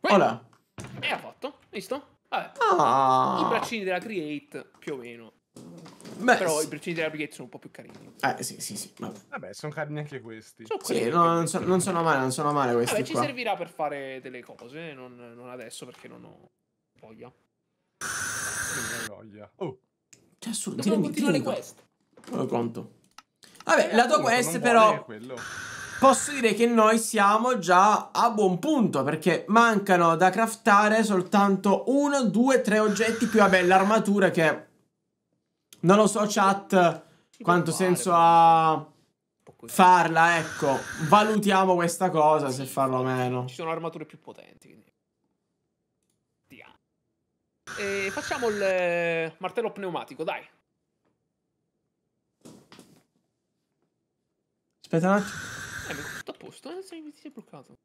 Voilà. E ha fatto, visto? Vabbè. Ah. I braccini della Create più o meno. Beh, Però i braccini della Create sono un po' più carini. Eh sì, sì, sì. Vabbè, vabbè sono carini anche questi. Sono sì, no, non, so, non, sono male, non sono male questi. Vabbè, ci qua. servirà per fare delle cose, non, non adesso perché non ho voglia. Non ho voglia. Oh. Cioè, assurdo. Dobbiamo continuare questo. Non lo conto. Vabbè, eh, la tua quest però... Posso dire che noi siamo già a buon punto perché mancano da craftare soltanto uno, due, tre oggetti più vabbè l'armatura che non lo so chat quanto senso ha farla ecco valutiamo questa cosa se farlo o meno. Ci sono armature più potenti quindi. E facciamo il eh, martello pneumatico dai Aspetta un attimo. Eh, ma tutto a posto, Sei, sei bloccato.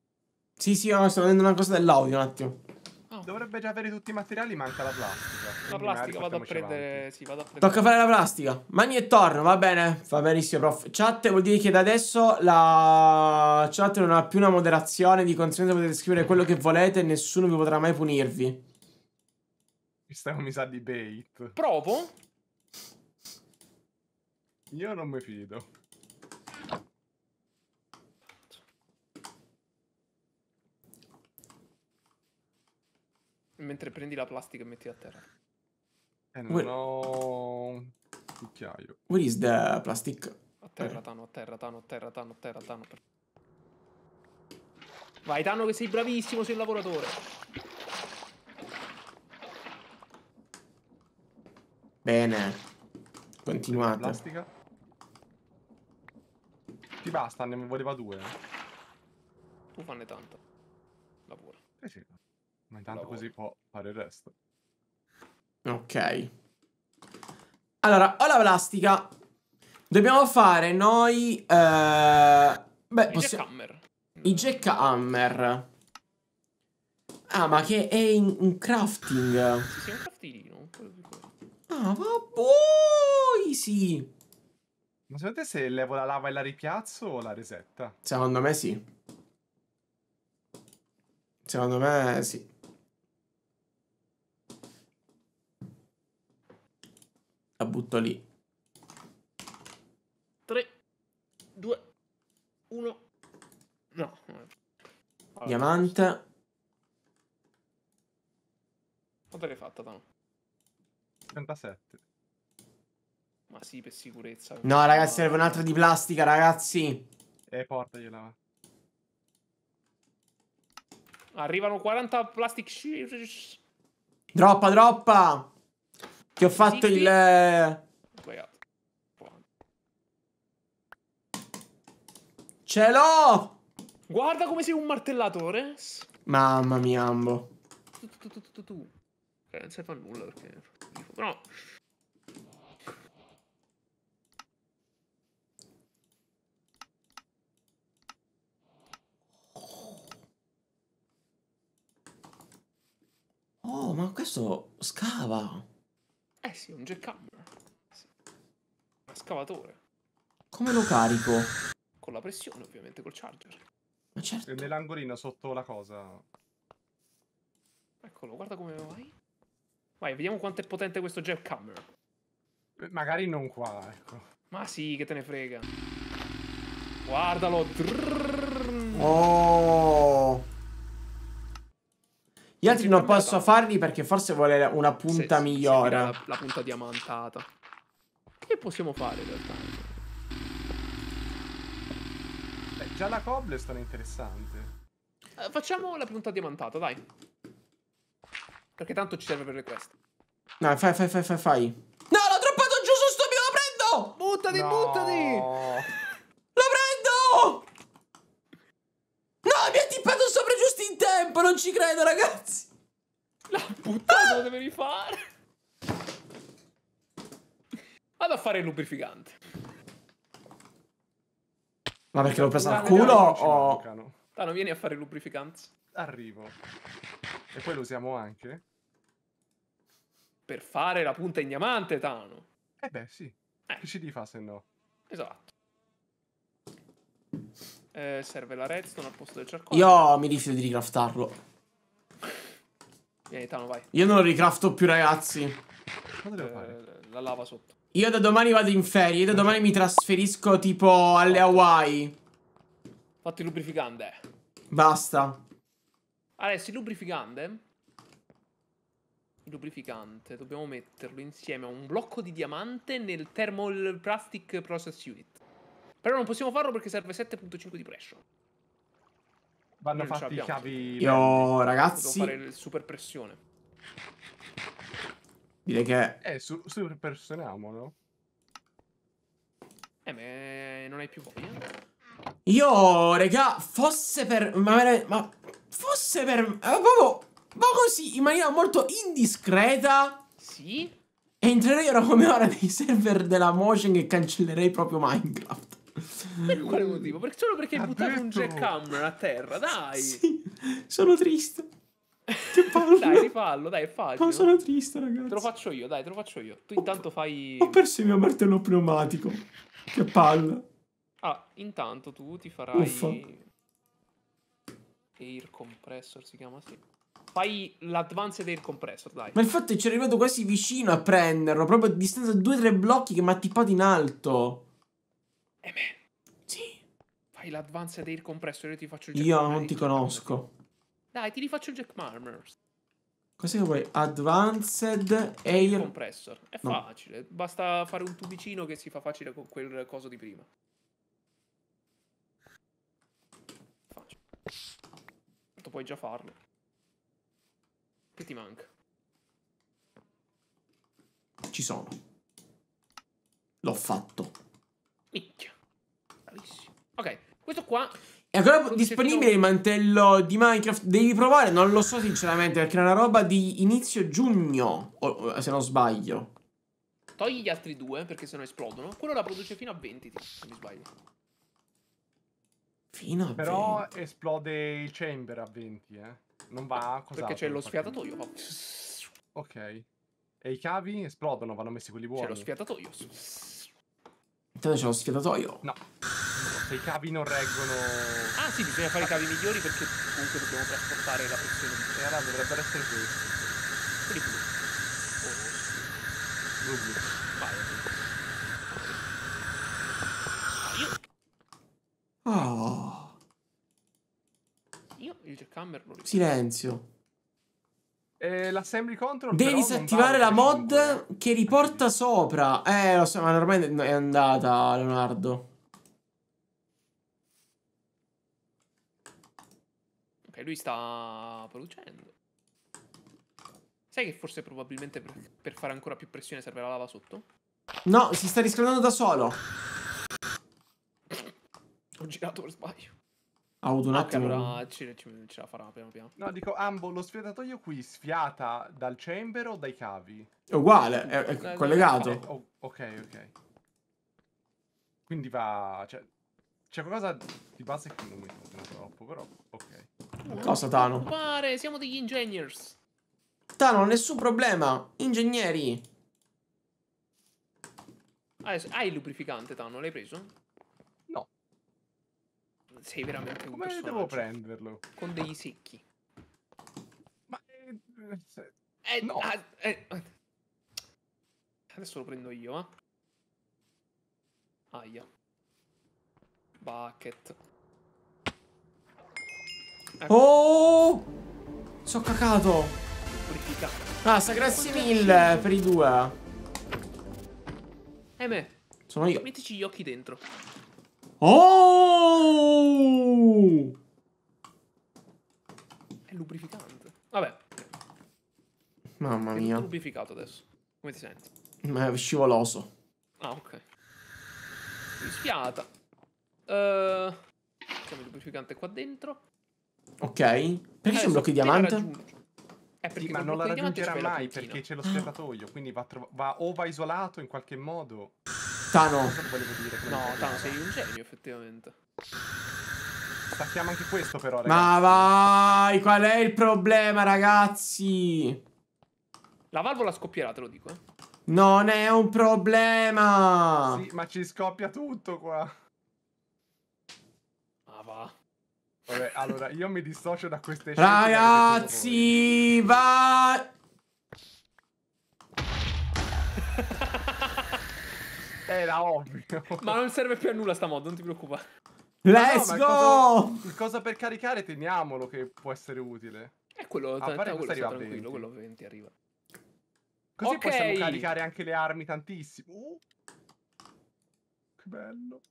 Sì, sì, io sto vedendo una cosa dell'audio un attimo. Oh. Dovrebbe già avere tutti i materiali, manca la plastica. La plastica vado a, prendere, sì, vado a prendere. Tocca fare la plastica. Mani e torno, va bene. Va benissimo, prof. Chat vuol dire che da adesso la chat non ha più una moderazione. Di conseguenza potete scrivere quello che volete e nessuno vi potrà mai punirvi. Questa è mi sa di bait. Provo. Io non mi fido. Mentre prendi la plastica e metti a terra. Eh, non Where... un cucchiaio. Where is the plastic? A terra, eh. Tano, a terra, Tano, a terra, Tano, a terra, Tano. Vai, Tano, che sei bravissimo, sei un lavoratore. Bene. Continuate. Plastica. Ti basta, ne voleva due. Eh. Tu fanne tanto. Lavora. Eh sì. Ma intanto così può fare il resto. Ok. Allora, ho la plastica. Dobbiamo fare noi... Eh... Beh, possiamo... I jackhammer. Ah, ma che è in, un crafting. Sì, sì, è un craftingino. Ah, vabbè, easy. Ma secondo te se levo la lava e la ripiazzo o la resetta? Secondo me sì. Secondo me sì. La butto lì. 3, 2, 1. No. Allora, Diamante. Quanto l'hai fatta, Tano? 37. Ma sì, per sicurezza. No, ragazzi, serve un'altra di plastica, ragazzi. E portagliela. Arrivano 40 plastic. Droppa, droppa. Ti ho fatto sì, il... Eh, Ce l'ho! Guarda come sei un martellatore. Mamma mia, ambo. Tu, tu, tu, tu, tu. Eh, non sai fa nulla perché... No. Oh, ma questo scava. Eh sì, un jackhammer. Sì. Un scavatore. Come lo carico? Con la pressione, ovviamente, col charger. Ma certo. Nell'angolino sotto la cosa. Eccolo, guarda come vai. Vai, vediamo quanto è potente questo jackhammer. Eh, magari non qua, ecco. Ma sì, che te ne frega. Guardalo. Oh! Gli altri non posso farli perché forse vuole una punta se, migliore. Se la, la, punta diamantata. Che possiamo fare in realtà? Beh, già la cobblestone è interessante. Eh, facciamo la punta diamantata, dai. Perché tanto ci serve per le quest. No, fai, fai, fai, fai, fai. No, l'ho troppato giù su sto mio, lo prendo! Buttati, no. buttati! ma non ci credo, ragazzi! La puttana ah! lo dovevi fare! Vado a fare il lubrificante. Ma perché l'ho preso al culo o... Tano, vieni a fare il lubrificante. Arrivo. E poi lo usiamo anche? Per fare la punta in diamante, Tano. Eh beh, sì. Eh. Che ci devi fa se no? Esatto. Eh, serve la redstone al posto del cerco. Io mi rifiuto di ricraftarlo. Vieni, Tano, vai. Io non lo ricrafto più, ragazzi. Eh, la lava sotto. Io da domani vado in ferie. Io da domani mi trasferisco tipo alle Hawaii. Fatti lubrificante. Basta. Adesso il lubrificante. Il lubrificante, dobbiamo metterlo insieme a un blocco di diamante nel Thermal Plastic Process Unit. Però non possiamo farlo perché serve 7.5 di pressure. Vanno Noi fatti i cavi... Io, ragazzi... Devo fare il super pressione. Direi che... Eh, su super pressioniamolo. Eh, beh, non hai più voglia. Io, regà, fosse per... Ma, ma fosse per... Eh, proprio... Ma così, in maniera molto indiscreta... Sì? Entrerei ora come ora nei server della Motion e cancellerei proprio Minecraft. Per quale motivo? Perché solo perché hai buttato un jackhammer a terra, dai! Sì, sono triste. Che palle. dai, rifallo, dai, è Ma sono triste, ragazzi. Te lo faccio io, dai, te lo faccio io. Tu intanto fai... Ho perso il mio martello pneumatico. Che palla. Ah, intanto tu ti farai... Uffa. Air compressor si chiama, sì. Fai l'advanced del compressor, dai. Ma infatti ci è arrivato quasi vicino a prenderlo, proprio a distanza di 2-3 blocchi che mi ha tippato in alto. Eh beh, sì. Fai l'advanced air compressor, io ti faccio il Jack Io non ti conosco. Dai, ti rifaccio il Jack Marmers. Cos'è che vuoi? Advanced Air... Compressor. È no. facile. Basta fare un tubicino che si fa facile con quel coso di prima. Facile. Tanto puoi già farlo. Che ti manca? Ci sono. L'ho fatto. Micchia. Bravissimo. Ok, questo qua... È ancora disponibile il mantello di Minecraft? Devi provare, non lo so sinceramente, perché è una roba di inizio giugno, se non sbaglio. Togli gli altri due, perché sennò esplodono. Quello la produce fino a 20, se mi sbaglio. Fino a Però 20. esplode il chamber a 20, eh. Non va ah, cos'altro. Perché c'è lo sfiatatoio. Ok. E i cavi esplodono, vanno messi quelli buoni. C'è lo sfiatatoio. Te c'è lo sfiatatoio? No. Se i cavi non reggono... Ah sì, bisogna fare i cavi migliori perché comunque dobbiamo trasportare la pressione di terra, dovrebbero essere questi. Quelli blu. Oh, blu blu. Vai. Io... Oh. Io il jackhammer lo ricordo. Silenzio. Eh, l'assembly control. Devi disattivare la mod comunque. che riporta sopra. Eh, lo so, ma ormai è andata, Leonardo. Ok, lui sta producendo. Sai che forse probabilmente per, per fare ancora più pressione serve la lava sotto? No, si sta riscaldando da solo. Ho girato per sbaglio. Ha avuto un ah, attimo. Allora ce, ce, la farà piano piano. No, dico Ambo, lo sfiatatoio qui sfiata dal chamber o dai cavi? È uguale, è, è collegato. Oh, ok, ok. Quindi va. Cioè, c'è qualcosa di base che non mi fa troppo, però. Ok. Cosa, Tano? Non pare, siamo degli engineers. Tano, nessun problema. Ingegneri. hai il lubrificante, Tano? L'hai preso? sei veramente un Come devo prenderlo? Con degli secchi. Ma... Eh, eh, no. Ah, eh. Adesso lo prendo io, eh. Aia. Bucket. Ecco. Oh! Ci ho cacato! Basta, grazie mille per i due. Eh me. Sono io. Mettici gli occhi dentro. Oh! È lubrificante. Vabbè. Mamma mia. È lubrificato adesso. Come ti senti? Ma è scivoloso. Ah, ok. Sfiata. Uh, eh, il lubrificante qua dentro. Ok. Perché c'è un eh, blocco di diamante? Eh, sì, ma non la raggiungerà mai perché c'è lo sferratoio, quindi va, va o va isolato in qualche modo. Tano. No, Tano, sei un genio, effettivamente. Stacchiamo anche questo, però, ragazzi. Ma vai, qual è il problema, ragazzi? La valvola scoppierà, te lo dico, eh. Non è un problema! Sì, ma ci scoppia tutto qua. Ah, va. Vabbè, allora, io mi dissocio da queste scelte. Ragazzi, vai! Era ovvio. Ma non serve più a nulla sta mod, non ti preoccupare. Let's no, go! Il cosa, per caricare teniamolo che può essere utile. È eh, ah, quello, a ah, quello sta tranquillo, 20. quello 20 arriva. Così okay. possiamo caricare anche le armi tantissimo. Uh, che bello.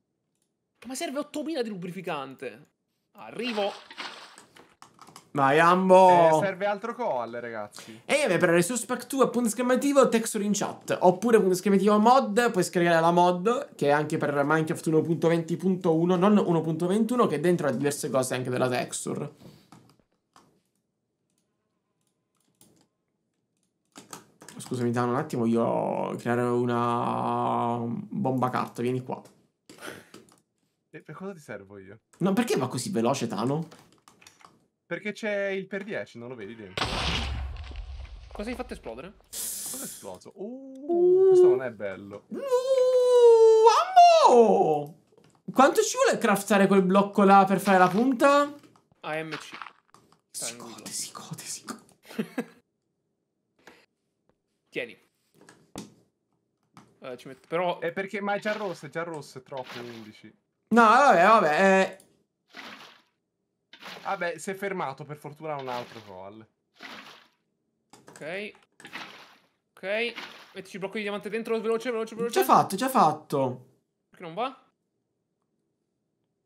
Ma serve 8000 di lubrificante. Arrivo. Vai, ambo. Eh, serve altro call, ragazzi. E eh, vabbè, per il Suspect 2, punto esclamativo, texture in chat. Oppure punto esclamativo mod, puoi scaricare la mod, che è anche per Minecraft 1.20.1, non 1.21, che dentro ha diverse cose anche della texture. Scusami, Dano, un attimo, io creare una bomba cut, vieni qua. E per cosa ti servo io? No, perché va così veloce, Tano? Perché c'è il per 10, non lo vedi dentro. Cosa hai fatto esplodere? Cosa è esploso? Uh, uh. questo non è bello. Uh, ammo! Quanto ci vuole craftare quel blocco là per fare la punta? AMC. Si gode, si Tieni. Uh, ci metto, però... È perché, ma è già rosso, è già rosso, è troppo 11. No, vabbè, vabbè. Eh, Vabbè, ah, si è fermato, per fortuna un altro gol. Ok. Ok. Mettici il blocco di diamante dentro, veloce, veloce, veloce. Già fatto, già fatto. Perché non va?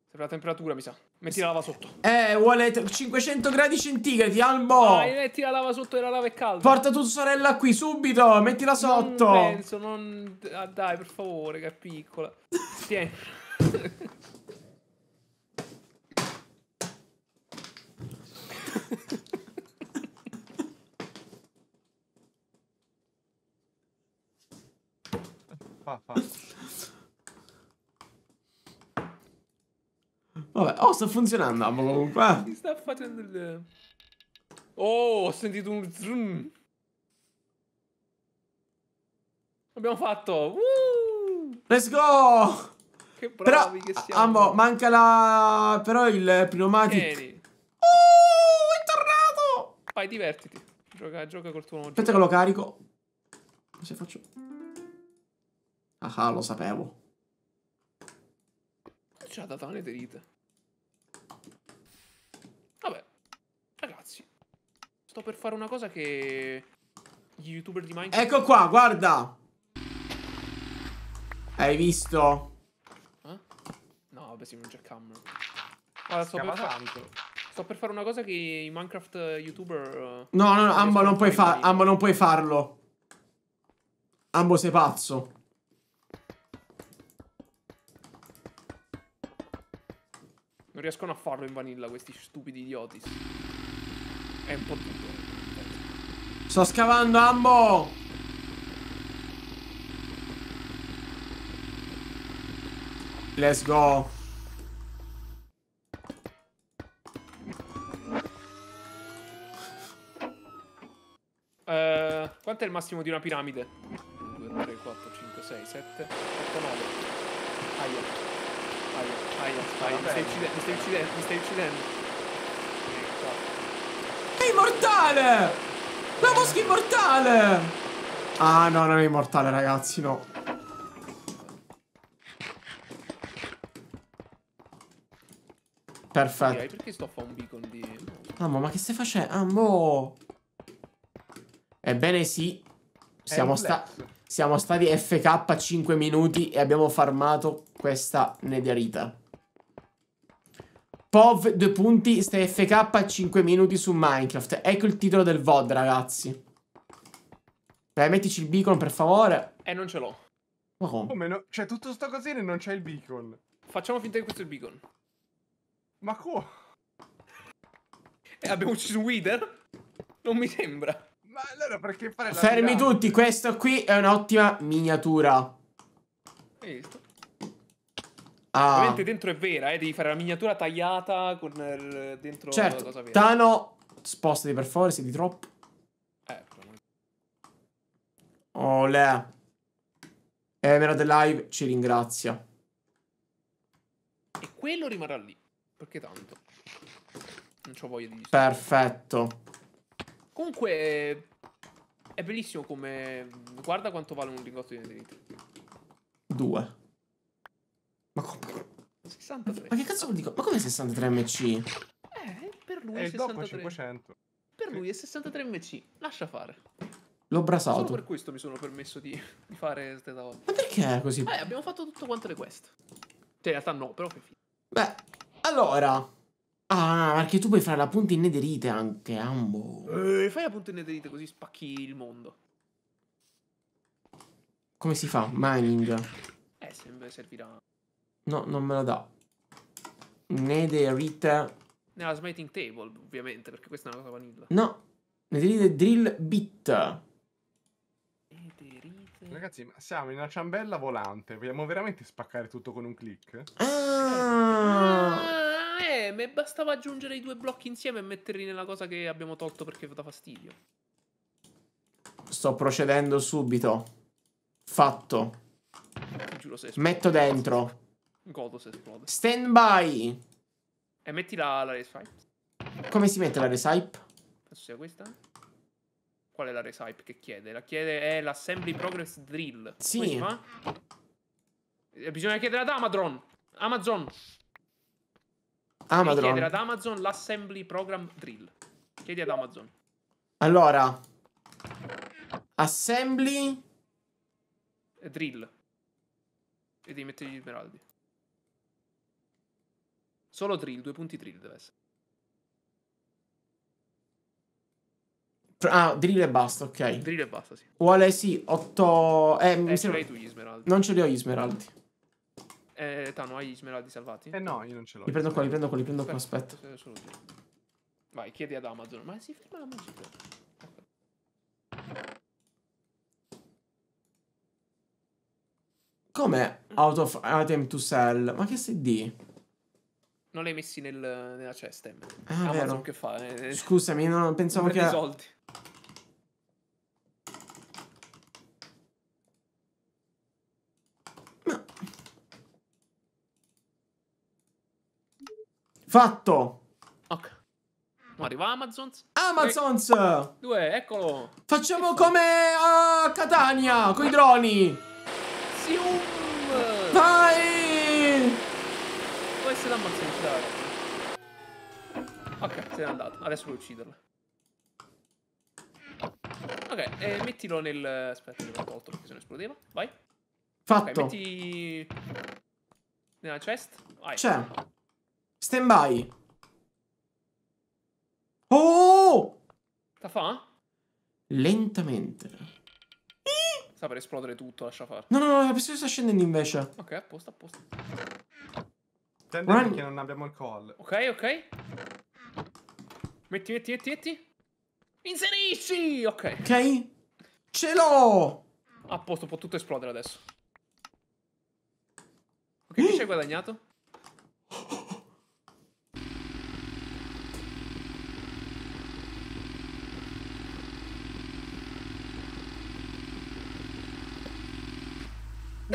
Serve la temperatura, mi sa. Metti la lava sotto. Eh, vuole 500 gradi centigradi, Albo. Dai, metti la lava sotto e la lava è calda. Porta tua sorella qui, subito, mettila sotto. Non penso, non... Ah, dai, per favore, che è piccola. Tieni. Vabbè, oh, sta funzionando. Ah. Si sta facendo il. Oh, ho sentito un zoom. Abbiamo fatto. Woo! Let's go! Che bravi Però, che siamo. Ambo, manca la. Però il pneumatico. Vieni. Vai, divertiti. Gioca, gioca col tuo nuovo Aspetta che lo carico. Se faccio... Ah, lo sapevo. Ci ha dato una neterite. Vabbè. Ragazzi. Sto per fare una cosa che... Gli youtuber di Minecraft... Ecco qua, guarda! Hai visto? Eh? No, vabbè, sì, non c'è camera. Guarda, sto per fare... Sto per fare una cosa che i Minecraft eh, youtuber... Eh, no, no, no, Ambo non, puoi far, Ambo non puoi farlo. Ambo sei pazzo. Non riescono a farlo in vanilla questi stupidi idioti. È un po' tutto. Sto scavando, Ambo! Let's go. Quanto è il massimo di una piramide? 1, 2, 3, 4, 5, 6, 7, 8, 9. Aia. Aia, aia, ah, aia. Mi stai uccidendo, mi stai uccidendo, mi stai uccidendo. È immortale! La mosca immortale! Ah no, non è immortale ragazzi, no. Perfetto. Okay, perché sto a fare un beacon di... Ah, ma che stai facendo? Ammo! Ebbene sì, siamo, sta siamo stati FK 5 minuti e abbiamo farmato questa nederita. POV 2 punti, sta FK 5 minuti su Minecraft. Ecco il titolo del VOD, ragazzi. Dai, mettici il beacon, per favore. Eh, non ce l'ho. Ma come? come no? Cioè, tutto sto casino e non c'è il beacon. Facciamo finta che questo è il beacon. Ma come? Eh, abbiamo ucciso un Wither? Non mi sembra. Ma allora perché fare la Fermi grande? tutti, questo qui è un'ottima miniatura. Visto. Ah. Ovviamente dentro è vera, eh, devi fare la miniatura tagliata con il, dentro certo. cosa vera. Tano, spostati per favore, sei di troppo. Ecco. Olè. Emerald Live ci ringrazia. E quello rimarrà lì, perché tanto. Non ho voglia di... Perfetto. Comunque è bellissimo come... Guarda quanto vale un lingotto di nederite. Due. Ma come... 63. Ma che cazzo vuol dire? Ma come 63 MC? Eh, per lui è, è 63. Per lui è 63 MC. Lascia fare. L'ho brasato. Solo per questo mi sono permesso di, di fare queste tavole. Ma perché è così? Eh, abbiamo fatto tutto quanto le quest. Cioè, in realtà no, però che fine. Beh, allora... Ah, perché tu puoi fare la punta in nederite anche, ambo. Eh, fai la punta in nederite così spacchi il mondo. Come si fa? Mining. Eh, se servirà. No, non me la dà. Nederite. Nella smiting table, ovviamente, perché questa è una cosa vanilla. No. Nederite drill bit. Ragazzi, ma siamo in una ciambella volante. Vogliamo veramente spaccare tutto con un click? Ah! ah! Eh, me bastava aggiungere i due blocchi insieme e metterli nella cosa che abbiamo tolto perché dà fastidio. Sto procedendo subito. Fatto. Giuro, Metto dentro. Godo se esplode. Stand by. E metti la, la resipe. Come si mette la resipe? Penso sia questa. Qual è la resipe che chiede? La chiede è l'assembly progress drill. Sì. Eh, bisogna chiedere ad Amazon. Amazon. Ah, chiedere ad Amazon l'assembly program drill. Chiedi ad Amazon. Allora, assembly eh, drill. E devi mettere gli smeraldi. Solo drill, due punti drill deve essere. Ah, drill e basta, ok. Drill e basta, sì. Vuole sì, 8... Eh, eh mi sembra... tu gli smeraldi. Non ce li ho gli smeraldi. Eh, Tano, hai gli smeraldi salvati? Eh no, io non ce l'ho. Li prendo qua, li prendo qua, li prendo qua, aspetta. Vai, chiedi ad Amazon. Ma si ferma la musica. Come out of item to sell? Ma che stai di? Non l'hai messi nel, nella cesta. Eh. Ah, Amazon vero. che fa? Eh, Scusami, non pensavo non che... soldi. Fatto. Ok. Ma arriva Amazon. Amazon! E... Eh, due, eccolo. Facciamo ecco. come a Catania, con i droni. Sium. Vai! Può essere ammazzare. Ok, se n'è andato. Adesso puoi ucciderlo. Ok, eh, mettilo nel... Aspetta, l'ho tolto perché se ne esplodeva. Vai. Fatto. Ok, metti... Nella chest. Vai. C'è. Stand by. Oh! Ta fa? Lentamente. Sta per esplodere tutto, lascia fare. No, no, no, la pistola sta scendendo invece. Ok, apposta, apposta. Attendimi Run. che non abbiamo il call. Ok, ok. Metti, metti, metti, metti. Inserisci! Ok. Ok. Ce l'ho! A posto, può tutto esplodere adesso. Ok, chi ci hai guadagnato?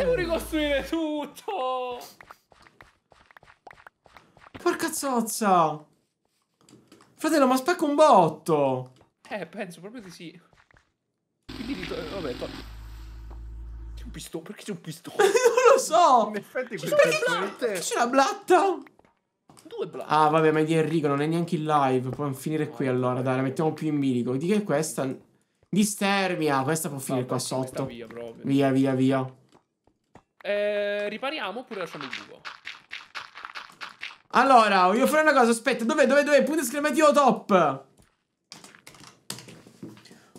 Devo ricostruire tutto! Porca zozza! Fratello, ma spacco un botto! Eh, penso proprio di sì. Quindi, eh, vabbè, to- c'è un pistone? Perché c'è un pistone? non lo so! In effetti c'è blatta! C'è la blatta! Due blatte. Ah, vabbè, ma è di Enrico, non è neanche in live. Può finire qui allora, dai, la mettiamo più in bilico. Di che è questa? Distermia, questa può finire qua sotto. Via, via, via. Eh, ripariamo oppure lasciamo il buco? Allora, voglio fare una cosa, aspetta, dov'è, dov'è, dov'è? Punto esclamativo top!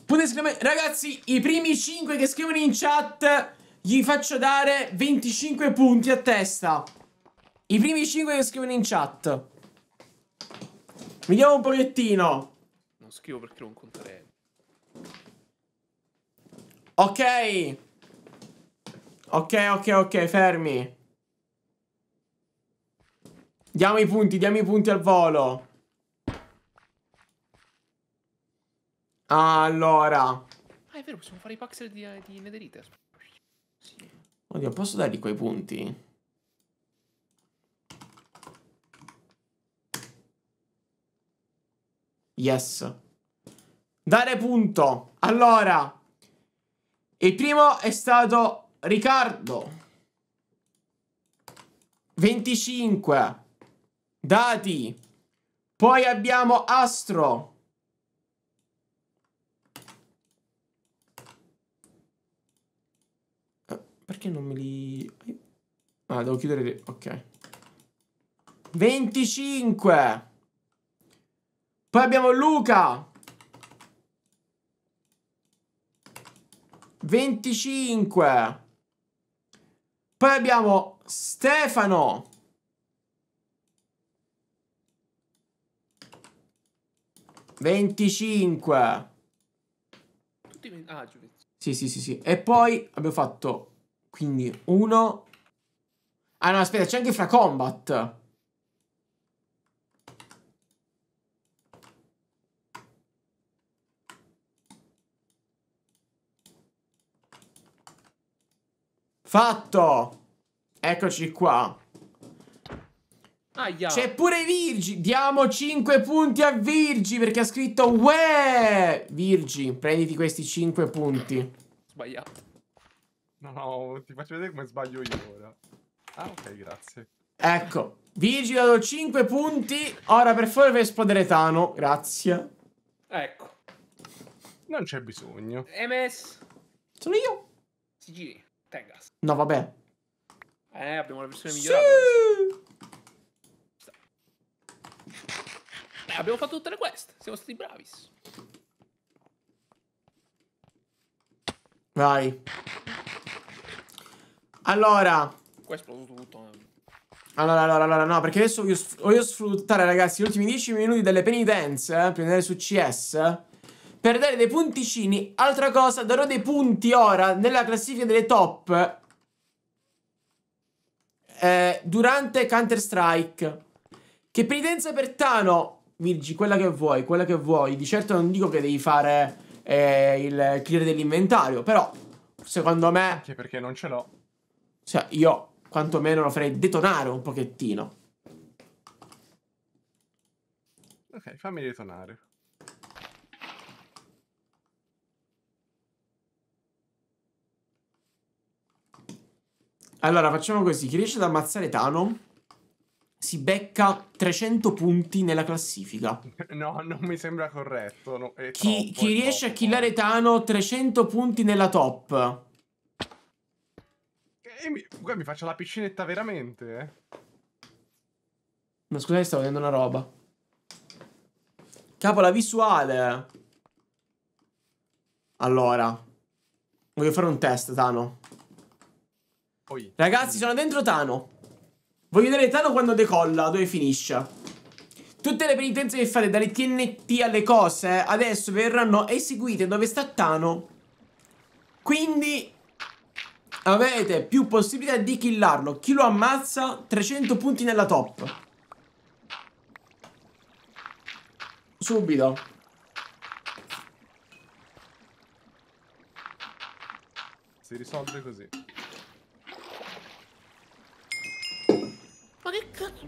Punto esclamativo... Ragazzi, i primi 5 che scrivono in chat gli faccio dare 25 punti a testa. I primi 5 che scrivono in chat. Vediamo un pochettino. Non scrivo perché non conterei. Ok. Ok, ok, ok, fermi. Diamo i punti, diamo i punti al volo. Allora. Ah, è vero, possiamo fare i pixel di, di Nederite. Sì. Oddio, posso dargli quei punti? Yes. Dare punto. Allora. Il primo è stato Riccardo 25 Dati Poi abbiamo Astro eh, Perché non me li... Ah, devo chiudere... Ok 25 Poi abbiamo Luca 25 poi abbiamo Stefano. Venticinque. Tutti... Ah, sì, sì, sì, sì. E poi abbiamo fatto quindi uno. Ah no, aspetta, c'è anche fra combat. Fatto! Eccoci qua. C'è pure Virgi. Diamo 5 punti a Virgi perché ha scritto Uè! Virgi, prenditi questi 5 punti. Sbagliato. No, ti faccio vedere come sbaglio io ora. Ah, ok, grazie. Ecco, Virgi ha dato 5 punti. Ora per favore per rispondere Tano, grazie. Ecco. Non c'è bisogno. MS. Sono io. Si giri. Tengas. No, vabbè. Eh, abbiamo la versione migliorata. Sì! Eh, abbiamo fatto tutte le quest. Siamo stati bravi. Vai. Allora. Qua è tutto. Eh. Allora, allora, allora, no, perché adesso voglio, voglio sfruttare, ragazzi, gli ultimi 10 minuti delle penitenze, eh, prendere su CS per dare dei punticini. Altra cosa, darò dei punti ora nella classifica delle top eh, durante Counter-Strike. Che penitenza per Tano, Virgi, quella che vuoi, quella che vuoi. Di certo non dico che devi fare eh, il clear dell'inventario, però secondo me... Anche perché non ce l'ho. Cioè, io quantomeno lo farei detonare un pochettino. Ok, fammi detonare. Allora, facciamo così. Chi riesce ad ammazzare Tano si becca 300 punti nella classifica. No, non mi sembra corretto. No, chi, troppo, chi riesce troppo. a killare Tano 300 punti nella top. E mi, guarda, mi faccio la piscinetta veramente. Eh. Ma scusate, stavo vedendo una roba. Capo, la visuale. Allora. Voglio fare un test, Tano. Poi. Ragazzi, sono dentro Tano. Voglio vedere Tano quando decolla, dove finisce. Tutte le penitenze che fate dalle TNT alle cose eh, adesso verranno eseguite dove sta Tano. Quindi avete più possibilità di killarlo. Chi lo ammazza 300 punti nella top. Subito. Si risolve così. che cazzo?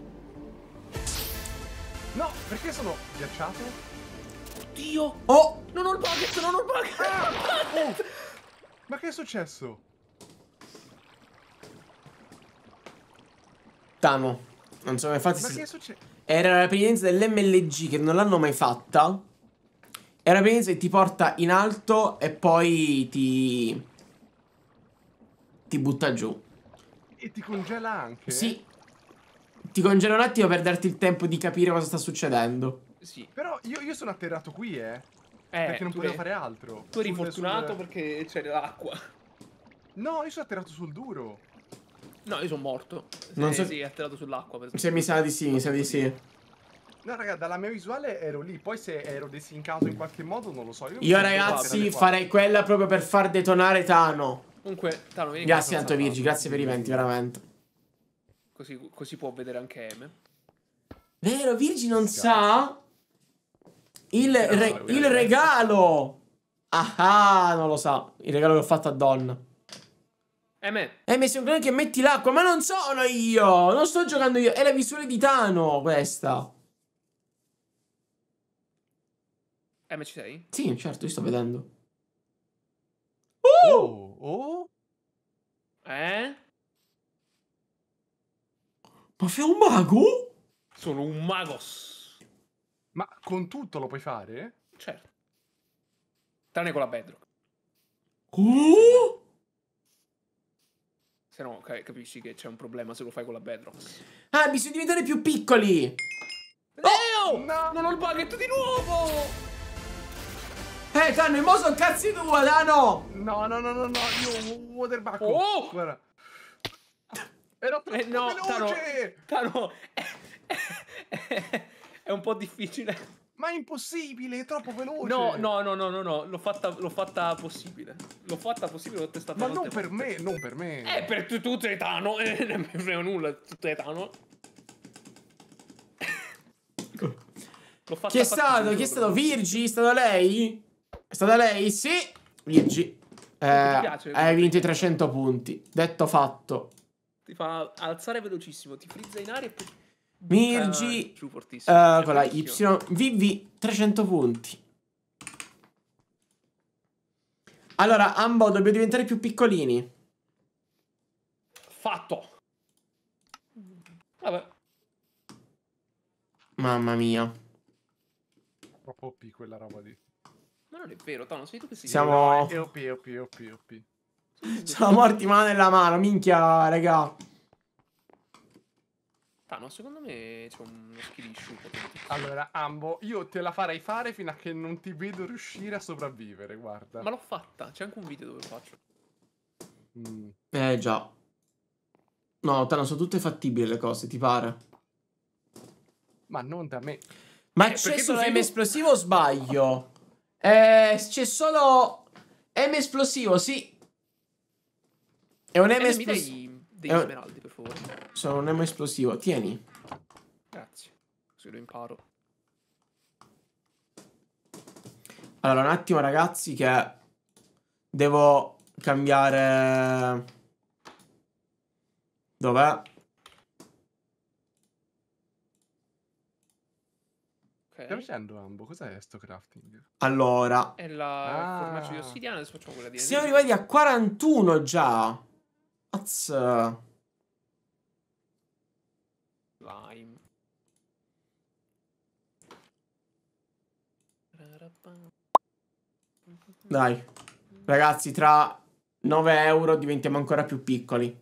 No, perché sono ghiacciato? Oddio! Oh! Non ho il bucket, non ho il bucket! Ah! Oh! Ma che è successo? Tamo. Non so, infatti... Ma che è successo? Era la penitenza dell'MLG che non l'hanno mai fatta. Era la penitenza che ti porta in alto e poi ti... Ti butta giù. E ti congela anche? Sì, ti congelo un attimo per darti il tempo di capire cosa sta succedendo. Sì. Però io, io sono atterrato qui, eh. Eh, perché non potevo eri... fare altro. Tu eri sul, fortunato sul... perché c'era l'acqua. No, io sono atterrato sul duro. No, io sono morto. Non sì, eh, so... sì, atterrato sull'acqua. Se mi sa di sì, mi sa di sì. No, raga, dalla mia visuale ero lì. Poi se ero desincato in qualche modo, non lo so. Io, io ragazzi, farei quella proprio per far detonare Tano. Comunque, Tano, vieni Grazie, Anto Virgi, grazie per i venti, veramente. Così, così può vedere anche Eme. Vero, Virgi non sa il, re il regalo. Ah, ah, non lo sa. Il regalo che ho fatto a Don. Eme. M, eh, sei un clan che metti l'acqua, ma non sono io. Non sto giocando io. È la visuale di Tano questa. M, ci sei? Sì, certo, io sto vedendo. Oh! Uh! Oh! oh. Eh? Ma sei un mago? Sono un magos. Ma con tutto lo puoi fare? Certo. Tranne con la bedrock. Oh! Se no, capisci che c'è un problema se lo fai con la bedrock. Ah, bisogna diventare più piccoli! Oh! No! Non ho il bucket di nuovo! Eh, Tano, e mo sono cazzi tua, Tano! No, no, no, no, no, io ho un water bucket. Oh! Guarda. Era eh, troppo eh no, veloce! Tano, Tano, è, eh, è, eh, è un po' difficile. Ma è impossibile, è troppo veloce. No, no, no, no, no, no. L'ho fatta, l'ho fatta possibile. L'ho fatta possibile, l'ho testata. Ma non per volte. me, non per me. Eh, per tu, tu Tretano. Eh, non mi frega nulla, tu Tretano. l'ho fatta Chi è stato? Chi è stato? Virgi? È stata lei? È stata lei? Sì. Virgi. Eh, hai vinto i 300 punti. Detto fatto ti fa alzare velocissimo, ti frizza in aria e poi... Mirgi, Uh, con la Y, VV 300 punti. Allora, Ambo, dobbiamo diventare più piccolini. Fatto. Vabbè. Mamma mia. Troppo OP quella roba lì. Ma non è vero, Tano, sei tu che si Siamo... OP, OP, OP, OP. Sono morti mano nella mano, minchia, raga. Ah, no, secondo me c'è uno skill issue. Allora, Ambo, io te la farei fare fino a che non ti vedo riuscire a sopravvivere, guarda. Ma l'ho fatta, c'è anche un video dove lo faccio. Mm. Eh, già. No, Tano, sono tutte fattibili le cose, ti pare? Ma non da me. Ma eh, c'è solo M esplosivo o sbaglio? Eh, c'è solo M esplosivo, sì. È un M esplosivo. degli un... smeraldi, per favore. Sono un M esplosivo. Tieni. Grazie. Così lo imparo. Allora, un attimo, ragazzi, che devo cambiare... Dov'è? Okay. Stiamo facendo Ambo, cos'è sto crafting? Allora... È la ah. formaggio di ossidiana, adesso facciamo quella di... Siamo arrivati a 41 già! Mazza. Uh, Lime. Dai. Ragazzi, tra 9 euro diventiamo ancora più piccoli.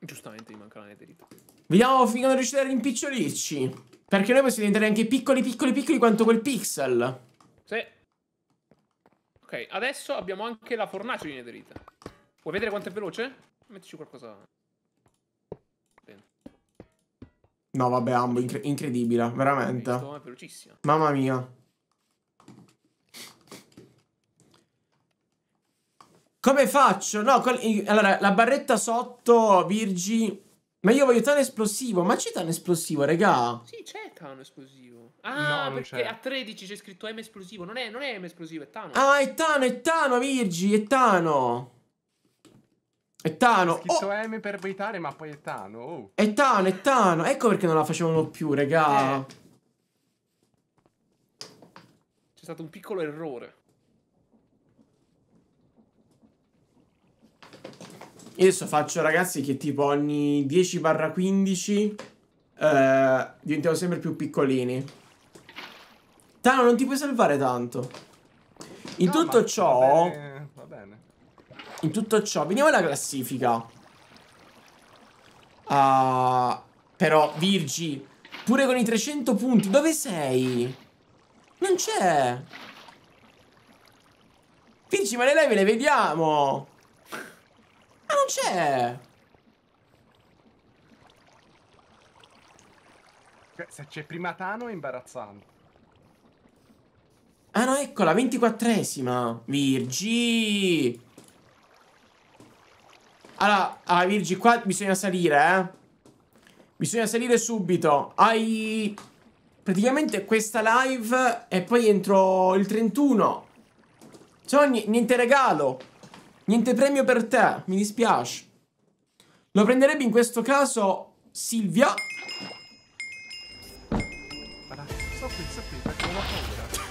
Giustamente mi manca la netherita. Vediamo finché non riuscire a rimpicciolirci. Perché noi possiamo diventare anche piccoli, piccoli, piccoli quanto quel pixel. Sì. Ok, adesso abbiamo anche la fornace di netherite. Vuoi vedere quanto è veloce? Mettici qualcosa. No, vabbè, Ambo, incre incredibile, veramente. Visto, è velocissima. Mamma mia. Come faccio? No, allora, la barretta sotto, Virgi, ma io voglio Tano esplosivo. Ma c'è Tano esplosivo, regà? Sì, c'è Tano esplosivo. Ah, no, perché a 13 c'è scritto M esplosivo. Non è, non è M esplosivo, è Tano. Ah, è Tano, è Tano, Virgi, è Tano. È Tano. Ho scritto oh. M per beitare, ma poi è Tano. Oh. È Tano, è Tano. Ecco perché non la facevano più, regà. Eh. C'è stato un piccolo errore. Io adesso faccio ragazzi che tipo ogni 10-15 eh, diventiamo sempre più piccolini. Tano non ti puoi salvare tanto. In no, tutto ciò... Va bene, va bene. In tutto ciò, Veniamo alla classifica. Uh, però, Virgi, pure con i 300 punti, dove sei? Non c'è. Virgi, ma le live le vediamo. Ma ah, non c'è! Cioè, se c'è prima Tano è imbarazzante. Ah no, ecco la ventiquattresima. Virgi. Allora, ah, Virgi, qua bisogna salire, eh. Bisogna salire subito. Hai... Praticamente questa live e poi entro il 31. Cioè, niente regalo. Niente premio per te, mi dispiace. Lo prenderebbe in questo caso Silvia. Guarda, sto qui, sto qui, perché ho paura.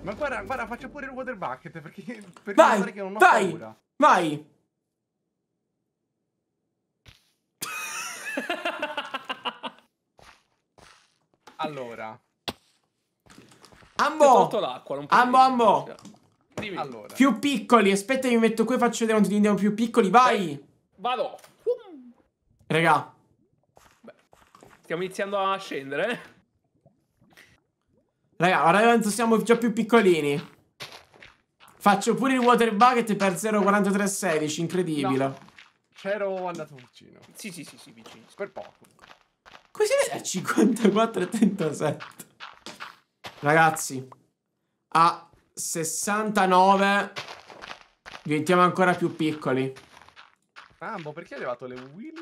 Ma guarda, guarda, faccio pure il water bucket perché per vai, che non ho vai, paura. Vai. allora. Ambo. Ambo, ambo. Allora. Più piccoli, aspetta, mi metto qui e faccio vedere quanti andiamo più piccoli. Vai! Eh, vado! Regà. Beh, stiamo iniziando a scendere, eh. Raga, guarda quanto siamo già più piccolini. Faccio pure il water bucket per 0,4316, incredibile. No. C'ero andato vicino. Sì, sì, sì, sì, vicino. Per poco. Così è 54,37. Ragazzi, Ah, 69. Diventiamo ancora più piccoli. Mambo, perché hai levato le Willy?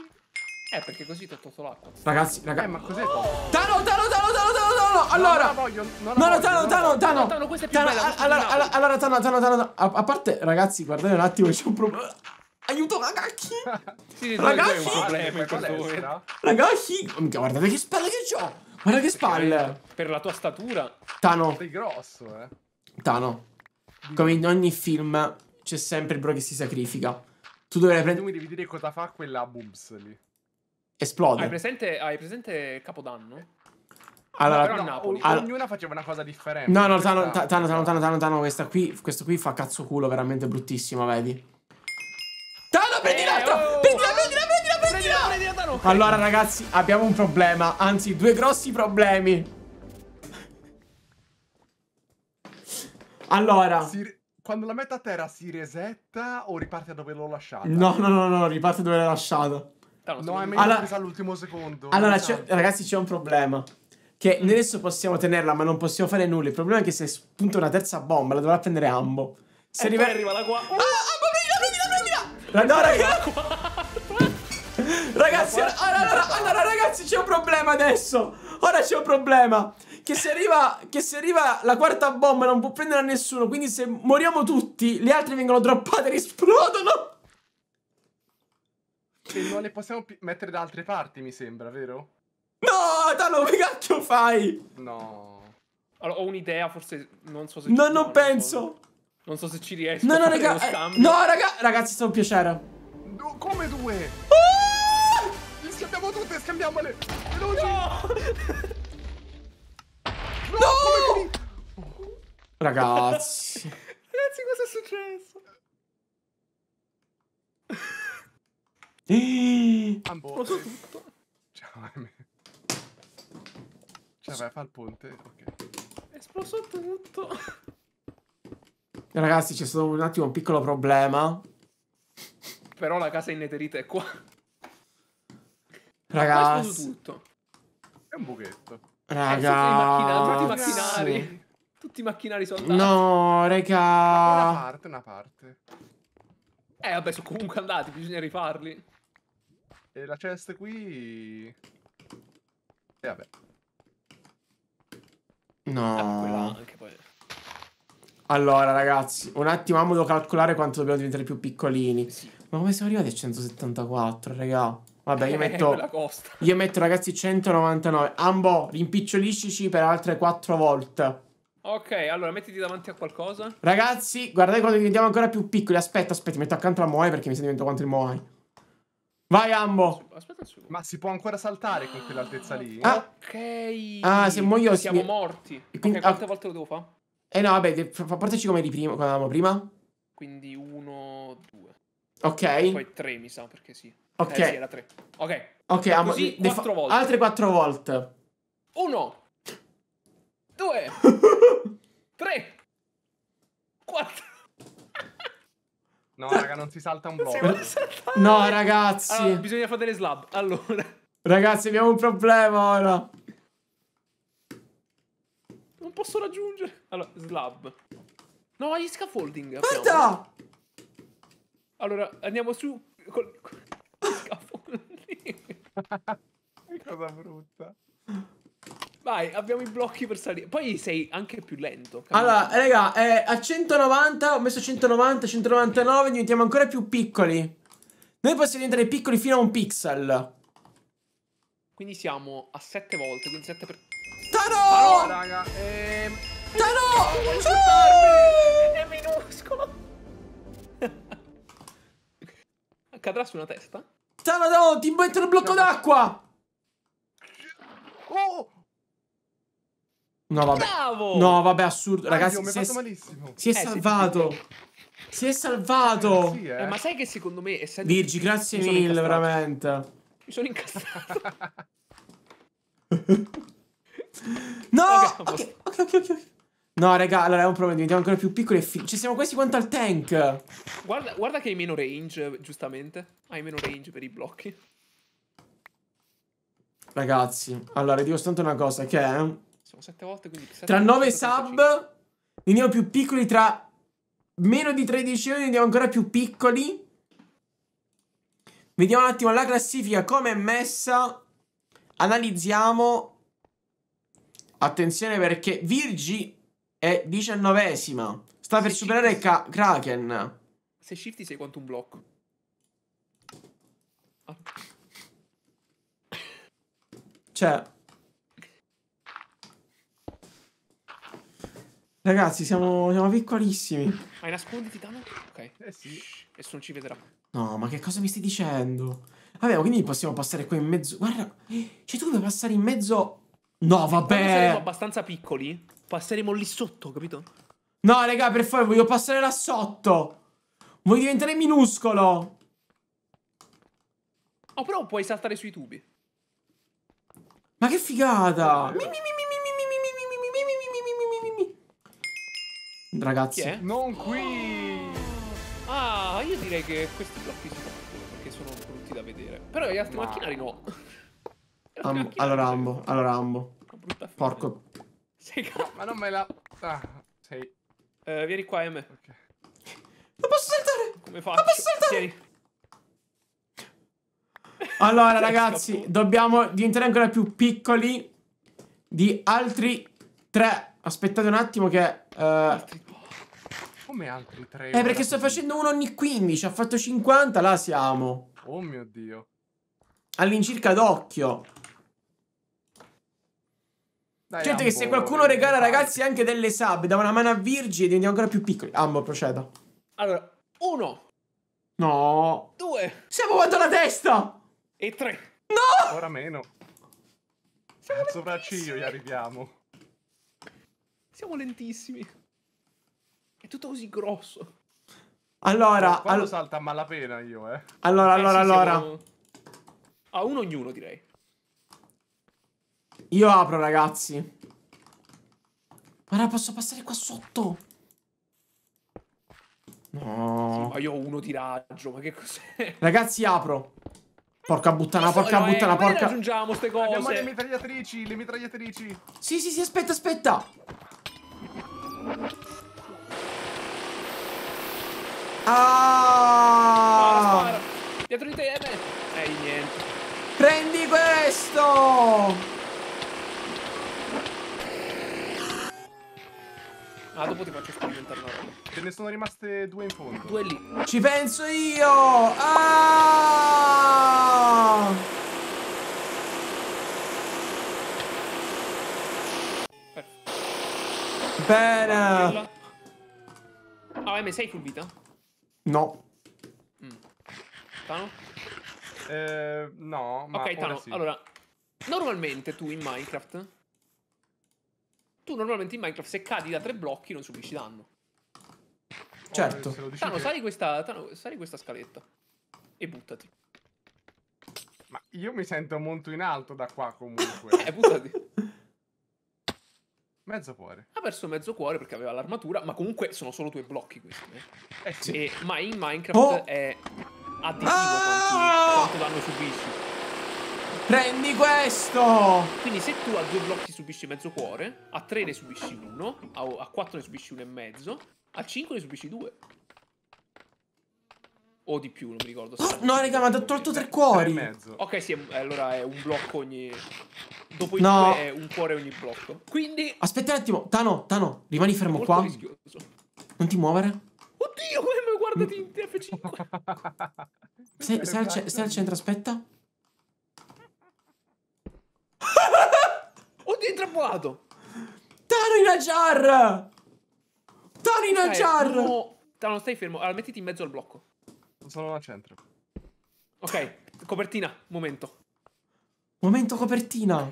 Eh, perché così ti ho tolto l'acqua Ragazzi, ragazzi. Eh, ma cos'è? Tano, Tano, Tano, Tano, Tano, Tano. Allora. No, voglio, no, Tano, Tano, Tano. Allora, allora, Tano, Tano, Tano. A parte, ragazzi, guardate un attimo, c'è un problema. Aiuto ragazzi! sì, ragazzi! Ragazzi! Guardate che spalle che ho! Guarda che spalle! Per la tua statura. Tano. Sei grosso, eh. Tano. Come in ogni film c'è sempre il bro che si sacrifica. Tu dovrai prendere... Tu mi devi dire cosa fa quella boobs lì. Esplode. Hai presente, hai presente Capodanno? Allora, no, no, ogn allora, ognuna faceva una cosa differente. No, no, Tano, Tano, Tano, Tano, Tano, tano, tano questa qui, questo qui fa cazzo culo veramente bruttissimo, vedi? Tano, prendi eh, l'altra! Oh. Prendila, prendila, prendila, prendila! Allora, ragazzi, abbiamo un problema, anzi, due grossi problemi. Allora... Si... Quando la a terra si resetta o riparte da dove l'ho lasciata? No, no, no, no, riparte dove l'ho lasciata. No, è meglio allora, all'ultimo secondo. Allora, c'è, ragazzi, c'è un problema. Che noi mm. adesso possiamo tenerla, ma non possiamo fare nulla. Il problema è che se spunta una terza bomba, la dovrà prendere Ambo. Se e arriva... arriva la qua. Ah, ah, prendila, prendila, prendila! No, ragazzi. ragazzi, allora, allora, allora, ragazzi, c'è un problema adesso. Ora c'è un problema che se arriva, che se arriva la quarta bomba non può prendere a nessuno, quindi se moriamo tutti, le altre vengono droppate e esplodono. Che non le possiamo mettere da altre parti, mi sembra, vero? No, Tano, che cacchio fai? No. Allora, ho un'idea, forse non so se... No, non no, penso. Non so, se ci riesco. No, no, raga, eh, no, raga, ragazzi, sono un piacere. No, come due? Ah! Li scambiamo tutte, scambiamole. Veloci. No! No! Ragazzi. Ragazzi, cosa è successo? Esploso tutto. Ciao, Amy. Cioè, vai, fa il ponte. Ok. Esploso tutto. Ragazzi, c'è stato un attimo un piccolo problema. Però la casa inneterita è qua. Ragazzi. È tutto. È un buchetto. Raga, ah, tutti i macchinari. Tutti i macchinari sono andati. No, raga. Ma una parte, una parte. Eh, vabbè, sono comunque andati, bisogna rifarli. E la chest qui... E vabbè. No. Ah, allora, ragazzi, un attimo, amo devo calcolare quanto dobbiamo diventare più piccolini. Sì. Ma come siamo arrivati a 174, raga? Vabbè, io metto, io metto ragazzi 199. Ambo, rimpiccioliscici per altre 4 volte. Ok, allora mettiti davanti a qualcosa. Ragazzi, guardate quando diventiamo ancora più piccoli. Aspetta, aspetta, metto accanto la Moai perché mi sta diventando quanto il Moai. Vai, Ambo. Aspetta un Ma si può ancora saltare con quell'altezza lì? Ah. Ok. Ah, se muoio... Siamo mi... morti. Quindi, okay, quante ah... volte lo devo fare? Eh no, vabbè, portaci come di prima, quando andavamo prima. Quindi uno, due. Ok. E poi tre, mi sa, perché sì. Ok. Eh, sì, era 3. Ok. Ok, am- così 4 volte. Altre 4 volte. 1 2 3 4 No, raga, non si salta un blocco. No, ragazzi. Allora, bisogna fare delle slab. Allora. Ragazzi, abbiamo un problema ora. Non posso raggiungere. Allora, slab. No, gli scaffolding. Guarda! Allora, andiamo su. Col che cosa brutta. Vai, abbiamo i blocchi per salire. Poi sei anche più lento. Allora, raga, eh, a 190, ho messo 190, 199, diventiamo ancora più piccoli. Noi possiamo diventare piccoli fino a un pixel. Quindi siamo a 7 volte, quindi 7 per... Taro! Taro, raga, ehm... Taro! Eh, Ciao! È minuscolo! Cadrà su una testa? Tana no, ti metto nel blocco d'acqua! Oh! No, vabbè. Bravo! No, vabbè, assurdo. Ragazzi, Oddio, si, è... si, è eh, salvato. Sì. Si è salvato. Eh, sì, eh. eh ma sai che secondo me... è Essendo... Virgi, grazie mille, veramente. Mi sono incastrato. no! Okay, ok, ok, ok. okay. No, raga, allora è un problema, diventiamo ancora più piccoli e fi... Cioè, siamo quasi quanto al tank! Guarda, guarda che hai meno range, giustamente. Hai meno range per i blocchi. Ragazzi, allora, dico soltanto una cosa, che è... Siamo sette volte, quindi... 7 tra nove sub, diventiamo più piccoli, tra meno di 13 ore diventiamo ancora più piccoli. Vediamo un attimo la classifica, come è messa. Analizziamo... Attenzione perché Virgi è diciannovesima. Sta se per superare shifty... Kraken. Se shifty sei quanto un blocco. Cioè... Ragazzi, siamo, siamo piccolissimi. Hai nasconditi, Tano? Ok. Eh sì. Nessuno ci vedrà. No, ma che cosa mi stai dicendo? Vabbè, quindi possiamo passare qua in mezzo... Guarda, cioè tu puoi passare in mezzo... No, vabbè! Siamo abbastanza piccoli, passeremo lì sotto, capito? No, raga, per favore, voglio passare là sotto. Voglio diventare minuscolo. Oh, però puoi saltare sui tubi. Ma che figata! Ragazzi, non qui. Ah, io direi che questi blocchi si possono sono brutti da vedere. Però gli altri macchinari no. allora, Ambo, allora, Ambo. Porco sei Ma non me la... Ah, sei... Uh, vieni qua, M. Okay. Non posso saltare! Come faccio? Non posso saltare! Vieni. Allora, ragazzi, dobbiamo diventare ancora più piccoli di altri tre. Aspettate un attimo che... Uh... Altri... Come altri tre? Eh, perché sto facendo uno ogni 15. Ho fatto 50, là siamo. Oh mio Dio. All'incirca d'occhio. Dai, certo Ambo, che se qualcuno regala ragazzi anche delle sub, da una mano a Virgi diventiamo ancora più piccoli. Ambo, proceda. Allora, uno. No. Due. Siamo quanto la testa. E tre. No! Ora meno. Siamo Al sopracciglio gli arriviamo. Siamo lentissimi. È tutto così grosso. Allora... Quando all... salta malapena io, eh. Allora, eh, allora, sì, allora. Siamo... A uno ognuno, direi. Io apro, ragazzi. Guarda, posso passare qua sotto. No. Sì, ma io ho uno di raggio, ma che cos'è? Ragazzi, apro. Porca buttana, porca no, eh, buttana, eh, porca... Ma aggiungiamo queste cose? Abbiamo le mitragliatrici, le mitragliatrici. Sì, sì, sì, aspetta, aspetta. Ah! Dietro di te, Eh, eh niente. Prendi questo! Ah, dopo ti faccio sperimentare una roba. Ce ne sono rimaste due in fondo. Due lì. Ci penso io! Ah! Bene! Ah, ma sei full vita? No. Mm. Tano? Eh, no, ma Ok, Tano, sì. allora... Normalmente tu in Minecraft tu normalmente in Minecraft se cadi da tre blocchi non subisci danno. Certo. Oh, Tano, sali questa, Tano, sali questa scaletta e buttati. Ma io mi sento molto in alto da qua comunque. eh, buttati. Mezzo cuore. Ha perso mezzo cuore perché aveva l'armatura, ma comunque sono solo due blocchi questi. Eh, eh sì. E, ma in Minecraft oh. è additivo ah! quanti, quanto danno subisci. Prendi questo! Quindi se tu a due blocchi subisci mezzo cuore, a tre ne subisci uno, a quattro ne subisci uno e mezzo, a cinque ne subisci due. O di più, non mi ricordo. Oh, no, raga, ma ti ho tolto tre cuori. Tre ok, sì, allora è un blocco ogni... Dopo i no. è un cuore ogni blocco. Quindi... Aspetta un attimo, Tano, Tano, rimani fermo qua. Rischioso. Non ti muovere. Oddio, come guardati in TF5. stai, stai, al, stai al centro, aspetta. Oddio, è intrappolato! Tano in ajar! Tano in ajar! Eh, no. Tano, stai fermo. Allora, mettiti in mezzo al blocco. Non sono la centro. Ok, copertina, momento. Momento copertina.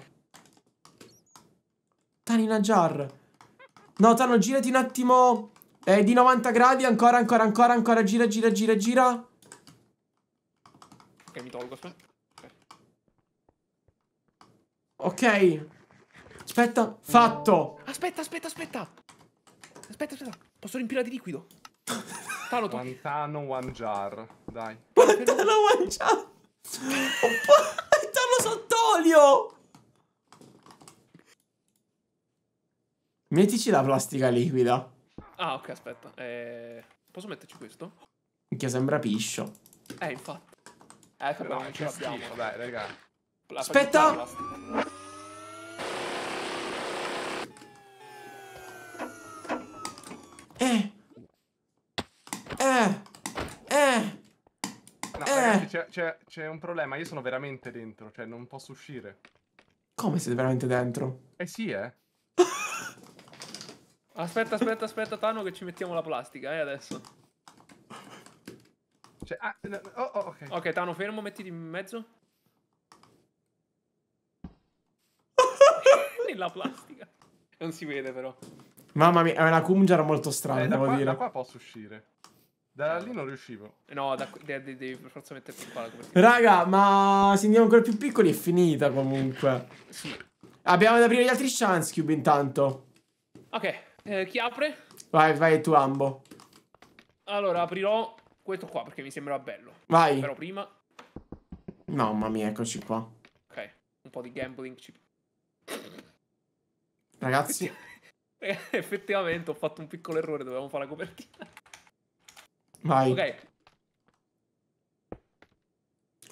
Tano in ajar. No, Tano, girati un attimo. È di 90 gradi, ancora, ancora, ancora, ancora. Gira, gira, gira, gira. Ok, mi tolgo, aspetta. Ok. Aspetta, fatto. Aspetta, aspetta, aspetta. Aspetta, aspetta. Posso riempire di liquido. Talo tu. Guantano one jar. Dai. Guantano one jar. Guantano oh, sott'olio. Mettici la plastica liquida. Ah, ok, aspetta. Eh, posso metterci questo? Che sembra piscio. Eh, infatti. Eh, però non ce l'abbiamo. Dai, raga. La aspetta! c'è, c'è, c'è un problema, io sono veramente dentro, cioè non posso uscire. Come siete veramente dentro? Eh sì, eh. aspetta, aspetta, aspetta, Tano, che ci mettiamo la plastica, eh, adesso. Cioè, ah, oh, oh, ok. Ok, Tano, fermo, mettiti in mezzo. Nella plastica. Non si vede, però. Mamma mia, è una cumgiara molto strana, eh, devo qua, dire. Da qua posso uscire. Da cioè, lì non riuscivo. Eh, no, da, de, de, devi per forza metterti un po' la copertina. Raga, ma se andiamo ancora più piccoli è finita comunque. sì. Abbiamo da aprire gli altri chance cube intanto. Ok, eh, chi apre? Vai, vai tu ambo. Allora, aprirò questo qua perché mi sembra bello. Vai. Però prima... No, mamma mia, eccoci qua. Ok, un po' di gambling Ci... Ragazzi... Effettivamente ho fatto un piccolo errore, dovevamo fare la copertina. Vai. Ok.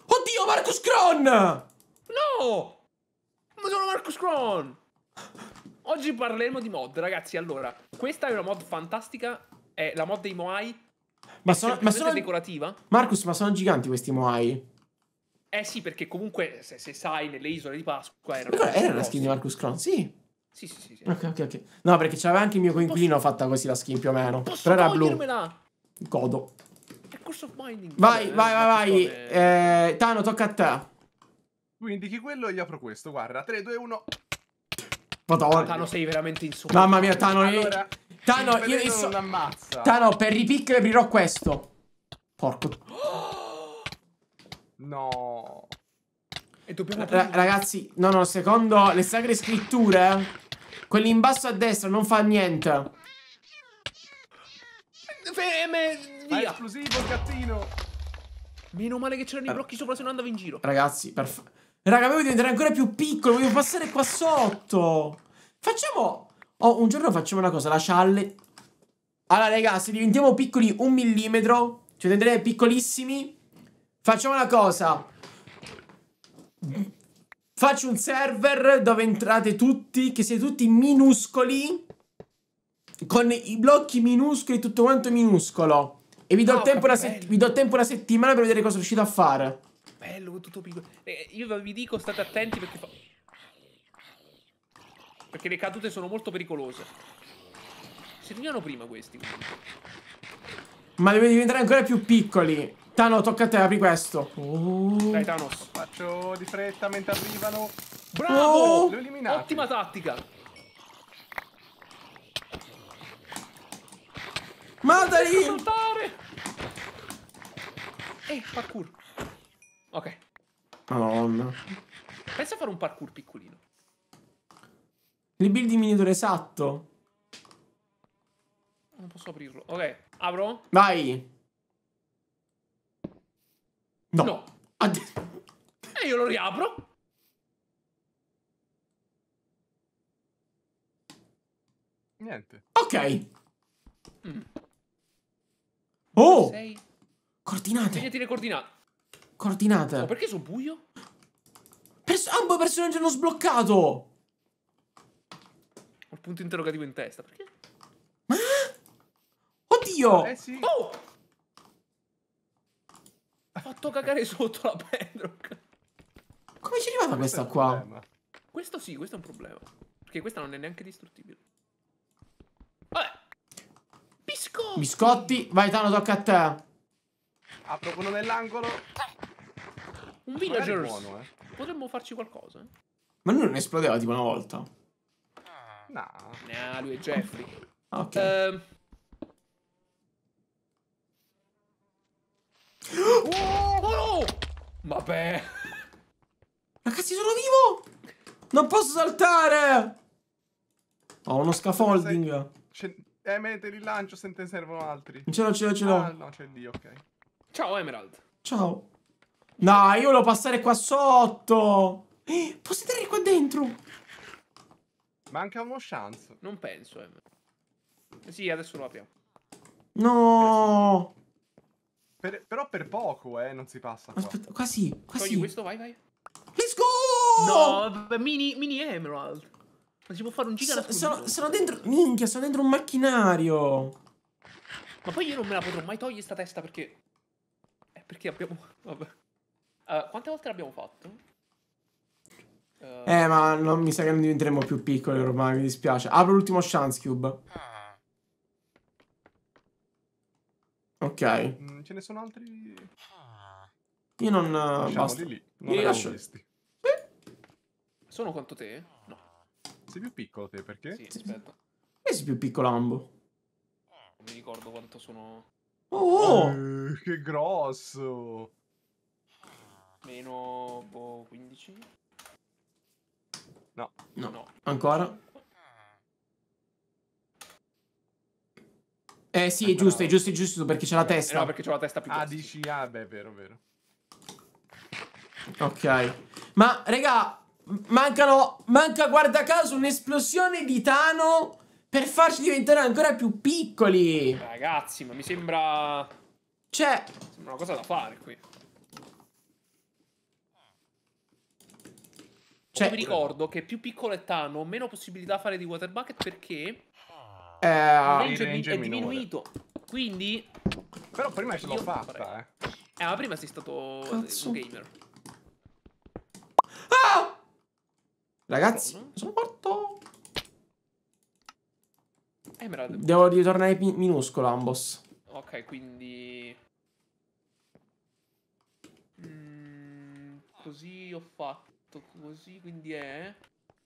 Oddio, Marcus Cron! No! Ma sono Marcus Cron! Oggi parleremo di mod, ragazzi. Allora, questa è una mod fantastica. È la mod dei Moai. Ma sono, ma sono decorativa. Marcus, ma sono giganti questi Moai. Eh sì, perché comunque, se, se sai, nelle isole di Pasqua erano. Però era la skin di Marcus Cron, sì. Sì, sì, sì, sì. Ok, ok, ok. No, perché c'aveva anche il mio coinquilino posso... fatta così la skin più o meno. Posso Però era blu. Godo. Vai, vai, vai, vai. Eh. eh, Tano, tocca a te. Quindi chi quello gli apro questo, guarda. 3, 2, 1. Madonna. Tano sei veramente insultato. Mamma mia, Tano. Eh. Allora, Tano, io so... Tano, per ripicco aprirò questo. Porco. No. R ragazzi, no, no, secondo le sacre scritture, eh, quelli in basso a destra non fa niente. Feme! Via! Esplosivo il gattino! Meno male che c'erano i blocchi sopra, se no andavo in giro. Ragazzi, perfetto. Raga, voglio diventare ancora più piccolo, voglio passare qua sotto. Facciamo... Oh, un giorno facciamo una cosa, la challe. Allora, raga, se diventiamo piccoli un millimetro, cioè diventerei piccolissimi, facciamo una cosa. Faccio un server dove entrate tutti, che siete tutti minuscoli con i blocchi minuscoli, tutto quanto minuscolo. E vi do, no, tempo, una vi do tempo una settimana per vedere cosa riuscite a fare. Bello, tutto piccolo. Eh, io vi dico, state attenti perché... Fa... Perché le cadute sono molto pericolose. Si riuniamo prima questi. Ma devi diventare ancora più piccoli. Tano, tocca a te, apri questo. Oh. Dai, Thanos. Faccio di fretta mentre arrivano. Bravo! Oh. Ottima tattica. Madari! saltare! Ehi, parkour. Ok. Madonna. Pensa a fare un parkour piccolino. Rebuild in miniatura, esatto. Non posso aprirlo. Ok, apro. Vai. No. no. E io lo riapro. Niente. Ok. Mm. Oh! Sei... Coordinate. Segnati le coordinate. Coordinate. Ma oh, perché sono buio? Pers ah, personaggio non sbloccato! Ho il punto interrogativo in testa, perché? Ma? Oddio! Eh sì. Oh! Ha fatto cagare sotto la bedrock. Come ci è questa qua? Questo sì, questo è un problema. Perché questa non è neanche distruttibile. Biscotti. Vai, Tano, tocca a te. Apro quello dell'angolo. Un villager eh. Potremmo farci qualcosa. Eh. Ma lui non esplodeva tipo una volta. No. Nah, lui è Jeffrey. Ok. Uh... Oh, oh no! Vabbè. Ragazzi, sono vivo! Non posso saltare! Ho uno scaffolding. Eh, Emerald, rilancio se te ne servono altri. Ce l'ho, ce l'ho, ce l'ho. Ah, no, c'è il lì, ok. Ciao, Emerald. Ciao. No, io volevo passare qua sotto. Eh, posso entrare qua dentro? Manca uno chance. Non penso, Emerald. Eh. Sì, adesso lo apriamo. No. Per, però per poco, eh, non si passa qua. Aspetta, quasi, quasi. Togli questo, vai, vai. Let's go! No, mini, mini Emerald. Ma si può fare un giga so, sono, sono, dentro. Minchia, sono dentro un macchinario. Ma poi io non me la potrò mai togliere sta testa perché. Eh, perché abbiamo. Vabbè. Uh, quante volte l'abbiamo fatto? Uh... Eh, ma non, mi sa che non diventeremo più piccoli ormai, mi dispiace. Apro l'ultimo chance cube. Ah. Ok. Eh, mm, ce ne sono altri. Io non. Eh, Lasciamoli basta. Lì, non li lascio. Sono quanto te? Sei più piccolo te, perché? Sì, aspetta. Perché sei più piccolo, Ambo? Eh, non mi ricordo quanto sono... Oh! Eh, che grosso! Meno, boh, 15? No. No. no. Ancora? Eh sì, è giusto, è giusto, è giusto, perché c'è la eh, testa. Eh, no, perché c'è la testa più Ah, dici, ah, beh, è vero, è vero. Ok. Ma, raga, Mancano, manca guarda caso un'esplosione di Tano per farci diventare ancora più piccoli. Ragazzi, ma mi sembra... Cioè... Sembra una cosa da fare qui. Cioè... mi ricordo che più piccolo è Tano, meno possibilità fare di water bucket perché... Eh, range, ah, range è, è diminuito. Quindi... Però prima ce l'ho fatta, farei. eh. Eh, ma prima sei stato Cazzo. gamer. Ah! Ragazzi, sono morto. Emerald. Eh, devo ritornare min minuscolo, Ambos. Ok, quindi... Mm, così ho fatto, così, quindi è...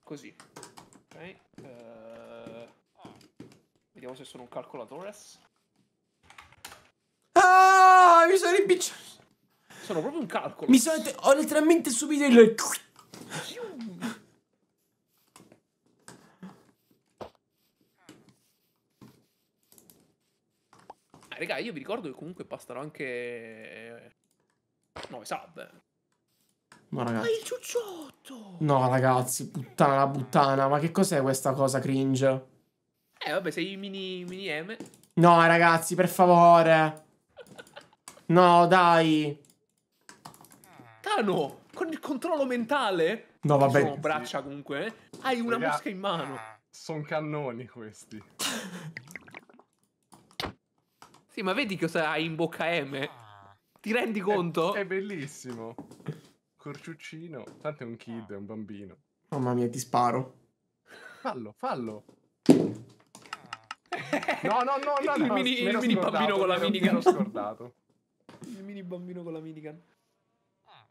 Così. Ok. Uh... Vediamo se sono un calcolatore. Ah, mi sono impicciato. Sono proprio un calcolo. Mi sono... Ho letteralmente subito il... Ah, raga, io vi ricordo che comunque bastano anche 9 eh, sub. No, ragazzi. Ma il ciucciotto! No, ragazzi, puttana puttana, ma che cos'è questa cosa cringe? Eh, vabbè, sei i mini, mini M. No, ragazzi, per favore. No, dai. Tano, con il controllo mentale. No, vabbè. Sono braccia comunque. Eh. Hai una Raga, mosca in mano. Sono cannoni questi. Sì, ma vedi cosa hai in bocca M? Ah. Ti rendi conto? È, è bellissimo. Corciuccino. Tanto è un kid, è un bambino. Mamma mia, ti sparo. Fallo, fallo. No, no, no, no. il mini, il mini bambino con la minigun. L'ho scordato. Il mini bambino con la minigun. Ah.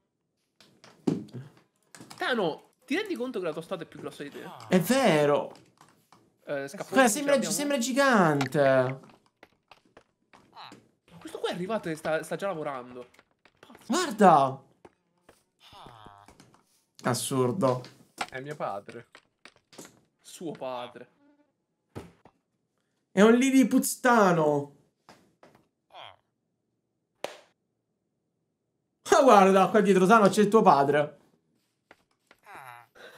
Tano, ti rendi conto che la tua strada è più grossa di te? È vero. Eh, sembra, sembra gigante qua è arrivato e sta, sta già lavorando. Pazzo. Guarda! Assurdo. È mio padre. Suo padre. È un lidi puzzano. Ma ah, guarda, qua dietro Sano c'è il tuo padre.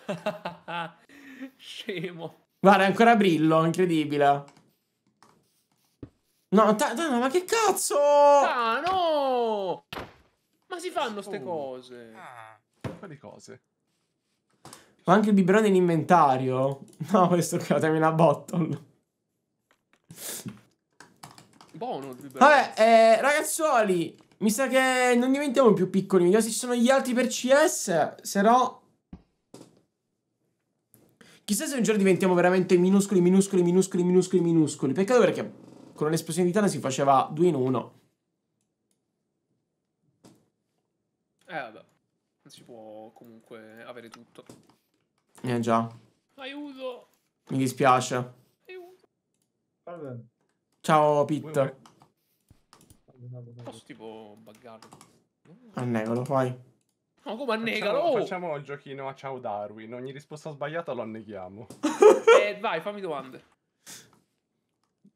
Scemo. Guarda, è ancora brillo, incredibile. No, Tano, ma che cazzo? Tano! Ma si fanno ste oh. cose. Quali ah, cose? Ma anche il biberone in inventario? No, questo che è una bottle. Buono il biberone. Vabbè, eh, ragazzuoli, mi sa che non diventiamo più piccoli. Vediamo se ci sono gli altri per CS, se no... Chissà se un giorno diventiamo veramente minuscoli, minuscoli, minuscoli, minuscoli, minuscoli. Peccato perché con un'esplosione di titano si faceva 2 in 1. Eh vabbè, non si può comunque avere tutto. Eh già. Aiuto! Mi dispiace. Aiuto. Ciao Pit. Posso tipo buggarlo? Annegalo, fai. Ma come annegalo? Facciamo, facciamo il giochino a ciao Darwin. Ogni risposta sbagliata lo anneghiamo. eh, vai, fammi domande.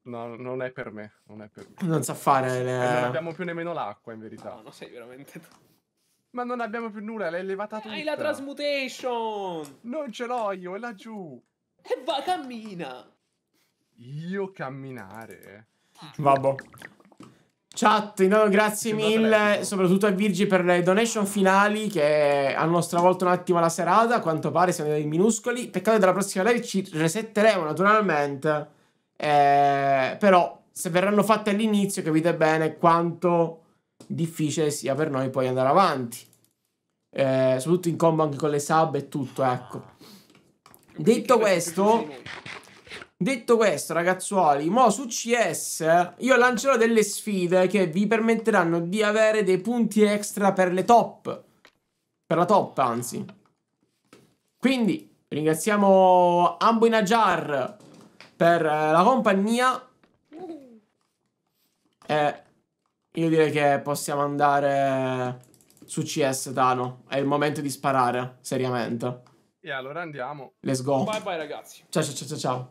No, non è per me. Non, è per me. non sa fare le... eh, non abbiamo più nemmeno l'acqua, in verità. No, no, sei veramente... Ma non abbiamo più nulla, l'hai levata tutta. Hai la transmutation! Non ce l'ho io, è laggiù. E va, cammina! Io camminare? Vabbè. Eh. Chat, no, grazie mille, soprattutto a Virgi per le donation finali che hanno stravolto un attimo la serata, a quanto pare siamo dei minuscoli. Peccato che dalla prossima live ci resetteremo naturalmente. Eh, però se verranno fatte all'inizio capite bene quanto difficile sia per noi poi andare avanti. Eh, soprattutto in combo anche con le sub e tutto, ecco. Detto questo, detto questo ragazzuoli, mo su CS io lancerò delle sfide che vi permetteranno di avere dei punti extra per le top. Per la top, anzi. Quindi, ringraziamo Ambo Inajar per eh, la compagnia. E io direi che possiamo andare su CS, Tano. È il momento di sparare, seriamente. E allora andiamo. Let's go. Bye bye ragazzi. ciao ciao ciao. ciao.